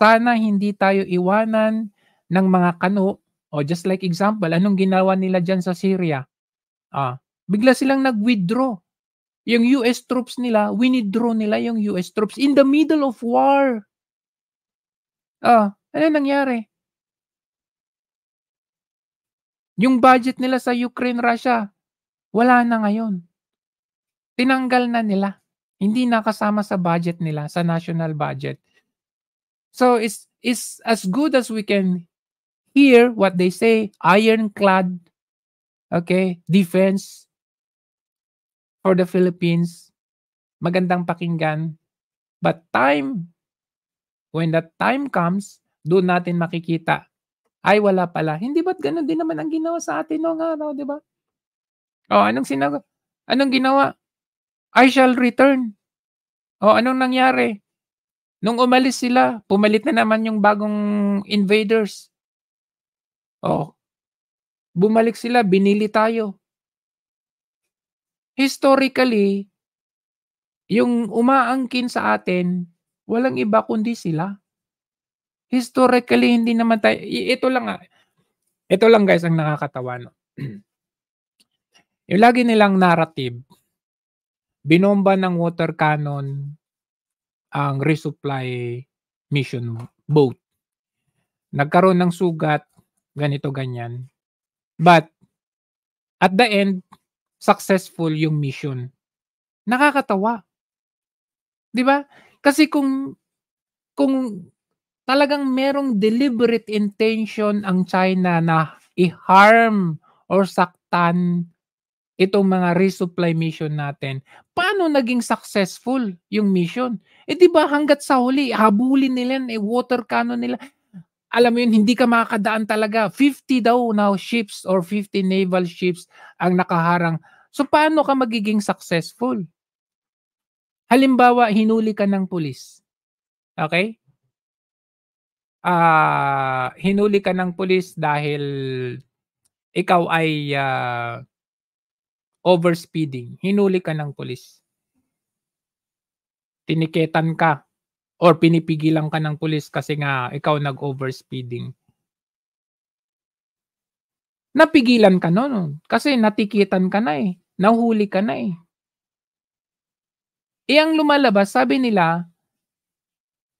sana hindi tayo iwanan ng mga kano. O oh, just like example, anong ginawa nila dyan sa Syria? Ah, bigla silang nag-withdraw yung US troops nila, winidraw nila yung US troops in the middle of war. Ah, ano nangyari? Yung budget nila sa Ukraine, Russia, wala na ngayon. Tinanggal na nila. Hindi nakasama sa budget nila, sa national budget. So it's, it's as good as we can hear what they say, ironclad, okay, defense for the Philippines, magandang pakinggan. But time, when that time comes, doon natin makikita, ay wala pala. Hindi ba't ganun din naman ang ginawa sa atin noong araw, di ba? O, oh, anong sinaga? Anong ginawa? I shall return. O, oh, anong nangyari? Nung umalis sila, pumalit na naman yung bagong invaders. O, oh, bumalik sila, binili tayo historically, yung umaangkin sa atin, walang iba kundi sila. Historically, hindi naman tayo, ito lang ah, ito lang guys ang nakakatawa. No? yung lagi nilang narrative, binomba ng water cannon ang resupply mission boat. Nagkaroon ng sugat, ganito, ganyan. But, at the end, successful yung mission. Nakakatawa. 'Di ba? Kasi kung kung talagang merong deliberate intention ang China na i-harm or saktan itong mga resupply mission natin, paano naging successful yung mission? Eh di ba hanggat sa huli, habulin nila, eh, water cannon nila. Alam mo yun, hindi ka makakadaan talaga. 50 daw now ships or 50 naval ships ang nakaharang So paano ka magiging successful? Halimbawa, hinuli ka ng pulis. Okay? Uh, hinuli ka ng pulis dahil ikaw ay uh, overspeeding. Hinuli ka ng pulis. Tiniketan ka or pinipigilan ka ng pulis kasi nga ikaw nag-overspeeding. Napigilan ka noon kasi natikitan ka na eh nahuli ka na eh. Eh ang lumalabas, sabi nila,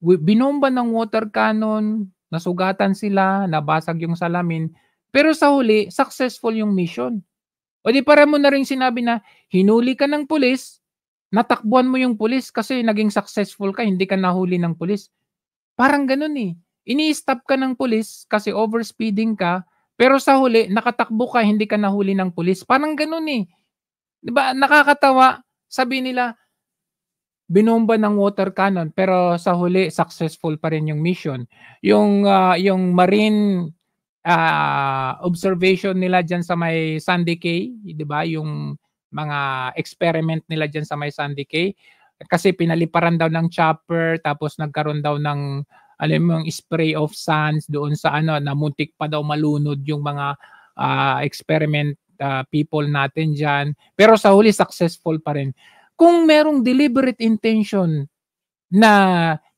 binomba ng water cannon, nasugatan sila, nabasag yung salamin, pero sa huli, successful yung mission. O di para mo na rin sinabi na, hinuli ka ng pulis, natakbuhan mo yung pulis kasi naging successful ka, hindi ka nahuli ng pulis. Parang ganun eh. Ini-stop ka ng pulis kasi overspeeding ka, pero sa huli, nakatakbo ka, hindi ka nahuli ng pulis. Parang ganun eh. 'Di ba? Nakakatawa. Sabi nila binomba ng water cannon pero sa huli successful pa rin yung mission. Yung uh, yung marine uh, observation nila diyan sa may San Decay, 'di ba? Yung mga experiment nila diyan sa may San Decay kasi pinaliparan daw ng chopper tapos nagkaroon daw ng alam mo yung spray of sands doon sa ano na pa daw malunod yung mga uh, experiment uh, people natin dyan. Pero sa huli, successful pa rin. Kung merong deliberate intention na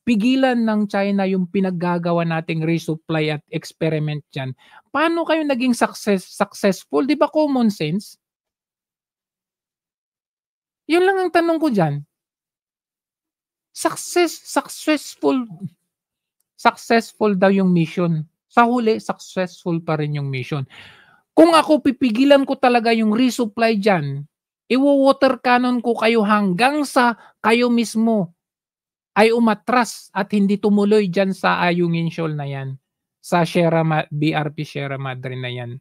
pigilan ng China yung pinaggagawa nating resupply at experiment dyan, paano kayo naging success, successful? Di ba common sense? Yun lang ang tanong ko dyan. Success, successful, successful daw yung mission. Sa huli, successful pa rin yung mission. Kung ako pipigilan ko talaga yung resupply dyan, iwo-water cannon ko kayo hanggang sa kayo mismo ay umatras at hindi tumuloy dyan sa Ayungin Shoal na yan. Sa Sierra, BRP Sierra Madre na yan.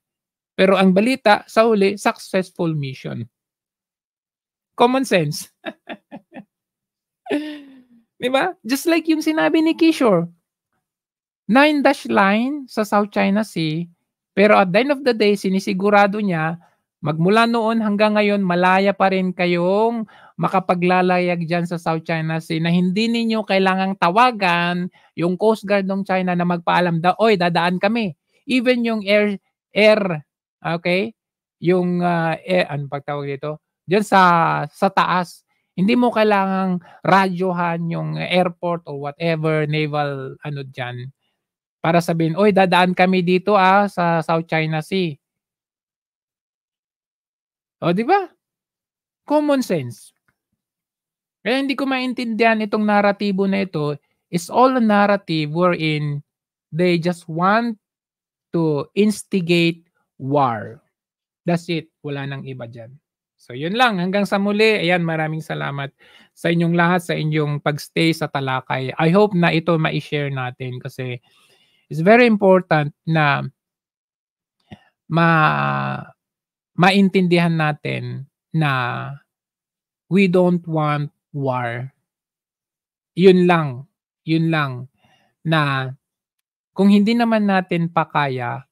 Pero ang balita, sa huli, successful mission. Common sense. Di ba? Just like yung sinabi ni Kishore, 9 dash line sa South China Sea pero at the end of the day, sinisigurado niya, magmula noon hanggang ngayon, malaya pa rin kayong makapaglalayag dyan sa South China Sea na hindi ninyo kailangang tawagan yung Coast Guard ng China na magpaalam daw, oy, dadaan kami. Even yung air, air, okay? Yung, uh, air, ano pagtawag dito? Diyan sa, sa taas, hindi mo kailangang radyohan yung airport or whatever, naval, ano dyan para sabihin, oy, dadaan kami dito ah, sa South China Sea. O, di ba? Common sense. Kaya hindi ko maintindihan itong naratibo na ito. It's all a narrative wherein they just want to instigate war. That's it. Wala nang iba dyan. So yun lang. Hanggang sa muli. Ayan, maraming salamat sa inyong lahat, sa inyong pagstay sa Talakay. I hope na ito ma-share natin kasi it's very important na ma maintindihan natin na we don't want war. Yun lang, yun lang na kung hindi naman natin pa kaya,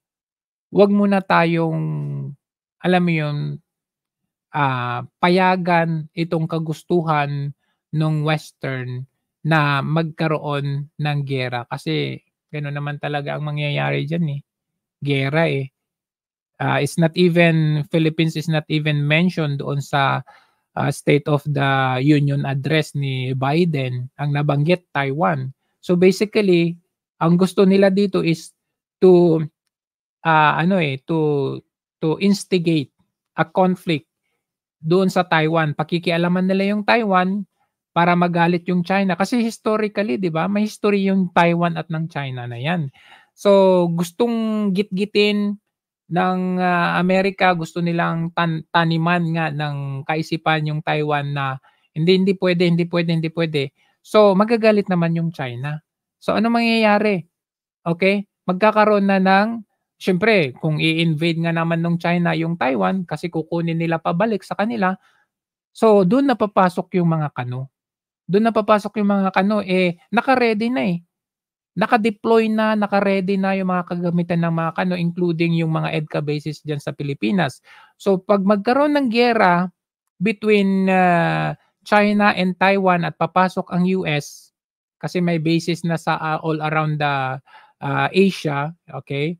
wag muna tayong alam mo yun uh, payagan itong kagustuhan ng western na magkaroon ng gera kasi Ganun naman talaga ang mangyayari dyan eh. Gera eh. Uh, it's not even, Philippines is not even mentioned doon sa uh, State of the Union address ni Biden. Ang nabanggit, Taiwan. So basically, ang gusto nila dito is to uh, ano eh to to instigate a conflict doon sa Taiwan. Pakikialaman nila yung Taiwan para magalit yung China. Kasi historically, di ba, may history yung Taiwan at ng China na yan. So, gustong gitgitin ng uh, Amerika, gusto nilang tan- taniman nga ng kaisipan yung Taiwan na hindi, hindi pwede, hindi pwede, hindi pwede. So, magagalit naman yung China. So, ano mangyayari? Okay? Magkakaroon na ng, syempre, kung i-invade nga naman ng China yung Taiwan, kasi kukunin nila pabalik sa kanila, so, doon napapasok yung mga kano doon na papasok yung mga kano, eh, naka-ready na eh. Naka-deploy na, naka-ready na yung mga kagamitan ng mga kano, including yung mga EDCA bases dyan sa Pilipinas. So, pag magkaroon ng gera between uh, China and Taiwan at papasok ang US, kasi may bases na sa uh, all around the uh, Asia, okay,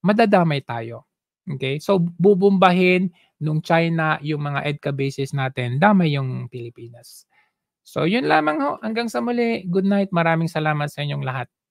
madadamay tayo. Okay? So, bubumbahin nung China yung mga EDCA bases natin, damay yung Pilipinas. So yun lamang ho. Hanggang sa muli. Good night. Maraming salamat sa inyong lahat.